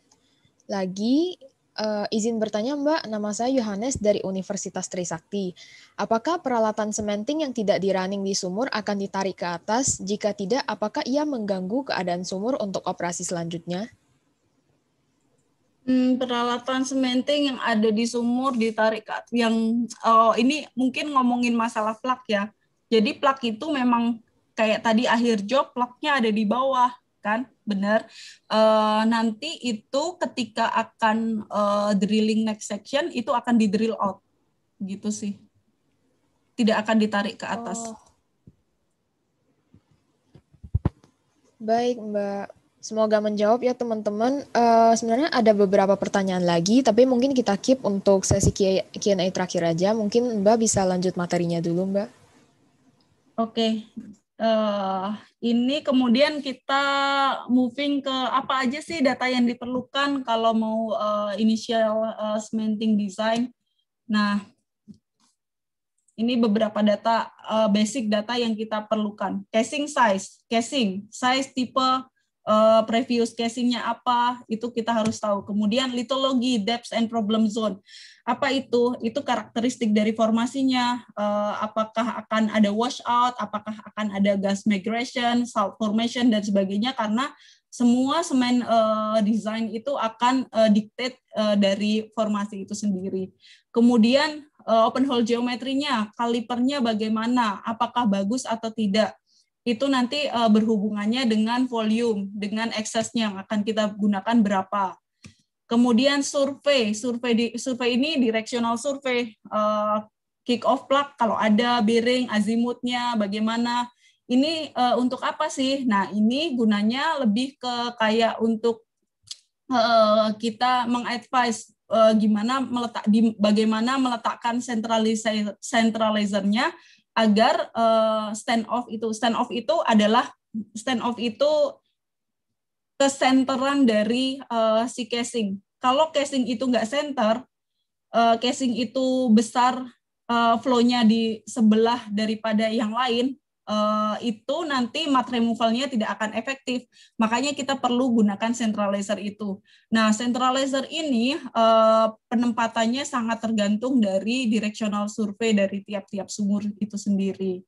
lagi Uh, izin bertanya Mbak, nama saya Yohanes dari Universitas Trisakti. Apakah peralatan sementing yang tidak dirunning di sumur akan ditarik ke atas? Jika tidak, apakah ia mengganggu keadaan sumur untuk operasi selanjutnya? Hmm, peralatan sementing yang ada di sumur ditarik ke atas. Yang uh, ini mungkin ngomongin masalah plak ya. Jadi plak itu memang kayak tadi akhir job plaknya ada di bawah kan benar. Uh, eh, nanti itu ketika akan uh, drilling next section itu akan di drill out, gitu sih. Tidak akan ditarik ke atas. Oh. Baik Mbak, semoga menjawab ya teman-teman. Uh, sebenarnya ada beberapa pertanyaan lagi, tapi mungkin kita keep untuk sesi Q&A terakhir aja. Mungkin Mbak bisa lanjut materinya dulu Mbak. Oke, Uh, ini kemudian kita moving ke apa aja sih data yang diperlukan kalau mau uh, initial uh, cementing design. Nah, ini beberapa data uh, basic data yang kita perlukan. Casing size, casing size tipe uh, previous casingnya apa itu kita harus tahu. Kemudian litologi, depth and problem zone. Apa itu? Itu karakteristik dari formasinya. Eh, apakah akan ada washout? Apakah akan ada gas migration, salt formation, dan sebagainya? Karena semua semen uh, eh, desain itu akan uh, dictate uh, dari formasi itu sendiri. Kemudian uh, open hole geometrinya, kalipernya bagaimana, apakah bagus atau tidak. Itu nanti uh, berhubungannya dengan volume, dengan eksesnya yang akan kita gunakan berapa. Kemudian survei, survei di survei ini directional survei uh, kick off plug kalau ada bearing azimutnya bagaimana ini uh, untuk apa sih? Nah, ini gunanya lebih ke kayak untuk uh, kita mengadvise uh, gimana meletak di bagaimana meletakkan centralizer centralizernya agar uh, stand off itu stand off itu adalah stand off itu kesenteran dari uh, si casing. Kalau casing itu nggak center, uh, casing itu besar uh, flow-nya di sebelah daripada yang lain, uh, itu nanti mat removalnya tidak akan efektif. Makanya kita perlu gunakan centralizer itu. Nah, centralizer ini uh, penempatannya sangat tergantung dari directional survey dari tiap-tiap sumur itu sendiri.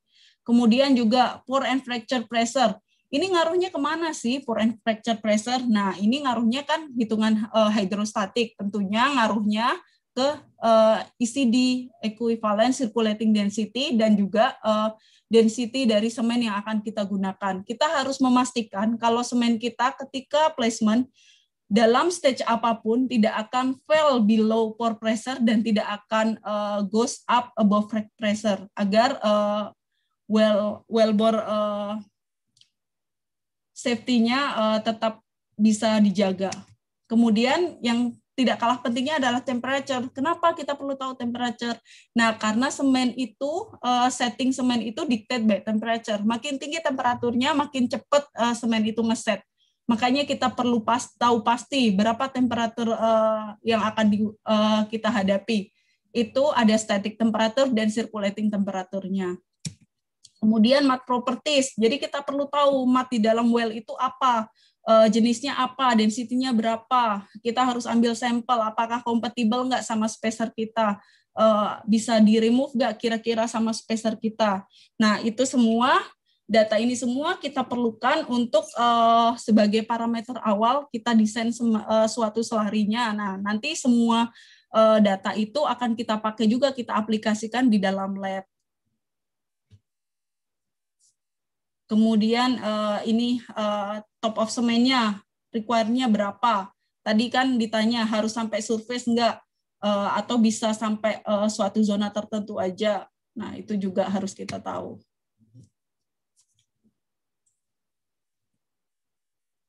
Kemudian juga pore and fracture pressure ini ngaruhnya kemana sih pore and fracture pressure? Nah, ini ngaruhnya kan hitungan uh, hidrostatik, tentunya ngaruhnya ke uh, eh, e di equivalent circulating density dan juga uh, density dari semen yang akan kita gunakan. Kita harus memastikan kalau semen kita ketika placement dalam stage apapun tidak akan fail below pore pressure dan tidak akan uh, goes up above fracture pressure agar uh, well bore uh, safety-nya uh, tetap bisa dijaga. Kemudian yang tidak kalah pentingnya adalah temperature. Kenapa kita perlu tahu temperature? Nah, karena semen itu uh, setting semen itu dictate by temperature. Makin tinggi temperaturnya, makin cepat uh, eh, semen itu ngeset. Makanya kita perlu pas tahu pasti berapa temperatur uh, yang akan di, uh, kita hadapi. Itu ada static temperature dan circulating temperaturnya. Kemudian mat properties. Jadi kita perlu tahu mat di dalam well itu apa, eh, jenisnya apa, densitinya berapa. Kita harus ambil sampel apakah kompatibel nggak sama spacer kita. Eh, bisa di remove nggak kira-kira sama spacer kita. Nah itu semua data ini semua kita perlukan untuk uh, sebagai parameter awal kita desain uh, suatu selarinya. Nah, nanti semua uh, data itu akan kita pakai juga kita aplikasikan di dalam lab. kemudian uh, ini uh, top of semennya require berapa. Tadi kan ditanya harus sampai surface enggak uh, eh, atau bisa sampai uh, suatu zona tertentu aja. Nah, itu juga harus kita tahu.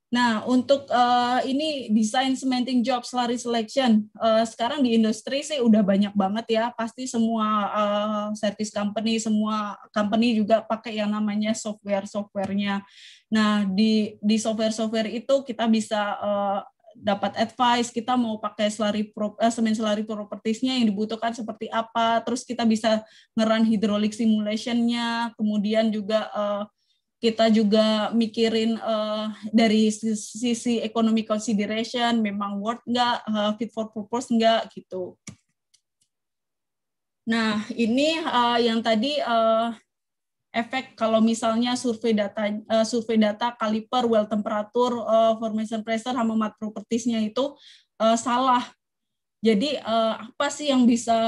Nah, untuk uh, ini desain cementing job slurry selection, uh, sekarang di industri sih udah banyak banget ya. Pasti semua uh, service company, semua company juga pakai yang namanya software-softwarenya. Nah, di di software-software itu kita bisa uh, dapat advice kita mau pakai slurry pro, uh, semen slurry propertiesnya yang dibutuhkan seperti apa terus kita bisa ngeran hidrolik simulationnya kemudian juga uh, kita juga mikirin uh, dari sisi, ekonomi consideration memang worth nggak uh, fit for purpose nggak gitu nah ini uh, yang tadi uh, efek kalau misalnya survei data uh, survei data kaliper well temperature uh, formation pressure sama mat propertiesnya itu uh, salah jadi uh, apa sih yang bisa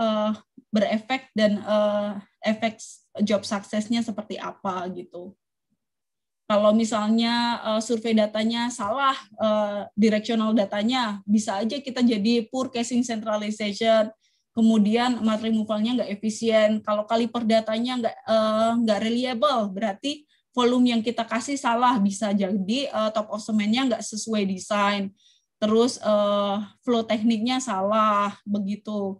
uh, berefek dan uh, efek job suksesnya seperti apa gitu. Kalau misalnya uh, survei datanya salah, uh, directional datanya, bisa aja kita jadi poor casing centralization, kemudian materialnya nggak efisien. Kalau kaliper datanya nggak uh, nggak reliable, berarti volume yang kita kasih salah, bisa jadi uh, top of semennya nggak sesuai desain, terus uh, flow tekniknya salah, begitu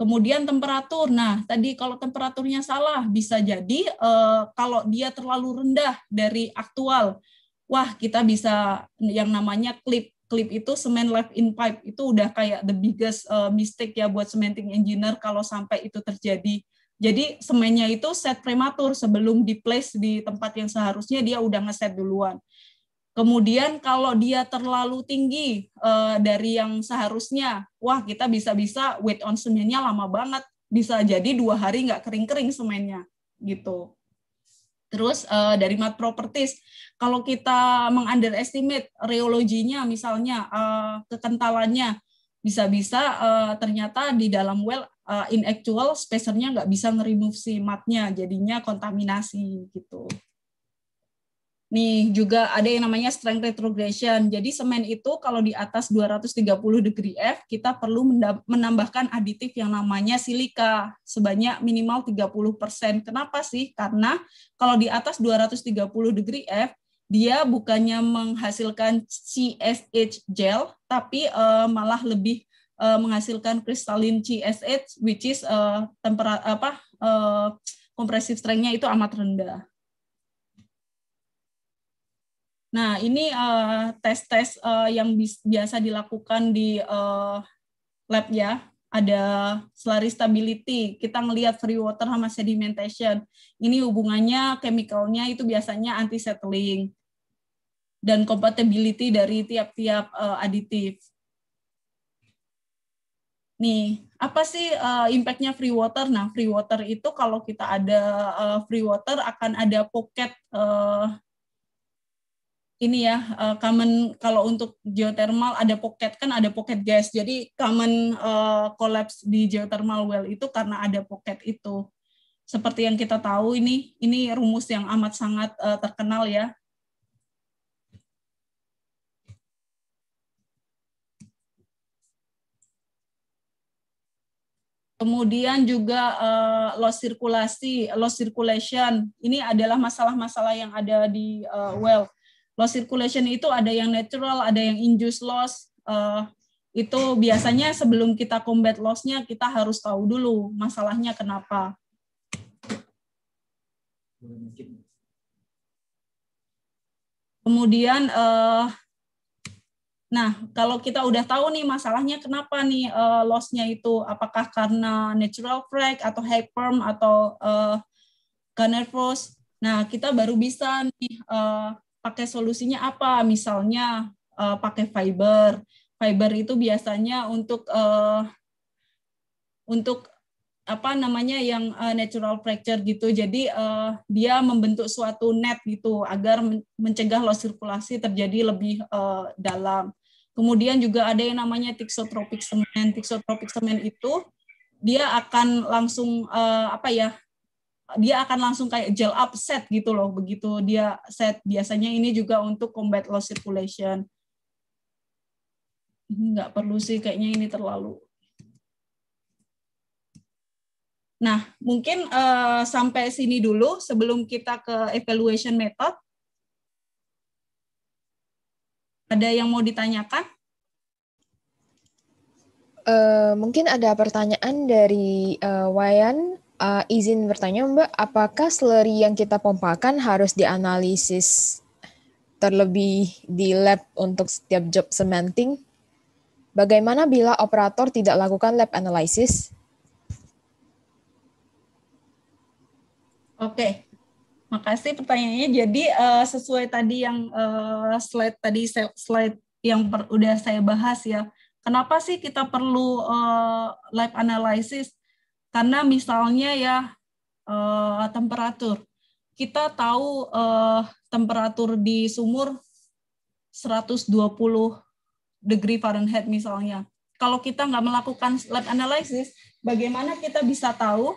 Kemudian temperatur. Nah, tadi kalau temperaturnya salah bisa jadi eh, kalau dia terlalu rendah dari aktual, wah kita bisa yang namanya clip. Clip itu semen left in pipe itu udah kayak the biggest uh, mistake ya buat cementing engineer kalau sampai itu terjadi. Jadi semennya itu set prematur sebelum di place di tempat yang seharusnya dia udah ngeset duluan. Kemudian kalau dia terlalu tinggi uh, dari yang seharusnya, wah kita bisa-bisa wait on semennya lama banget, bisa jadi dua hari nggak kering-kering semennya gitu. Terus uh, dari mat properties, kalau kita mengunderestimate reologinya misalnya uh, kekentalannya, bisa-bisa uh, ternyata di dalam well uh, in actual spacernya nggak bisa nge-remove si matnya, jadinya kontaminasi gitu. Nih juga ada yang namanya strength retrogression. Jadi semen itu kalau di atas 230 degree F kita perlu menambahkan aditif yang namanya silika sebanyak minimal 30%. Kenapa sih? Karena kalau di atas 230 degree F dia bukannya menghasilkan CSH gel tapi uh, malah lebih uh, menghasilkan kristalin CSH which is uh, tempera apa uh, kompresif strength-nya itu amat rendah. Nah, ini eh, tes-tes uh, uh, yang biasa dilakukan di uh, lab ya. Ada slurry stability, kita melihat free water sama sedimentation. Ini hubungannya chemicalnya itu biasanya anti settling dan compatibility dari tiap-tiap uh, aditif. Nih, apa sih uh, impact-nya free water? Nah, free water itu kalau kita ada uh, free water akan ada pocket uh, ini ya uh, common kalau untuk geothermal ada pocket kan ada pocket gas jadi common uh, collapse di geothermal well itu karena ada pocket itu seperti yang kita tahu ini ini rumus yang amat sangat uh, terkenal ya Kemudian juga uh, loss sirkulasi, loss circulation. Ini adalah masalah-masalah yang ada di uh, well loss circulation itu ada yang natural, ada yang induced loss. Uh, itu biasanya sebelum kita combat loss-nya kita harus tahu dulu masalahnya kenapa. Kemudian uh, Nah, kalau kita udah tahu nih masalahnya kenapa nih uh, loss-nya itu apakah karena natural crack atau hyperm atau uh, Nah, kita baru bisa nih uh, pakai solusinya apa? Misalnya uh, pakai fiber. Fiber itu biasanya untuk uh, untuk apa namanya yang uh, natural fracture gitu. Jadi uh, dia membentuk suatu net gitu agar mencegah loh sirkulasi terjadi lebih uh, dalam. Kemudian juga ada yang namanya tixotropic semen. Tixotropic semen itu dia akan langsung uh, apa ya dia akan langsung kayak gel up set gitu loh begitu dia set biasanya ini juga untuk combat loss circulation nggak perlu sih kayaknya ini terlalu nah mungkin uh, sampai sini dulu sebelum kita ke evaluation method ada yang mau ditanyakan uh, mungkin ada pertanyaan dari uh, Wayan Uh, izin bertanya Mbak, apakah slurry yang kita pompakan harus dianalisis terlebih di lab untuk setiap job cementing? Bagaimana bila operator tidak lakukan lab analysis? Oke, okay. makasih pertanyaannya. Jadi uh, sesuai tadi yang uh, slide tadi slide yang per, udah saya bahas ya, kenapa sih kita perlu uh, lab analysis? Karena misalnya ya uh, temperatur. Kita tahu uh, temperatur di sumur 120 degree Fahrenheit misalnya. Kalau kita nggak melakukan lab analysis, bagaimana kita bisa tahu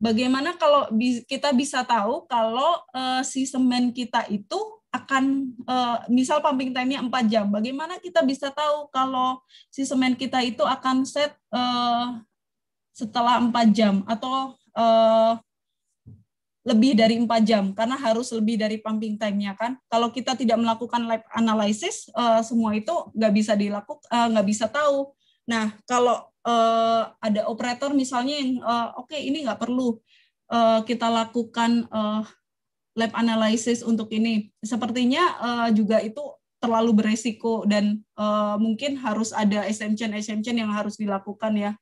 Bagaimana kalau kita bisa tahu kalau uh, si semen kita itu akan uh, misal pumping time-nya 4 jam. Bagaimana kita bisa tahu kalau si semen kita itu akan set uh, setelah 4 jam atau uh, lebih dari 4 jam karena harus lebih dari pumping time-nya kan. Kalau kita tidak melakukan live analysis uh, semua itu nggak bisa dilakukan uh, nggak bisa tahu. Nah, kalau uh, ada operator misalnya yang uh, oke okay, ini nggak perlu uh, kita lakukan uh, lab analysis untuk ini. Sepertinya uh, juga itu terlalu beresiko dan uh, mungkin harus ada exemption exemption yang harus dilakukan ya.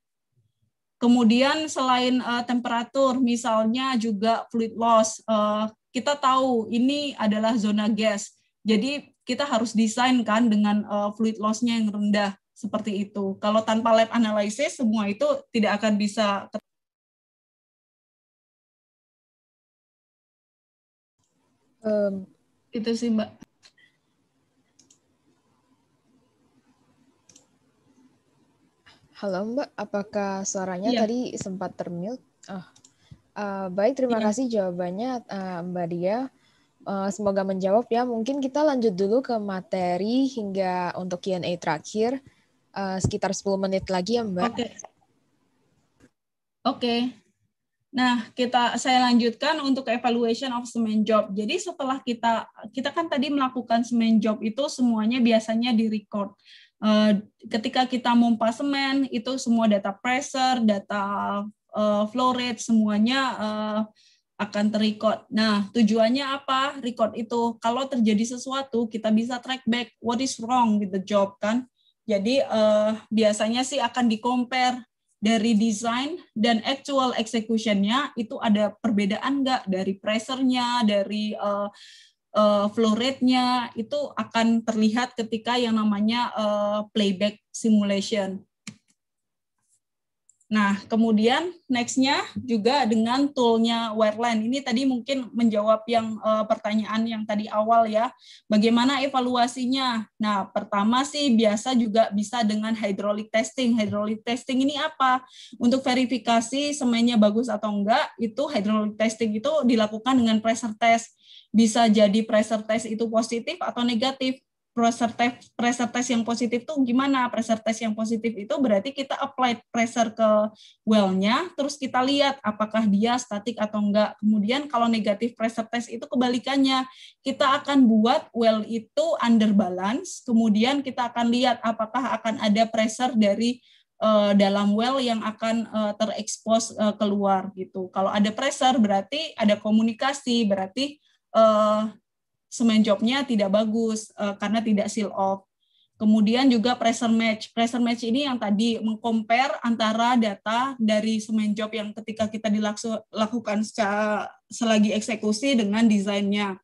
Kemudian selain uh, temperatur, misalnya juga fluid loss, uh, kita tahu ini adalah zona gas. Jadi kita harus desain kan dengan uh, fluid lossnya yang rendah seperti itu. Kalau tanpa lab analysis semua itu tidak akan bisa um, itu sih mbak halo mbak apakah suaranya ya. tadi sempat termute oh. uh, baik terima ya. kasih jawabannya uh, mbak dia uh, semoga menjawab ya mungkin kita lanjut dulu ke materi hingga untuk Q&A terakhir uh, sekitar 10 menit lagi ya mbak oke okay. oke okay. Nah, kita saya lanjutkan untuk evaluation of semen job. Jadi setelah kita kita kan tadi melakukan semen job itu semuanya biasanya di record. Eh, ketika kita pompa semen itu semua data pressure, data eh, flow rate semuanya eh, akan terrecord. Nah, tujuannya apa? Record itu kalau terjadi sesuatu kita bisa track back what is wrong with the job kan. Jadi eh, biasanya sih akan di compare dari desain dan actual execution-nya itu ada perbedaan nggak dari pressernya, dari uh, uh, flow rate-nya itu akan terlihat ketika yang namanya uh, playback simulation. Nah, kemudian next-nya juga dengan toolnya Wireline. Ini tadi mungkin menjawab yang uh, pertanyaan yang tadi awal ya. Bagaimana evaluasinya? Nah, pertama sih biasa juga bisa dengan hydraulic testing. Hydraulic testing ini apa? Untuk verifikasi semennya bagus atau enggak, itu hydraulic testing itu dilakukan dengan pressure test bisa jadi pressure test itu positif atau negatif pressure test pressure test yang positif tuh gimana pressure test yang positif itu berarti kita apply pressure ke wellnya terus kita lihat apakah dia statik atau enggak kemudian kalau negatif pressure test itu kebalikannya kita akan buat well itu under balance kemudian kita akan lihat apakah akan ada pressure dari uh, dalam well yang akan uh, eh, terekspos uh, eh, keluar gitu. Kalau ada pressure berarti ada komunikasi, berarti uh, semen jobnya tidak bagus uh, karena tidak seal off. Kemudian juga pressure match. Pressure match ini yang tadi mengcompare antara data dari semen job yang ketika kita dilakukan secara selagi eksekusi dengan desainnya.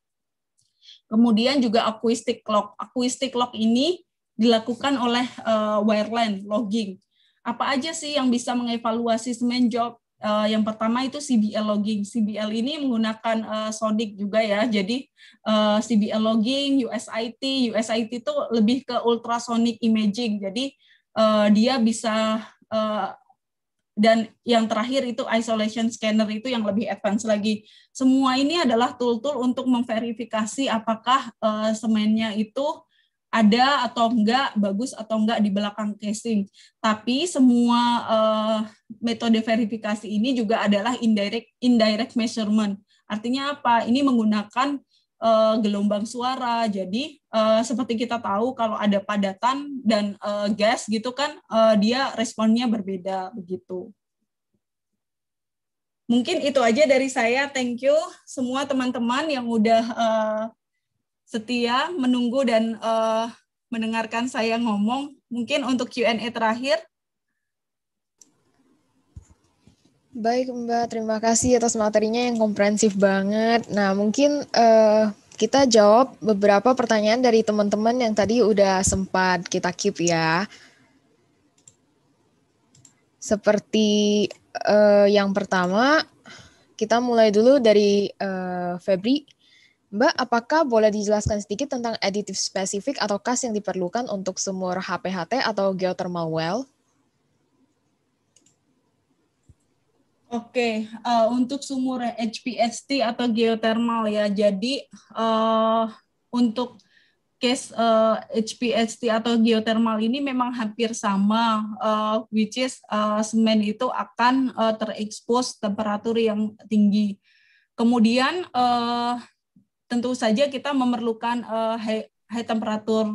Kemudian juga acoustic clock. Acoustic clock ini dilakukan oleh uh, wireline logging. Apa aja sih yang bisa mengevaluasi semen job? Uh, yang pertama itu CBL logging. CBL ini menggunakan uh, juga ya. Jadi uh, eh, CBL logging, USIT, USIT itu lebih ke ultrasonic imaging. Jadi uh, dia bisa uh, dan yang terakhir itu isolation scanner itu yang lebih advance lagi. Semua ini adalah tool-tool untuk memverifikasi apakah uh, semennya itu ada atau enggak bagus atau enggak di belakang casing. Tapi semua uh, metode verifikasi ini juga adalah indirect indirect measurement. Artinya apa? Ini menggunakan uh, gelombang suara. Jadi uh, seperti kita tahu kalau ada padatan dan uh, gas gitu kan uh, dia responnya berbeda begitu. Mungkin itu aja dari saya. Thank you semua teman-teman yang udah uh, setia menunggu dan uh, mendengarkan saya ngomong. Mungkin untuk Q&A terakhir. Baik Mbak, terima kasih atas materinya yang komprehensif banget. Nah mungkin uh, kita jawab beberapa pertanyaan dari teman-teman yang tadi udah sempat kita keep ya. Seperti uh, yang pertama, kita mulai dulu dari uh, Febri. Mbak, apakah boleh dijelaskan sedikit tentang additive spesifik atau kas yang diperlukan untuk sumur HPHT atau geothermal well? Oke, okay. uh, eh, untuk sumur HPST atau geothermal ya, jadi uh, untuk case uh, HPST atau geothermal ini memang hampir sama, uh, which is uh, semen itu akan uh, terekspos temperatur yang tinggi. Kemudian uh, tentu saja kita memerlukan uh, eh, high, high temperature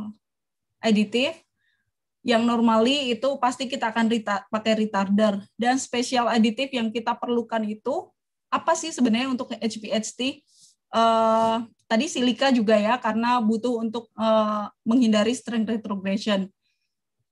additive yang normally itu pasti kita akan reta, pakai retarder dan special additive yang kita perlukan itu apa sih sebenarnya untuk HPHT? Uh, eh, tadi silika juga ya karena butuh untuk uh, menghindari strength retrogression.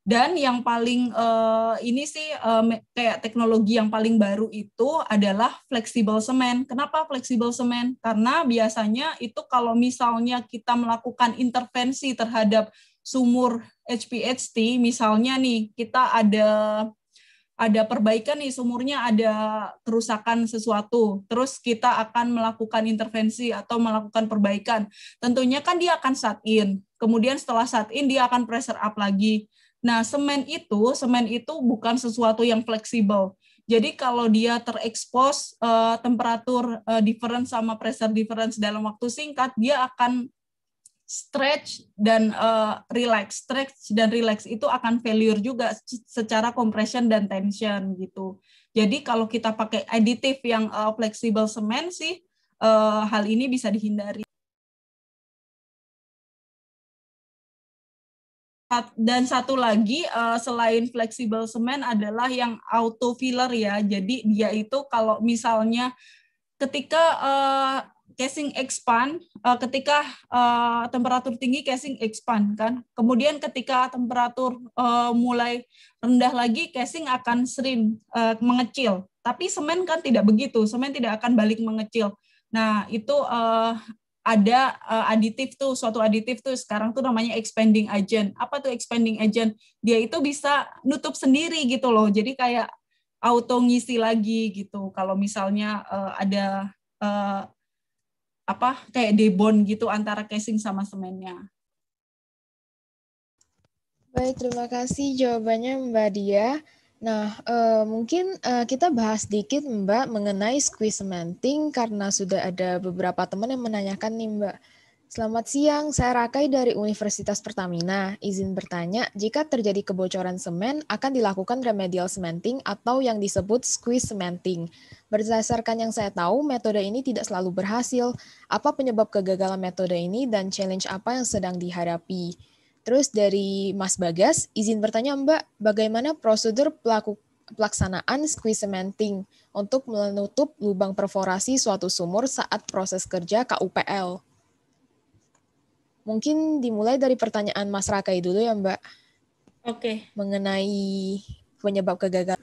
Dan yang paling uh, ini sih uh, kayak teknologi yang paling baru itu adalah fleksibel semen. Kenapa fleksibel semen? Karena biasanya itu kalau misalnya kita melakukan intervensi terhadap sumur HPHT, misalnya nih kita ada ada perbaikan nih sumurnya ada kerusakan sesuatu terus kita akan melakukan intervensi atau melakukan perbaikan tentunya kan dia akan sat in kemudian setelah sat in dia akan pressure up lagi Nah, semen itu, semen itu bukan sesuatu yang fleksibel. Jadi kalau dia terekspos uh, eh, temperatur uh, difference sama pressure difference dalam waktu singkat, dia akan stretch dan uh, relax, stretch dan relax itu akan failure juga secara compression dan tension gitu. Jadi kalau kita pakai aditif yang uh, fleksibel semen sih uh, hal ini bisa dihindari. dan satu lagi eh, selain fleksibel semen adalah yang auto filler ya. Jadi dia itu kalau misalnya ketika eh, casing expand, eh, ketika temperatur tinggi casing expand kan. Kemudian ketika temperatur mulai rendah lagi casing akan shrink mengecil. Tapi semen kan tidak begitu. Semen tidak akan balik mengecil. Nah, itu ada uh, eh, aditif tuh suatu aditif tuh sekarang tuh namanya expanding agent. Apa tuh expanding agent? Dia itu bisa nutup sendiri gitu loh. Jadi kayak auto ngisi lagi gitu. Kalau misalnya uh, ada uh, apa kayak debon gitu antara casing sama semennya. Baik, terima kasih jawabannya Mbak Dia. Nah, uh, mungkin uh, kita bahas sedikit Mbak mengenai squeeze cementing karena sudah ada beberapa teman yang menanyakan nih Mbak. Selamat siang, saya Rakai dari Universitas Pertamina. Izin bertanya, jika terjadi kebocoran semen, akan dilakukan remedial sementing atau yang disebut squeeze cementing. Berdasarkan yang saya tahu, metode ini tidak selalu berhasil. Apa penyebab kegagalan metode ini dan challenge apa yang sedang dihadapi? Terus dari Mas Bagas, izin bertanya Mbak, bagaimana prosedur pelaku pelaksanaan squeeze cementing untuk menutup lubang perforasi suatu sumur saat proses kerja KUPL? Mungkin dimulai dari pertanyaan Mas Rakai dulu ya Mbak. Oke. Okay. Mengenai penyebab kegagalan.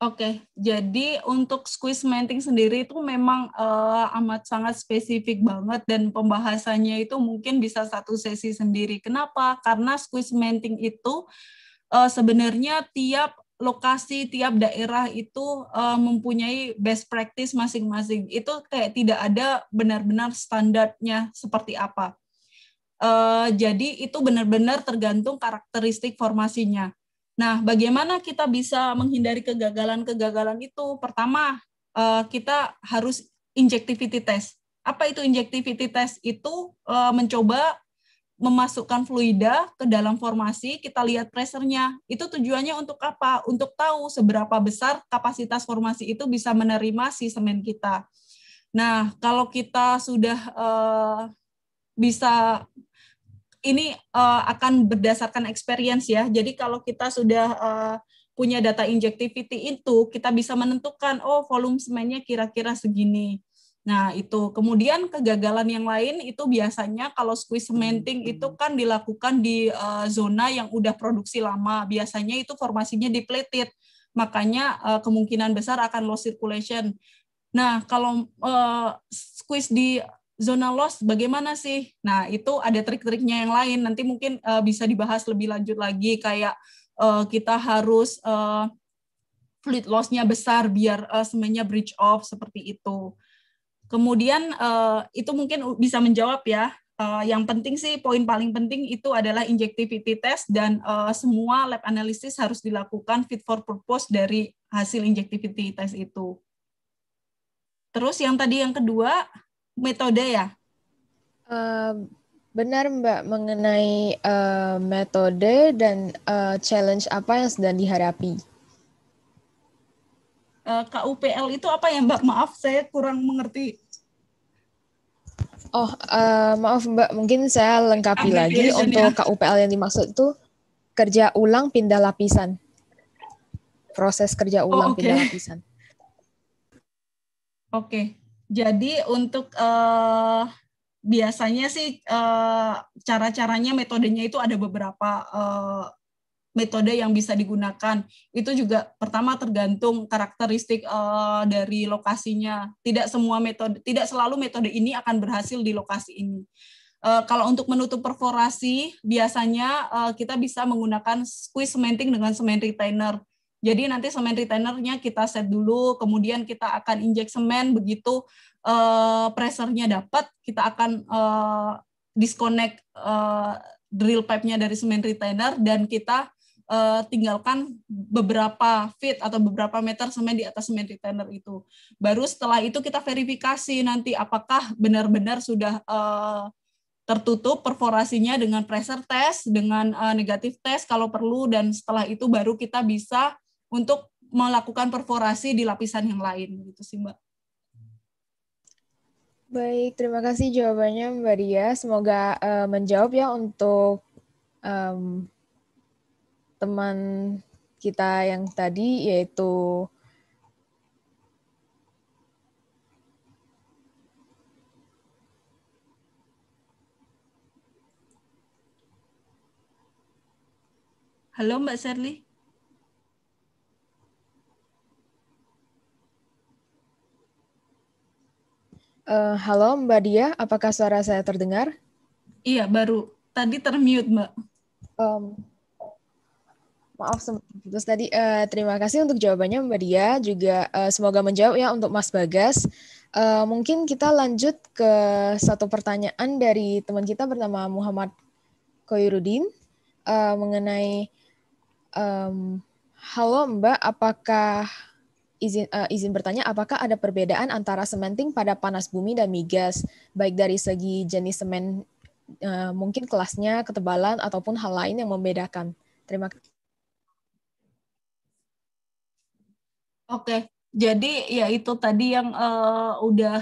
Oke, jadi untuk squeeze mating sendiri itu memang uh, amat sangat spesifik banget dan pembahasannya itu mungkin bisa satu sesi sendiri. Kenapa? Karena squeeze mating itu uh, sebenarnya tiap lokasi tiap daerah itu uh, mempunyai best practice masing-masing. Itu kayak tidak ada benar-benar standarnya seperti apa. Uh, jadi itu benar-benar tergantung karakteristik formasinya Nah, bagaimana kita bisa menghindari kegagalan-kegagalan itu? Pertama, eh, kita harus injectivity test. Apa itu injectivity test? Itu eh, mencoba memasukkan fluida ke dalam formasi, kita lihat pressernya. Itu tujuannya untuk apa? Untuk tahu seberapa besar kapasitas formasi itu bisa menerima si semen kita. Nah, kalau kita sudah eh, bisa ini uh, akan berdasarkan experience ya. Jadi kalau kita sudah uh, punya data injectivity itu, kita bisa menentukan oh volume semennya kira-kira segini. Nah, itu. Kemudian kegagalan yang lain itu biasanya kalau squeeze cementing itu hmm. kan dilakukan di uh, zona yang udah produksi lama. Biasanya itu formasinya depleted. Makanya uh, kemungkinan besar akan low circulation. Nah, kalau uh, squeeze di zona loss bagaimana sih? Nah, itu ada trik-triknya yang lain. Nanti mungkin uh, bisa dibahas lebih lanjut lagi kayak uh, kita harus uh, eh, fluid loss-nya besar biar uh, semuanya bridge off seperti itu. Kemudian uh, itu mungkin bisa menjawab ya. Uh, yang penting sih poin paling penting itu adalah injectivity test dan uh, semua lab analisis harus dilakukan fit for purpose dari hasil injectivity test itu. Terus yang tadi yang kedua metode ya? Uh, benar Mbak mengenai uh, metode dan uh, challenge apa yang sedang dihadapi. Uh, eh, KUPL itu apa ya Mbak? Maaf saya kurang mengerti. Oh uh, maaf Mbak, mungkin saya lengkapi lagi ya. untuk ya. KUPL yang dimaksud itu kerja ulang pindah lapisan. Proses kerja oh, ulang oh, okay. pindah lapisan. Oke. Okay. Jadi untuk uh, biasanya sih uh, cara-caranya metodenya itu ada beberapa uh, metode yang bisa digunakan. Itu juga pertama tergantung karakteristik uh, dari lokasinya. Tidak semua metode, tidak selalu metode ini akan berhasil di lokasi ini. Uh, kalau untuk menutup perforasi, biasanya uh, kita bisa menggunakan squeeze cementing dengan cement retainer. Jadi nanti semen retainernya kita set dulu, kemudian kita akan injek semen begitu uh, eh, pressernya dapat, kita akan uh, disconnect uh, drill pipe-nya dari semen retainer dan kita uh, tinggalkan beberapa feet atau beberapa meter semen di atas semen retainer itu. Baru setelah itu kita verifikasi nanti apakah benar-benar sudah uh, tertutup perforasinya dengan pressure test, dengan uh, negatif test kalau perlu dan setelah itu baru kita bisa untuk melakukan perforasi di lapisan yang lain gitu sih Mbak. Baik, terima kasih jawabannya Mbak Ria. Semoga uh, menjawab ya untuk um, teman kita yang tadi yaitu Halo Mbak Serli. Uh, halo Mbak Dia, apakah suara saya terdengar? Iya, baru. Tadi termute, Mbak. Um, maaf, terus tadi uh, terima kasih untuk jawabannya Mbak Dia, juga uh, semoga menjawab ya untuk Mas Bagas. Uh, mungkin kita lanjut ke satu pertanyaan dari teman kita bernama Muhammad Koyrudin uh, mengenai um, halo Mbak, apakah izin uh, izin bertanya apakah ada perbedaan antara sementing pada panas bumi dan migas baik dari segi jenis semen uh, mungkin kelasnya ketebalan ataupun hal lain yang membedakan terima kasih oke jadi ya itu tadi yang uh, udah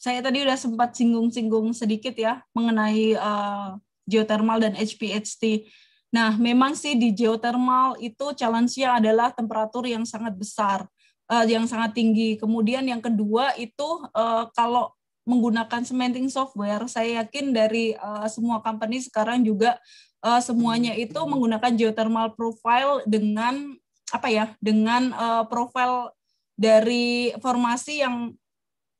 saya tadi udah sempat singgung-singgung sedikit ya mengenai uh, geothermal dan HPHT Nah, memang sih di geothermal itu challenge-nya adalah temperatur yang sangat besar uh, yang sangat tinggi. Kemudian yang kedua itu uh, kalau menggunakan cementing software, saya yakin dari uh, semua company sekarang juga uh, semuanya itu menggunakan geothermal profile dengan apa ya? Dengan uh, profil dari formasi yang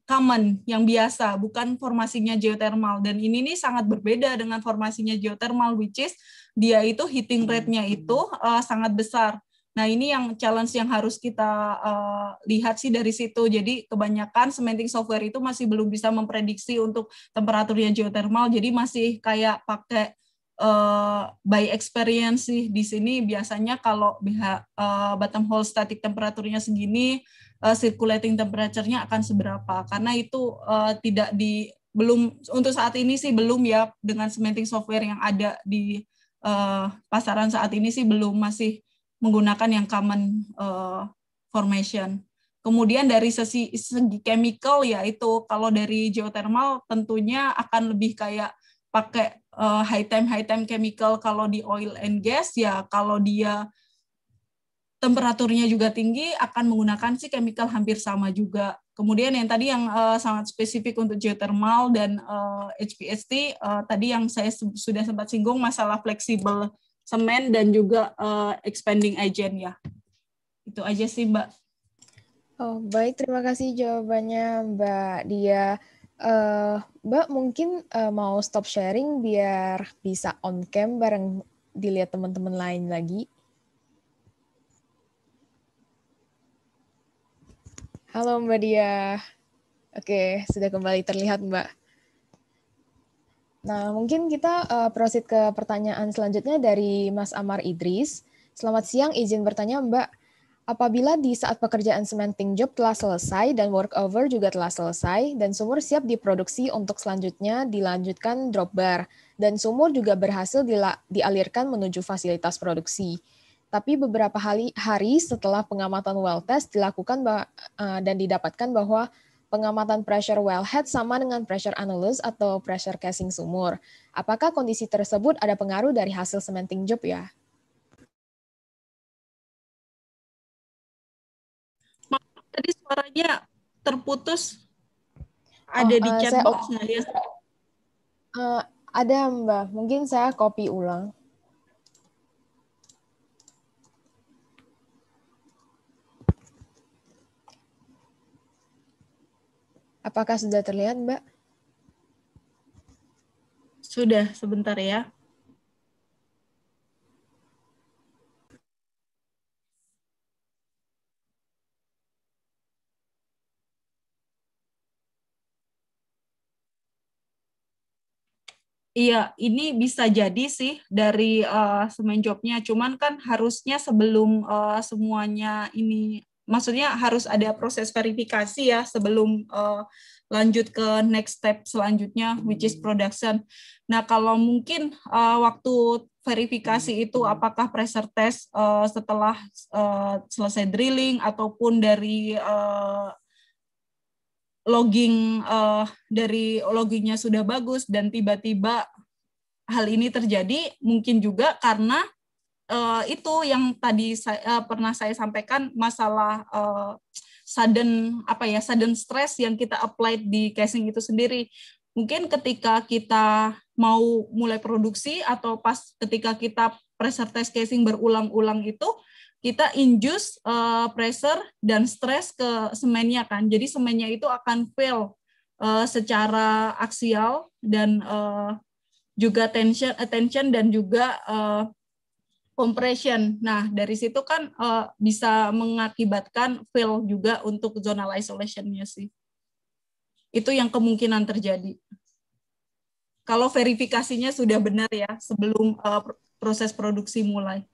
common, yang biasa, bukan formasinya geothermal. Dan ini nih sangat berbeda dengan formasinya geothermal, which is dia itu heating rate-nya itu uh, sangat besar. Nah, ini yang challenge yang harus kita uh, lihat sih dari situ. Jadi, kebanyakan cementing software itu masih belum bisa memprediksi untuk temperaturnya geothermal. Jadi, masih kayak pakai uh, by experience sih di sini biasanya kalau BH, eh, uh, bottom hole static temperaturnya segini, uh, circulating temperature-nya akan seberapa. Karena itu uh, tidak di belum untuk saat ini sih belum ya dengan cementing software yang ada di uh, pasaran saat ini sih belum masih menggunakan yang common uh, formation. Kemudian dari sesi segi chemical ya itu kalau dari geothermal tentunya akan lebih kayak pakai uh, high time high time chemical kalau di oil and gas ya kalau dia temperaturnya juga tinggi akan menggunakan si chemical hampir sama juga. Kemudian yang tadi yang uh, sangat spesifik untuk geothermal dan uh, HPST uh, tadi yang saya sudah sempat singgung masalah fleksibel semen dan juga uh, expanding agent ya. Itu aja sih Mbak. Oh, baik, terima kasih jawabannya Mbak Dia. Uh, Mbak mungkin uh, mau stop sharing biar bisa on cam bareng dilihat teman-teman lain lagi. Halo Mbak Dia. Oke, sudah kembali terlihat Mbak. Nah, mungkin kita uh, proceed ke pertanyaan selanjutnya dari Mas Amar Idris. Selamat siang, izin bertanya Mbak. Apabila di saat pekerjaan cementing job telah selesai dan workover juga telah selesai dan sumur siap diproduksi untuk selanjutnya dilanjutkan drop bar dan sumur juga berhasil dialirkan menuju fasilitas produksi. Tapi beberapa hari, setelah pengamatan well test dilakukan bah, eh, uh, dan didapatkan bahwa pengamatan pressure wellhead sama dengan pressure analysis atau pressure casing sumur. Apakah kondisi tersebut ada pengaruh dari hasil cementing job ya? Tadi suaranya terputus. Oh, ada oh, di eh, chat uh, box, saya, Uh, eh, ada, Mbak. Mungkin saya copy ulang. Apakah sudah terlihat, Mbak? Sudah, sebentar ya. Iya, ini bisa jadi sih dari uh, semen jobnya. Cuman kan harusnya sebelum uh, semuanya ini maksudnya harus ada proses verifikasi ya sebelum uh, lanjut ke next step selanjutnya which is hmm. production. Nah, kalau mungkin uh, waktu verifikasi hmm. itu apakah pressure test uh, setelah uh, selesai drilling ataupun dari uh, logging uh, dari loggingnya sudah bagus dan tiba-tiba hal ini terjadi mungkin juga karena Eh, itu yang tadi saya, uh, eh, pernah saya sampaikan masalah uh, sudden apa ya sudden stress yang kita apply di casing itu sendiri mungkin ketika kita mau mulai produksi atau pas ketika kita pressure test casing berulang-ulang itu kita induce uh, pressure dan stress ke semennya kan jadi semennya itu akan fail uh, secara aksial dan uh, juga tension attention dan juga uh, compression. Nah, dari situ kan uh, bisa mengakibatkan fail juga untuk zonal isolation-nya sih. Itu yang kemungkinan terjadi. Kalau verifikasinya sudah benar ya sebelum uh, proses produksi mulai.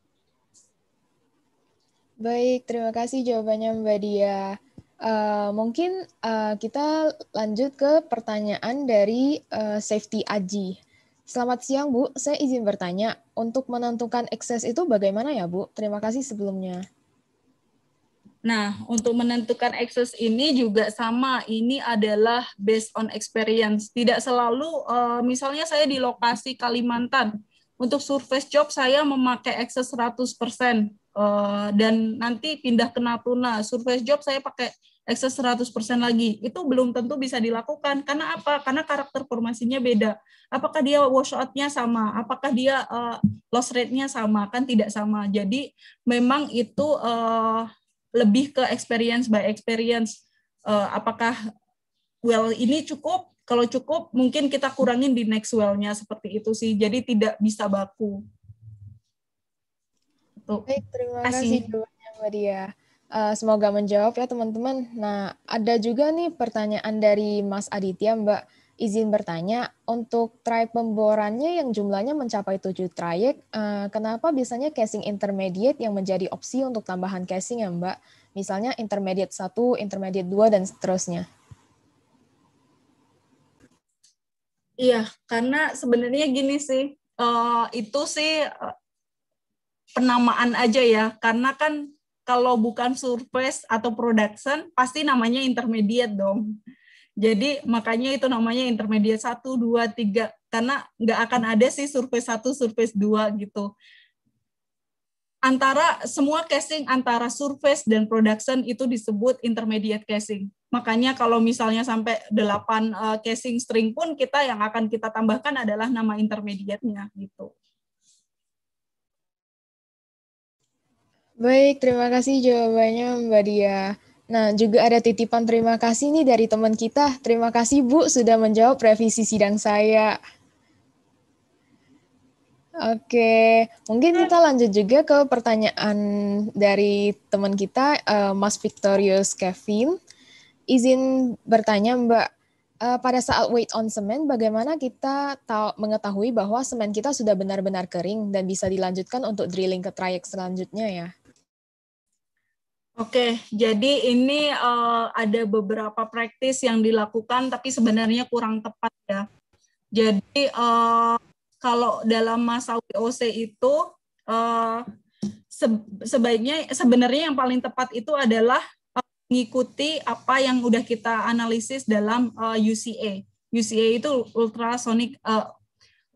Baik, terima kasih jawabannya Mbak Dia. Uh, mungkin uh, kita lanjut ke pertanyaan dari uh, Safety Aji. Selamat siang, Bu. Saya izin bertanya, untuk menentukan ekses itu bagaimana ya, Bu? Terima kasih sebelumnya. Nah, untuk menentukan ekses ini juga sama. Ini adalah based on experience. Tidak selalu, eh, misalnya saya di lokasi Kalimantan, untuk surface job saya memakai ekses 100%, eh, dan nanti pindah ke Natuna. Surface job saya pakai ekses 100% lagi. Itu belum tentu bisa dilakukan. Karena apa? Karena karakter formasinya beda. Apakah dia washout-nya sama? Apakah dia uh, loss rate-nya sama? Kan tidak sama. Jadi memang itu uh, lebih ke experience by experience. Uh, apakah well ini cukup? Kalau cukup mungkin kita kurangin di next well-nya seperti itu sih. Jadi tidak bisa baku. Tuh. Baik, terima kasih jawabannya Maria. Uh, semoga menjawab ya teman-teman. Nah, ada juga nih pertanyaan dari Mas Aditya, Mbak. Izin bertanya, untuk trayek pemborannya yang jumlahnya mencapai 7 trayek, uh, kenapa biasanya casing intermediate yang menjadi opsi untuk tambahan casing ya Mbak? Misalnya intermediate 1, intermediate 2, dan seterusnya. Iya, karena sebenarnya gini sih, uh, itu sih uh, penamaan aja ya, karena kan kalau bukan surface atau production pasti namanya intermediate dong. Jadi makanya itu namanya intermediate 1, 2, 3 karena nggak akan ada sih surface 1, surface 2 gitu. Antara semua casing antara surface dan production itu disebut intermediate casing. Makanya kalau misalnya sampai 8 eh, casing string pun kita yang akan kita tambahkan adalah nama intermediate-nya gitu. Baik, terima kasih jawabannya Mbak Dia. Nah, juga ada titipan terima kasih nih dari teman kita. Terima kasih Bu sudah menjawab revisi sidang saya. Oke, mungkin kita lanjut juga ke pertanyaan dari teman kita, uh, Mas Victorius Kevin. Izin bertanya Mbak, eh, pada saat wait on semen, bagaimana kita tahu, mengetahui bahwa semen kita sudah benar-benar kering dan bisa dilanjutkan untuk drilling ke trayek selanjutnya ya? Oke, jadi ini uh, ada beberapa praktis yang dilakukan, tapi sebenarnya kurang tepat ya. Jadi uh, kalau dalam masa WOC itu uh, se sebaiknya sebenarnya yang paling tepat itu adalah uh, mengikuti apa yang udah kita analisis dalam uh, UCA. UCA itu ultrasonic uh,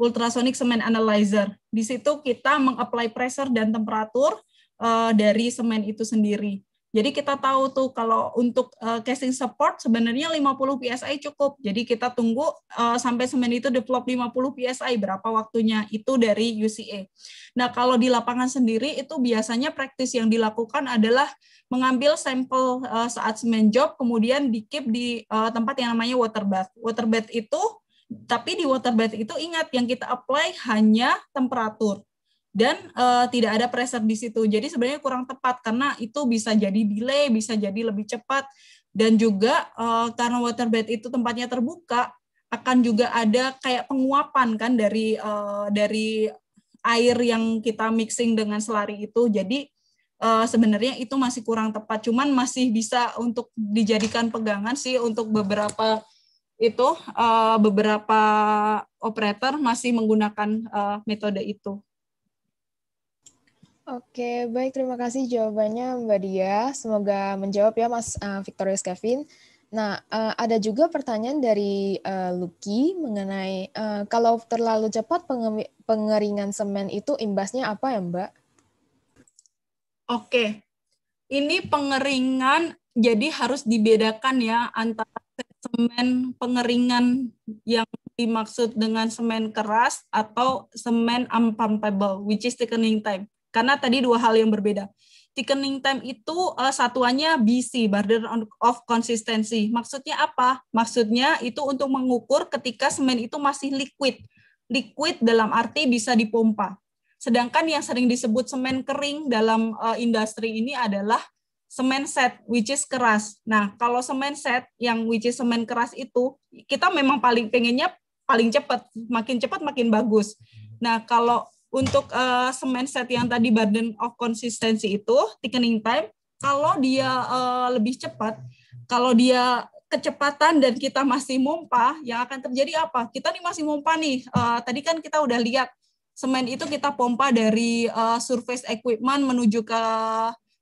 ultrasonic semen analyzer. Di situ kita mengapply pressure dan temperatur uh, dari semen itu sendiri jadi kita tahu tuh kalau untuk uh, eh, casing support sebenarnya 50 PSI cukup. Jadi kita tunggu uh, sampai semen itu develop 50 PSI berapa waktunya itu dari UCA. Nah, kalau di lapangan sendiri itu biasanya praktis yang dilakukan adalah mengambil sampel uh, saat semen job kemudian dikip di uh, tempat yang namanya water bath. Water bath itu tapi di water bath itu ingat yang kita apply hanya temperatur dan uh, tidak ada pressure di situ. Jadi sebenarnya kurang tepat karena itu bisa jadi delay, bisa jadi lebih cepat dan juga uh, karena waterbed itu tempatnya terbuka akan juga ada kayak penguapan kan dari uh, dari air yang kita mixing dengan selari itu. Jadi uh, sebenarnya itu masih kurang tepat, cuman masih bisa untuk dijadikan pegangan sih untuk beberapa itu uh, beberapa operator masih menggunakan uh, metode itu. Oke, baik. Terima kasih jawabannya Mbak Dia. Semoga menjawab ya Mas uh, eh, Victorius Kevin. Nah, uh, ada juga pertanyaan dari uh, Lucky mengenai uh, kalau terlalu cepat pengeringan semen itu imbasnya apa ya Mbak? Oke, ini pengeringan jadi harus dibedakan ya antara semen pengeringan yang dimaksud dengan semen keras atau semen unpumpable, which is thickening time karena tadi dua hal yang berbeda. Thickening time itu uh, satuannya BC, Border of Consistency. Maksudnya apa? Maksudnya itu untuk mengukur ketika semen itu masih liquid. Liquid dalam arti bisa dipompa. Sedangkan yang sering disebut semen kering dalam uh, industri ini adalah semen set, which is keras. Nah, kalau semen set yang which is semen keras itu, kita memang paling pengennya paling cepat, makin cepat makin bagus. Nah, kalau untuk uh, eh, semen set yang tadi burden of consistency itu thickening time kalau dia uh, lebih cepat kalau dia kecepatan dan kita masih mompa yang akan terjadi apa kita nih masih mompa nih uh, tadi kan kita udah lihat semen itu kita pompa dari uh, surface equipment menuju ke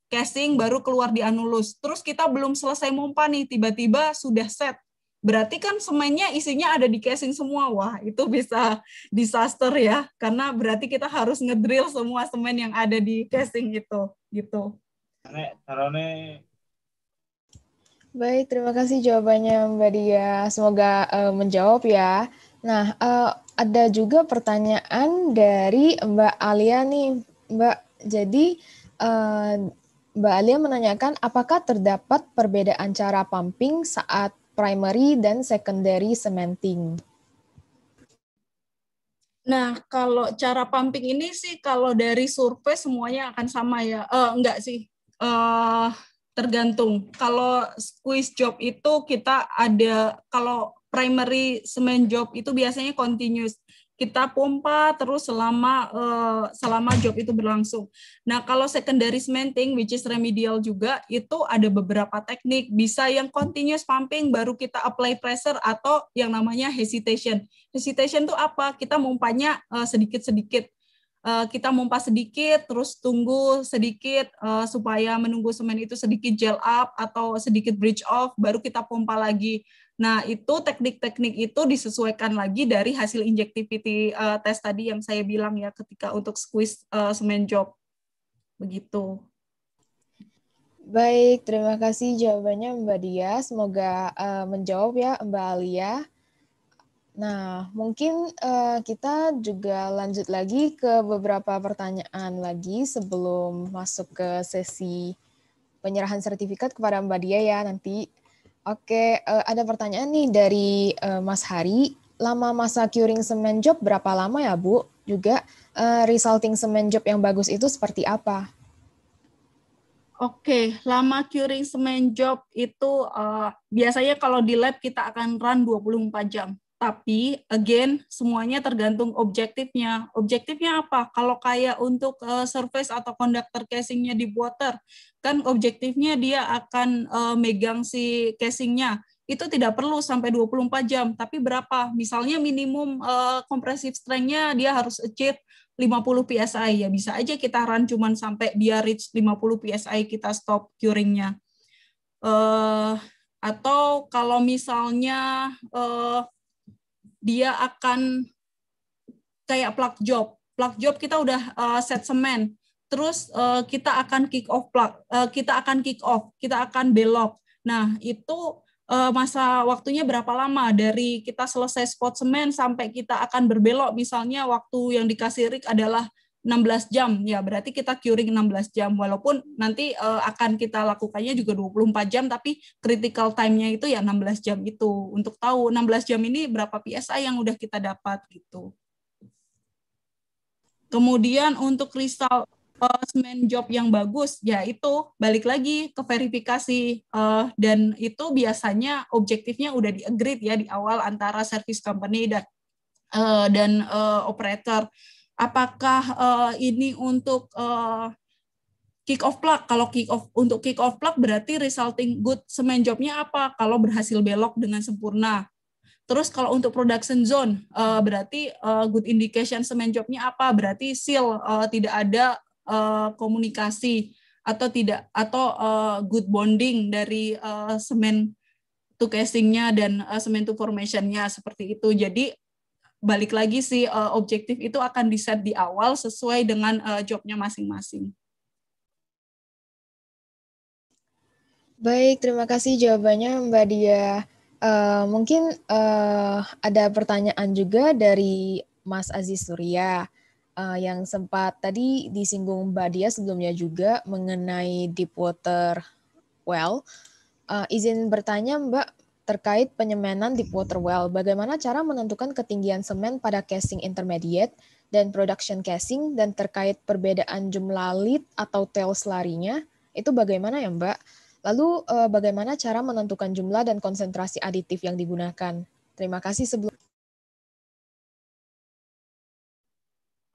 casing baru keluar di anulus. terus kita belum selesai pompa nih tiba-tiba sudah set berarti kan semennya isinya ada di casing semua wah itu bisa disaster ya karena berarti kita harus ngedrill semua semen yang ada di casing itu gitu Nek, baik terima kasih jawabannya Mbak Dia semoga uh, menjawab ya nah uh, ada juga pertanyaan dari Mbak Alia nih Mbak jadi uh, Mbak Alia menanyakan apakah terdapat perbedaan cara pumping saat primary dan secondary cementing. Nah, kalau cara pumping ini sih kalau dari survei semuanya akan sama ya. Uh, enggak sih. Uh, tergantung. Kalau squeeze job itu kita ada kalau primary cement job itu biasanya continuous kita pompa terus selama uh, selama job itu berlangsung. Nah, kalau secondary cementing which is remedial juga itu ada beberapa teknik. Bisa yang continuous pumping baru kita apply pressure atau yang namanya hesitation. Hesitation itu apa? Kita mumpanya eh, sedikit-sedikit. Uh, uh, kita mumpa sedikit terus tunggu sedikit uh, supaya menunggu semen itu sedikit gel up atau sedikit bridge off baru kita pompa lagi. Nah, itu teknik-teknik itu disesuaikan lagi dari hasil injectivity uh, test tadi yang saya bilang ya ketika untuk squeeze uh, semen job. Begitu. Baik, terima kasih jawabannya Mbak Dia. Semoga uh, menjawab ya Mbak Alia. Nah, mungkin uh, kita juga lanjut lagi ke beberapa pertanyaan lagi sebelum masuk ke sesi penyerahan sertifikat kepada Mbak Dia ya nanti Oke, eh, ada pertanyaan nih dari eh, Mas Hari. Lama masa curing semen job berapa lama ya, Bu? Juga eh, resulting semen job yang bagus itu seperti apa? Oke, lama curing semen job itu biasanya kalau di lab kita akan run 24 jam tapi again semuanya tergantung objektifnya. Objektifnya apa? Kalau kayak untuk uh, surface atau conductor casingnya di water, kan objektifnya dia akan uh, megang si casingnya. Itu tidak perlu sampai 24 jam, tapi berapa? Misalnya minimum uh, compressive strength-nya dia harus achieve 50 PSI ya bisa aja kita run cuman sampai dia reach 50 PSI kita stop curingnya. Uh, atau kalau misalnya uh, dia akan kayak plug job. Plug job kita udah uh, set semen, terus uh, kita akan kick off plug, uh, kita akan kick off, kita akan belok. Nah, itu uh, masa waktunya berapa lama dari kita selesai spot semen sampai kita akan berbelok misalnya waktu yang dikasih Rick adalah 16 jam ya berarti kita curing 16 jam walaupun nanti uh, akan kita lakukannya juga 24 jam tapi critical time-nya itu ya 16 jam itu untuk tahu 16 jam ini berapa PSI yang udah kita dapat gitu. Kemudian untuk kristal postman job yang bagus ya itu balik lagi ke verifikasi uh, dan itu biasanya objektifnya udah di agreed ya di awal antara service company dan uh, dan uh, operator Apakah uh, ini untuk uh, kick off plug? Kalau kick off untuk kick off plug berarti resulting good semen jobnya apa? Kalau berhasil belok dengan sempurna. Terus kalau untuk production zone uh, berarti uh, good indication semen jobnya apa? Berarti seal uh, tidak ada uh, komunikasi atau tidak atau uh, good bonding dari uh, semen to casingnya dan uh, semen to formationnya seperti itu. Jadi balik lagi sih uh, objektif itu akan di set di awal sesuai dengan uh, jobnya masing-masing. Baik, terima kasih jawabannya Mbak Dia. Uh, mungkin uh, ada pertanyaan juga dari Mas Aziz Surya uh, yang sempat tadi disinggung Mbak Dia sebelumnya juga mengenai deep water well. Uh, izin bertanya Mbak, terkait penyemenan di water well, bagaimana cara menentukan ketinggian semen pada casing intermediate dan production casing dan terkait perbedaan jumlah lead atau tails larinya, itu bagaimana ya Mbak? Lalu eh, bagaimana cara menentukan jumlah dan konsentrasi aditif yang digunakan? Terima kasih sebelum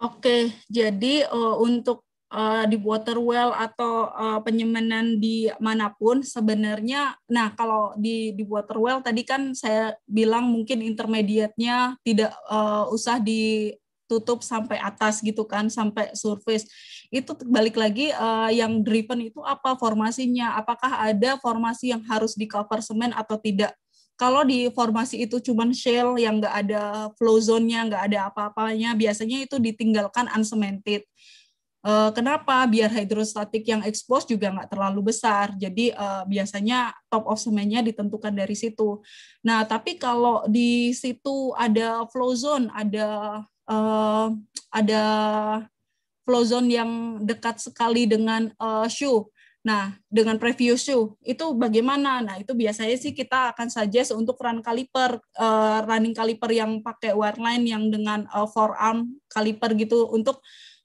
Oke, jadi eh, untuk uh, di water well atau uh, penyemenan di manapun sebenarnya nah kalau di di water well tadi kan saya bilang mungkin intermediate-nya tidak uh, usah ditutup sampai atas gitu kan sampai surface itu balik lagi uh, yang driven itu apa formasinya apakah ada formasi yang harus di cover semen atau tidak kalau di formasi itu cuman shell yang nggak ada flow zone-nya, nggak ada apa-apanya, biasanya itu ditinggalkan uncemented. Eh, kenapa? Biar hidrostatik yang expose juga nggak terlalu besar. Jadi eh, biasanya top of semennya ditentukan dari situ. Nah, tapi kalau di situ ada flow zone, ada eh, ada flow zone yang dekat sekali dengan shoe. Nah, dengan preview shoe itu bagaimana? Nah, itu biasanya sih kita akan suggest untuk run caliper, running caliper yang pakai wireline yang dengan forearm caliper gitu untuk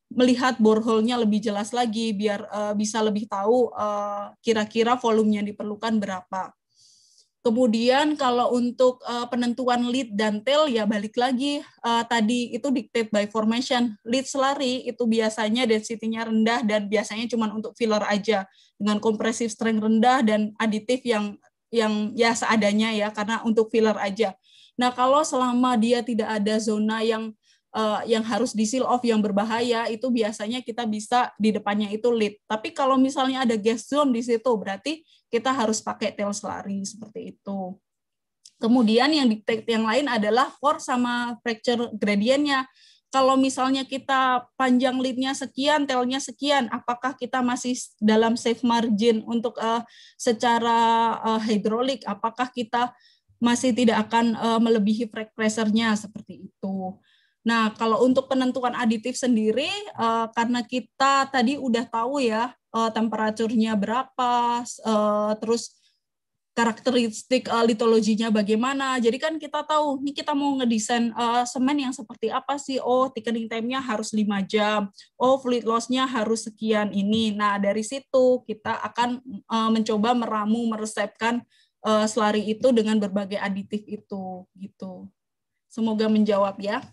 melihat borholnya lebih jelas lagi biar uh, bisa lebih tahu eh, kira kira volume yang diperlukan berapa. Kemudian kalau untuk uh, penentuan lead dan tail ya balik lagi uh, tadi itu dictate by formation. Lead selari itu biasanya density-nya rendah dan biasanya cuma untuk filler aja dengan compressive strength rendah dan aditif yang yang ya seadanya ya karena untuk filler aja. Nah, kalau selama dia tidak ada zona yang uh, yang harus di seal off yang berbahaya itu biasanya kita bisa di depannya itu lead. Tapi kalau misalnya ada gas zone di situ berarti kita harus pakai tail slurry seperti itu. Kemudian yang di, yang lain adalah force sama fracture gradientnya. Kalau misalnya kita panjang lidnya sekian, telnya sekian, apakah kita masih dalam safe margin untuk uh, secara uh, eh, hidrolik? Apakah kita masih tidak akan uh, melebihi frag pressure-nya seperti itu? Nah, kalau untuk penentuan aditif sendiri, uh, karena kita tadi udah tahu ya uh, temperaturnya berapa, uh, terus karakteristik uh, litologinya bagaimana. Jadi kan kita tahu, nih kita mau ngedesain uh, semen yang seperti apa sih? Oh, thickening time-nya harus 5 jam. Oh, fluid loss-nya harus sekian ini. Nah, dari situ kita akan uh, mencoba meramu, meresepkan uh, selari itu dengan berbagai aditif itu. gitu. Semoga menjawab ya.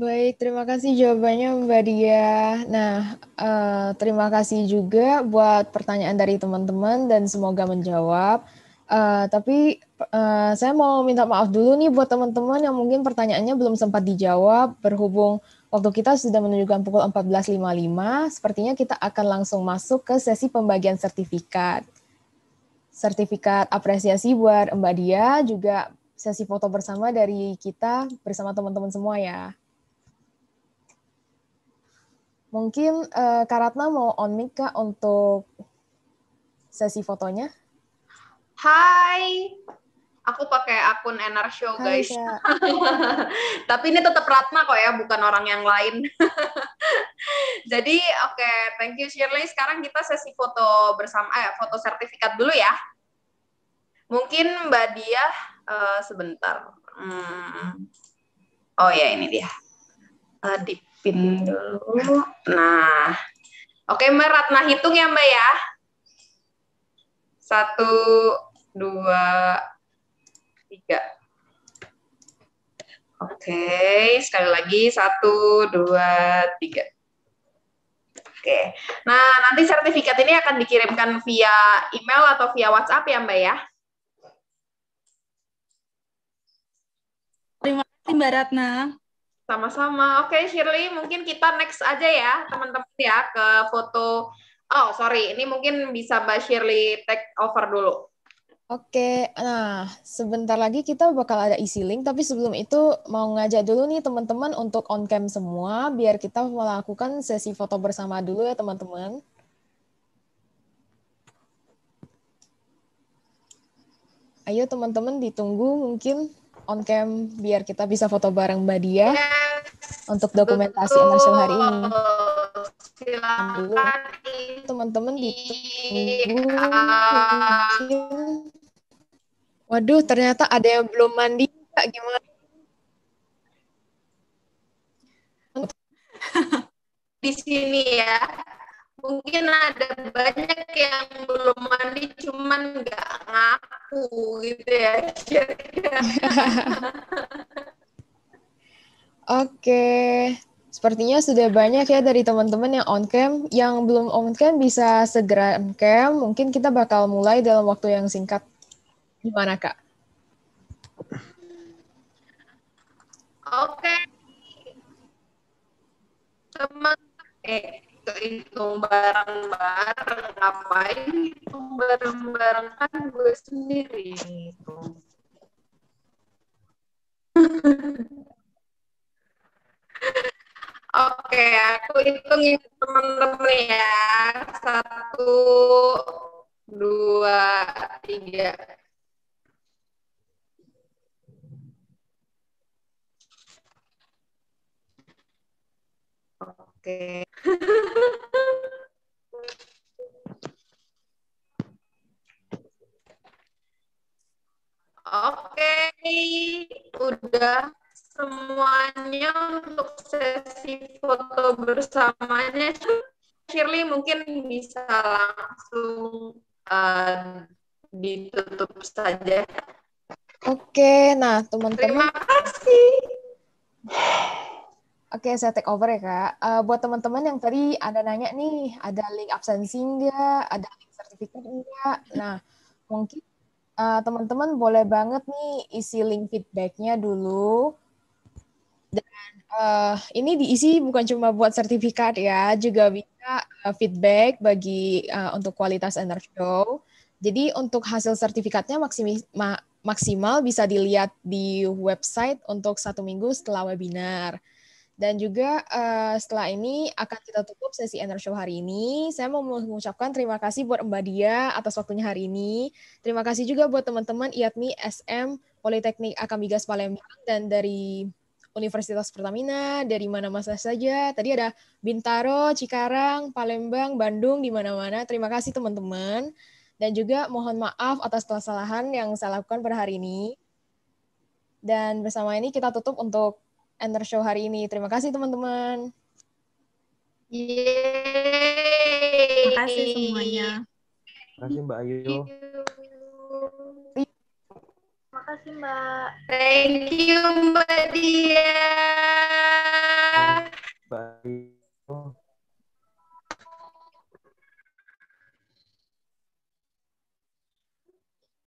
Baik, terima kasih jawabannya Mbak Dia. Nah, uh, terima kasih juga buat pertanyaan dari teman-teman dan semoga menjawab. Uh, tapi uh, saya mau minta maaf dulu nih buat teman-teman yang mungkin pertanyaannya belum sempat dijawab berhubung waktu kita sudah menunjukkan pukul 14.55, sepertinya kita akan langsung masuk ke sesi pembagian sertifikat. Sertifikat apresiasi buat Mbak Dia, juga sesi foto bersama dari kita bersama teman-teman semua ya. Mungkin uh, eh, Karatna mau on mic Kak untuk sesi fotonya? Hai. Aku pakai akun NR Show, Hai, guys. (laughs) Tapi ini tetap Ratna kok ya, bukan orang yang lain. (laughs) Jadi, oke, okay, thank you Shirley. Sekarang kita sesi foto bersama eh foto sertifikat dulu ya. Mungkin Mbak Dia uh, sebentar. Hmm. Oh ya, ini dia. Uh, eh, di pin hmm. dulu. Nah, oke Mbak Ratna hitung ya Mbak ya. Satu, dua, tiga. Oke, sekali lagi satu, dua, tiga. Oke, nah nanti sertifikat ini akan dikirimkan via email atau via WhatsApp ya Mbak ya? Terima kasih Mbak Ratna. Sama-sama. Oke, Shirley, mungkin kita next aja ya, teman-teman ya, ke foto. Oh, sorry. Ini mungkin bisa Mbak Shirley take over dulu. Oke, nah sebentar lagi kita bakal ada isi link, tapi sebelum itu mau ngajak dulu nih teman-teman untuk on cam semua, biar kita melakukan sesi foto bersama dulu ya teman-teman. Ayo teman-teman ditunggu mungkin on cam biar kita bisa foto bareng Mbak Dia yes, iya, untuk dokumentasi betul. Marshall hari ini. Silakan teman-teman di iya. Waduh, ternyata ada yang belum mandi, Kak. Gimana? di sini ya mungkin ada banyak yang belum mandi cuman nggak ngaku gitu ya (laughs) Oke, sepertinya sudah banyak ya dari teman-teman yang on cam. Yang belum on cam bisa segera on cam. Mungkin kita bakal mulai dalam waktu yang singkat. Gimana kak? Oke, teman. Eh, itu barang bareng ngapain itu bareng-bareng kan gue sendiri itu. (laughs) Oke, okay, aku hitungin teman-teman ya. Satu, dua, tiga. Oke. Oke, udah semuanya untuk sesi foto bersamanya. Shirley mungkin bisa langsung uh, ditutup saja. Oke, nah teman-teman. Terima kasih. Oke, saya take over ya, Kak. Uh, buat teman-teman yang tadi ada nanya nih, ada link absensi enggak, ada link sertifikat enggak. Nah, mungkin eh, teman-teman uh, boleh banget nih isi link feedbacknya dulu. Dan uh, ini diisi bukan cuma buat sertifikat ya, juga bisa uh, feedback bagi uh, untuk kualitas interview. Jadi untuk hasil sertifikatnya maksimis, maksimal bisa dilihat di website untuk satu minggu setelah webinar. Dan juga uh, setelah ini akan kita tutup sesi Ender Show hari ini. Saya mau mengucapkan terima kasih buat Mbak Dia atas waktunya hari ini. Terima kasih juga buat teman-teman IATMI SM Politeknik Akamigas Palembang dan dari Universitas Pertamina, dari mana-mana saja. Tadi ada Bintaro, Cikarang, Palembang, Bandung, di mana-mana. Terima kasih teman-teman. Dan juga mohon maaf atas kesalahan yang saya lakukan pada hari ini. Dan bersama ini kita tutup untuk Enter Show hari ini. Terima kasih teman-teman. Yeay. Terima kasih semuanya. Terima kasih Mbak Ayu. Terima kasih Mbak. Thank you Mbak Dia. Mbak Ayu.